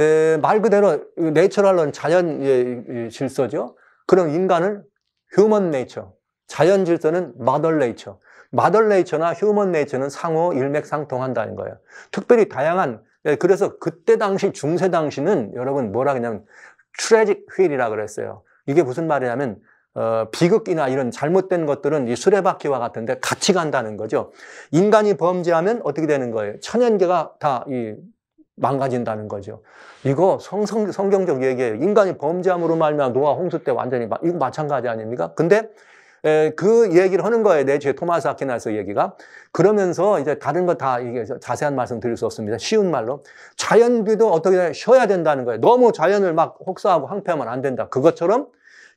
에, 말 그대로 네이처럴러는 자연 예, 질서죠. 그럼 인간을 휴먼 네이처, 자연 질서는 마덜 네이처, 마덜 네이처나 휴먼 네이처는 상호 일맥상통한다는 거예요. 특별히 다양한 네, 그래서 그때 당시 중세 당시는 여러분 뭐라 그냥면 트레직 휠이라 그랬어요. 이게 무슨 말이냐면 어, 비극이나 이런 잘못된 것들은 이 수레바퀴와 같은데 같이 간다는 거죠. 인간이 범죄하면 어떻게 되는 거예요? 천연계가 다 이 망가진다는 거죠. 이거 성성, 성경적 얘기예요. 인간이 범죄함으로 말면 노아 홍수 때 완전히 마, 이거 마찬가지 아닙니까? 근데 예, 그 얘기를 하는 거예요. 내죄 토마스 아키나스 얘기가. 그러면서 이제 다른 거 다 이게 자세한 말씀 드릴 수 없습니다. 쉬운 말로. 자연비도 어떻게 쉬어야 된다는 거예요. 너무 자연을 막 혹사하고 황폐하면안 된다. 그것처럼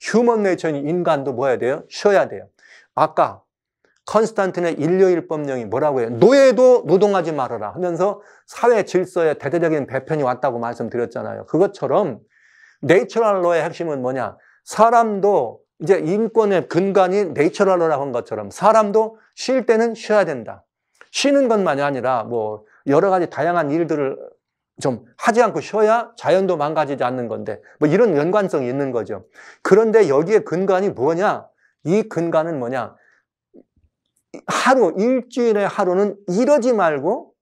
휴먼 네이처인 인간도 뭐 해야 돼요? 쉬어야 돼요. 아까 컨스탄틴의 인류일 법령이 뭐라고 해요? 노예도 노동하지 말아라 하면서 사회 질서에 대대적인 배편이 왔다고 말씀드렸잖아요. 그것처럼 네이처럴 로의 핵심은 뭐냐? 사람도 이제 인권의 근간이 네이처럴러라고 한 것처럼 사람도 쉴 때는 쉬어야 된다. 쉬는 것만이 아니라 뭐 여러 가지 다양한 일들을 좀 하지 않고 쉬어야 자연도 망가지지 않는 건데 뭐 이런 연관성이 있는 거죠. 그런데 여기에 근간이 뭐냐? 이 근간은 뭐냐? 하루 일주일에 하루는 이러지 말고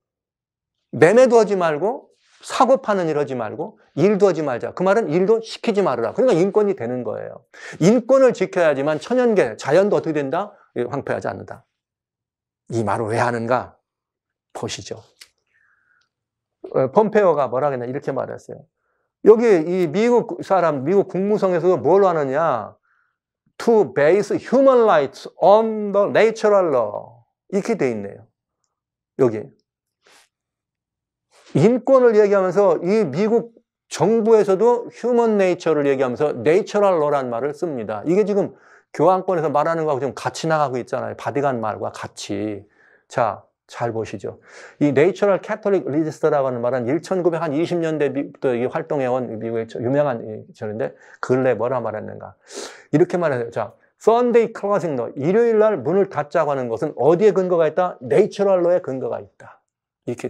매매도 하지 말고 사고 파는 이러지 말고 일도 하지 말자. 그 말은 일도 시키지 말아라. 그러니까 인권이 되는 거예요. 인권을 지켜야지만 천연계, 자연도 어떻게 된다? 예, 황폐하지 않는다. 이 말을 왜 하는가? 보시죠. 펌페어가 어, 뭐라 그랬나 이렇게 말했어요. 여기 이 미국 사람, 미국 국무성에서 도뭘 하느냐? To base human rights on the natural law. 이렇게 돼 있네요. 여기. 인권을 얘기하면서 이 미국 정부에서도 휴먼 네이처를 얘기하면서 네이처럴 러란 말을 씁니다. 이게 지금 교환권에서 말하는 거하고 지금 같이 나가고 있잖아요. 바디간 말과 같이. 자, 잘 보시죠. 이 네이처럴 캐톨릭 리지스터라고 하는 말은 1920년대부터 활동해온 미국의 유명한 저인데 근래 뭐라 말했는가. 이렇게 말해요. 자, Sunday closing 일요일 날 문을 닫자고 하는 것은 어디에 근거가 있다? 네이처럴 로에 근거가 있다. 이렇게.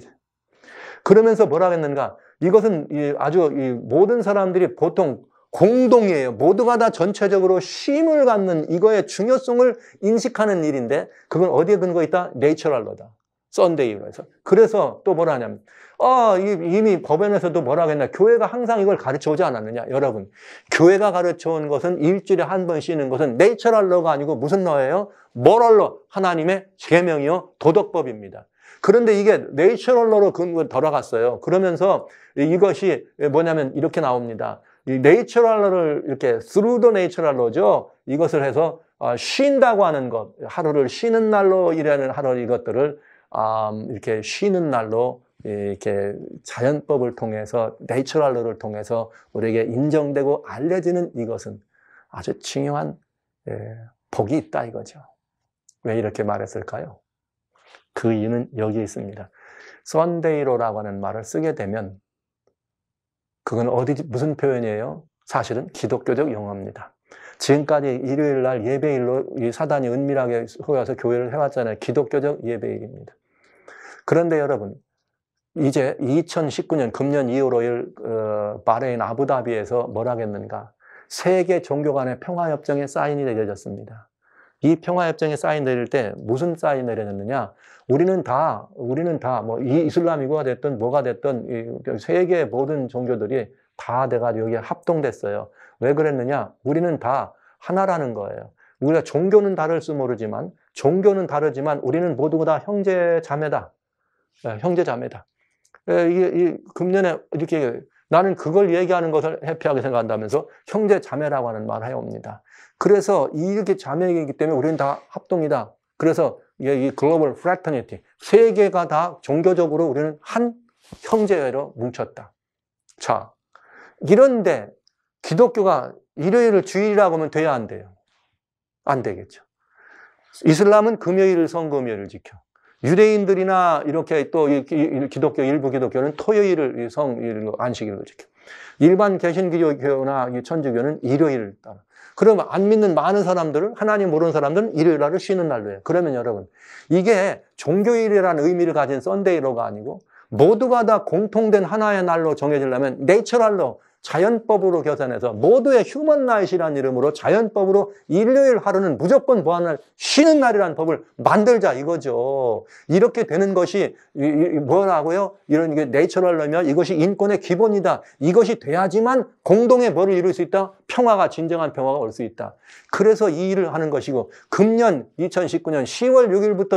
그러면서 뭐라 그랬는가 이것은 아주 모든 사람들이 보통 공동이에요. 모두가 다 전체적으로 쉼을 갖는 이거의 중요성을 인식하는 일인데 그건 어디에 근거 있다? 네이처럴러다. 썬데이로 해서. 그래서 또 뭐라 하냐면 어, 이미 법원에서도 뭐라 했나 교회가 항상 이걸 가르쳐 오지 않았느냐. 여러분, 교회가 가르쳐 온 것은 일주일에 한 번 쉬는 것은 네이처럴러가 아니고 무슨 러예요? 머럴러, 하나님의 계명이요 도덕법입니다. 그런데 이게 네이처럴러로 돌아갔어요. 그 그러면서 이것이 뭐냐면 이렇게 나옵니다. 네이처럴러를 이렇게 through the natural죠. 이것을 해서 어, 쉰다고 하는 것, 하루를 쉬는 날로 일하는 하루 이것들을 음, 이렇게 쉬는 날로 이렇게 자연법을 통해서 네이처럴러를 통해서 우리에게 인정되고 알려지는 이것은 아주 중요한 예, 복이 있다 이거죠. 왜 이렇게 말했을까요? 그 이유는 여기에 있습니다. 썬데이로라고 하는 말을 쓰게 되면 그건 어디 무슨 표현이에요? 사실은 기독교적 용어입니다. 지금까지 일요일 날 예배일로 사단이 은밀하게 속여서 교회를 해왔잖아요. 기독교적 예배일입니다. 그런데 여러분, 이제 2019년 금년 2월 5일 어, 바레인 아부다비에서 뭘 하겠는가? 세계 종교 간의 평화협정에 사인이 내려졌습니다. 이 평화협정에 사인 내릴 때 무슨 사인 내렸느냐 우리는 다, 우리는 다, 뭐, 이 이슬람이고가 됐든 뭐가 됐든 세계 모든 종교들이 다 돼가지고 여기에 합동됐어요. 왜 그랬느냐? 우리는 다 하나라는 거예요. 우리가 종교는 다를지 모르지만, 종교는 다르지만 우리는 모두 다 형제 자매다. 네, 형제 자매다. 예, 이, 게 이, 금년에 이렇게 나는 그걸 얘기하는 것을 해피하게 생각한다면서 형제 자매라고 하는 말을 해옵니다. 그래서 이렇게 자매이기 때문에 우리는 다 합동이다. 그래서 이 글로벌 프라터니티 세계가 다 종교적으로 우리는 한 형제로 뭉쳤다. 자, 이런데 기독교가 일요일을 주일이라고 하면 돼야 안 돼요. 안 되겠죠. 이슬람은 금요일을 성금요일을 지켜. 유대인들이나 이렇게 또 기독교 일부 기독교는 토요일을 성일로 안식일로 지켜. 일반 개신기교나 천주교는 일요일을 따라. 그러면 안 믿는 많은 사람들을 하나님 모르는 사람들은 일요일 날을 쉬는 날로 해요. 그러면 여러분 이게 종교일이라는 의미를 가진 썬데이로가 아니고 모두가 다 공통된 하나의 날로 정해지려면 내추럴로 자연법으로 계산해서 모두의 휴먼 라이시라는 이름으로 자연법으로 일요일 하루는 무조건 보안을 쉬는 날이라는 법을 만들자 이거죠. 이렇게 되는 것이 뭐라고요? 이런 게 내추럴러면 이것이 인권의 기본이다. 이것이 돼야지만 공동의 뭐를 이룰 수 있다? 평화가 진정한 평화가 올 수 있다. 그래서 이 일을 하는 것이고 금년 2019년 10월 6일부터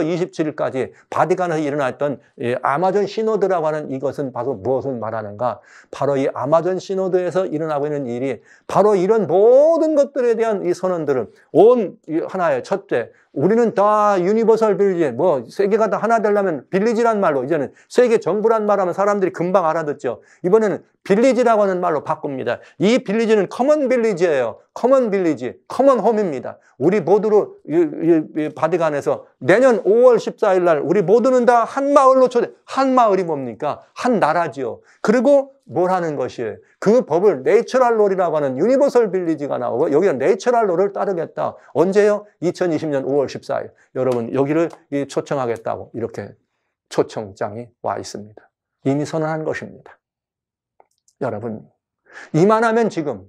27일까지 바디간에서 일어났던 아마존 신호드라고 하는 이것은 바로 무엇을 말하는가? 바로 이 아마존 신호드 폴란에서 일어나고 있는 일이 바로 이런 모든 것들에 대한 이 선언들은 온 하나의 첫째 우리는 다 유니버설 빌리지, 뭐, 세계가 다 하나 되려면 빌리지란 말로, 이제는 세계 정부란 말 하면 사람들이 금방 알아듣죠. 이번에는 빌리지라고 하는 말로 바꿉니다. 이 빌리지는 커먼 빌리지예요. 커먼 빌리지, 커먼 홈입니다. 우리 모두로, 바디간에서 내년 5월 14일 날, 우리 모두는 다 한 마을로 초대, 한 마을이 뭡니까? 한 나라지요. 그리고 뭘 하는 것이에요? 그 법을 네이처럴 롤이라고 하는 유니버설 빌리지가 나오고, 여기는 네이처럴 롤을 따르겠다. 언제요? 2020년 5월 1월 14일 여러분 여기를 초청하겠다고 이렇게 초청장이 와 있습니다. 이미 선언한 것입니다. 여러분 이만하면 지금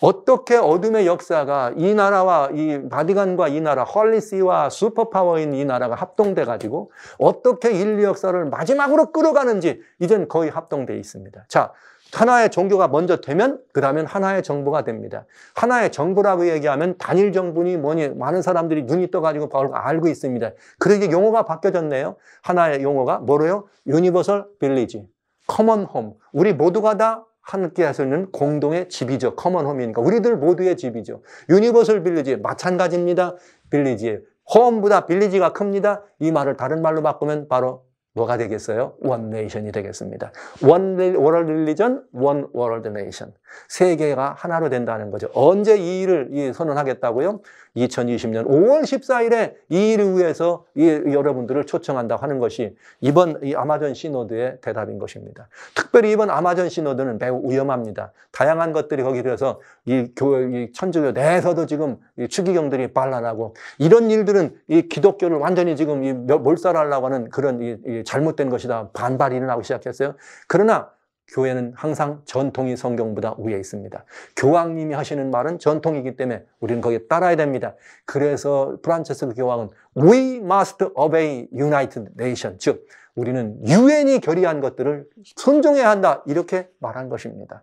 어떻게 어둠의 역사가 이 나라와 이 바디간과 이 나라 헐리시와 슈퍼파워인 이 나라가 합동돼 가지고 어떻게 인류 역사를 마지막으로 끌어가는지 이젠 거의 합동돼 있습니다. 자, 하나의 종교가 먼저 되면 그 다음엔 하나의 정부가 됩니다. 하나의 정부라고 얘기하면 단일 정부니 뭐니 많은 사람들이 눈이 떠가지고 바로 알고 있습니다. 그러게 그러니까 용어가 바뀌어졌네요. 하나의 용어가 뭐로요? 유니버설 빌리지, 커먼 홈. 우리 모두가 다 함께 할 수 있는 공동의 집이죠. 커먼 홈이니까 우리들 모두의 집이죠. 유니버설 빌리지 마찬가지입니다. 빌리지에 홈보다 빌리지가 큽니다. 이 말을 다른 말로 바꾸면 바로 뭐가 되겠어요? 원 네이션이 되겠습니다. 원 월드 릴리전, 원 월드 네이션. 세계가 하나로 된다는 거죠. 언제 이 일을 선언하겠다고요? 2020년 5월 14일에 이 일을 위해서 여러분들을 초청한다고 하는 것이 이번 이 아마존 시노드의 대답인 것입니다. 특별히 이번 아마존 시노드는 매우 위험합니다. 다양한 것들이 거기 들어서이 교회, 이 천주교 내에서도 지금 이 추기경들이 반란하고 이런 일들은 이 기독교를 완전히 지금 몰살하려고 하는 그런 이 잘못된 것이다. 반발이 일어나고 시작했어요. 그러나 교회는 항상 전통이 성경보다 위에 있습니다. 교황님이 하시는 말은 전통이기 때문에 우리는 거기에 따라야 됩니다. 그래서 프란체스 교황은 We must obey United Nation. s 즉, 우리는 유엔이 결의한 것들을 순종해야 한다. 이렇게 말한 것입니다.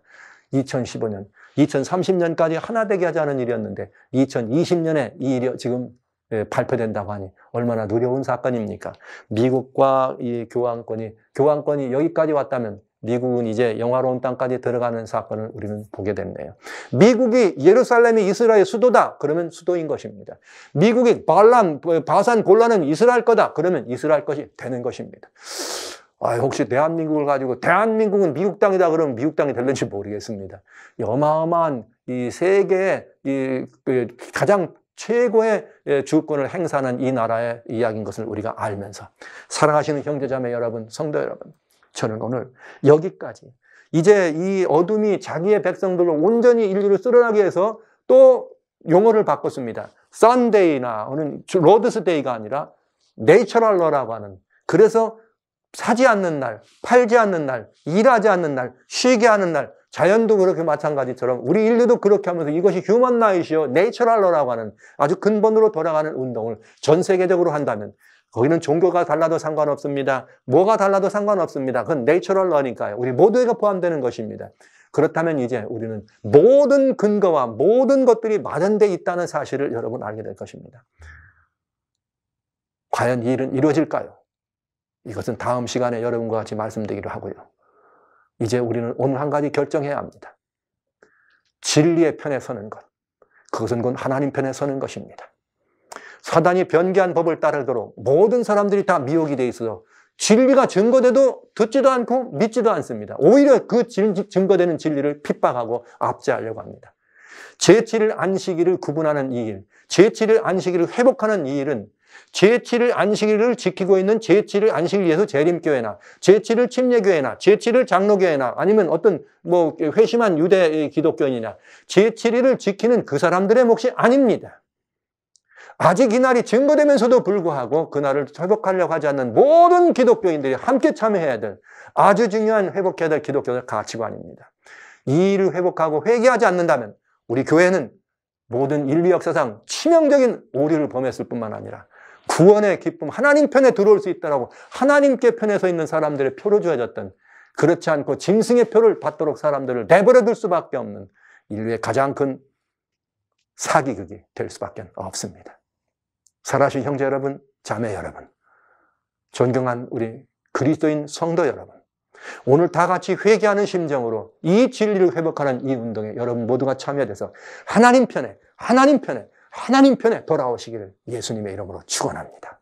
2015년, 2030년까지 하나 되게 하자는 일이었는데 2020년에 이 일이 지금 예, 발표된다고 하니 얼마나 두려운 사건입니까? 미국과 이 교황권이 교황권이 여기까지 왔다면 미국은 이제 영화로운 땅까지 들어가는 사건을 우리는 보게 됐네요. 미국이 예루살렘이 이스라엘 수도다. 그러면 수도인 것입니다. 미국이 발람, 바산, 골라는 이스라엘 거다. 그러면 이스라엘 것이 되는 것입니다. 아, 혹시 대한민국을 가지고 대한민국은 미국 땅이다 그러면 미국 땅이 될는지 모르겠습니다. 어마어마한 이 세계의 이 그 가장 최고의 예, 주권을 행사하는 이 나라의 이야기인 것을 우리가 알면서 사랑하시는 형제자매 여러분, 성도 여러분, 저는 오늘 여기까지 이제 이 어둠이 자기의 백성들로 온전히 인류를 쓸어나게 해서 또 용어를 바꿨습니다. 썬데이나 오는 로드스데이가 아니라 네이처럴 러라고 하는 그래서 사지 않는 날, 팔지 않는 날, 일하지 않는 날, 쉬게 하는 날 자연도 그렇게 마찬가지처럼 우리 인류도 그렇게 하면서 이것이 휴먼 나이시오 네이처럴러라고 하는 아주 근본으로 돌아가는 운동을 전 세계적으로 한다면 거기는 종교가 달라도 상관없습니다. 뭐가 달라도 상관없습니다. 그건 네이처럴러니까요. 우리 모두에게 포함되는 것입니다. 그렇다면 이제 우리는 모든 근거와 모든 것들이 마련돼 있다는 사실을 여러분 알게 될 것입니다. 과연 이 일은 이루어질까요? 이것은 다음 시간에 여러분과 같이 말씀드리기로 하고요. 이제 우리는 오늘 한 가지 결정해야 합니다. 진리의 편에 서는 것. 그것은 곧 하나님 편에 서는 것입니다. 사단이 변개한 법을 따르도록 모든 사람들이 다 미혹이 돼 있어서 진리가 증거돼도 듣지도 않고 믿지도 않습니다. 오히려 그 증거되는 진리를 핍박하고 압제하려고 합니다. 제7일 안식일을 구분하는 이 일, 제7일 안식일을 회복하는 이 일은 제7일 안식일을 지키고 있는 제7일 안식일에서 재림교회나 제7일 침례교회나 제7일 장로교회나 아니면 어떤 뭐 회심한 유대 기독교인이나 제7일을 지키는 그 사람들의 몫이 아닙니다. 아직 이날이 증거되면서도 불구하고 그날을 회복하려고 하지 않는 모든 기독교인들이 함께 참여해야 될 아주 중요한 회복해야 될 기독교적 가치관입니다. 이 일을 회복하고 회개하지 않는다면 우리 교회는 모든 인류 역사상 치명적인 오류를 범했을 뿐만 아니라 구원의 기쁨, 하나님 편에 들어올 수 있다라고 하나님께 편에 서 있는 사람들의 표를 주어졌던 그렇지 않고 짐승의 표를 받도록 사람들을 내버려 둘 수밖에 없는 인류의 가장 큰 사기극이 될 수밖에 없습니다. 살아신 형제 여러분, 자매 여러분, 존경한 우리 그리스도인 성도 여러분, 오늘 다 같이 회개하는 심정으로 이 진리를 회복하는 이 운동에 여러분 모두가 참여돼서 하나님 편에, 하나님 편에 하나님 편에 돌아오시기를 예수님의 이름으로 축원합니다.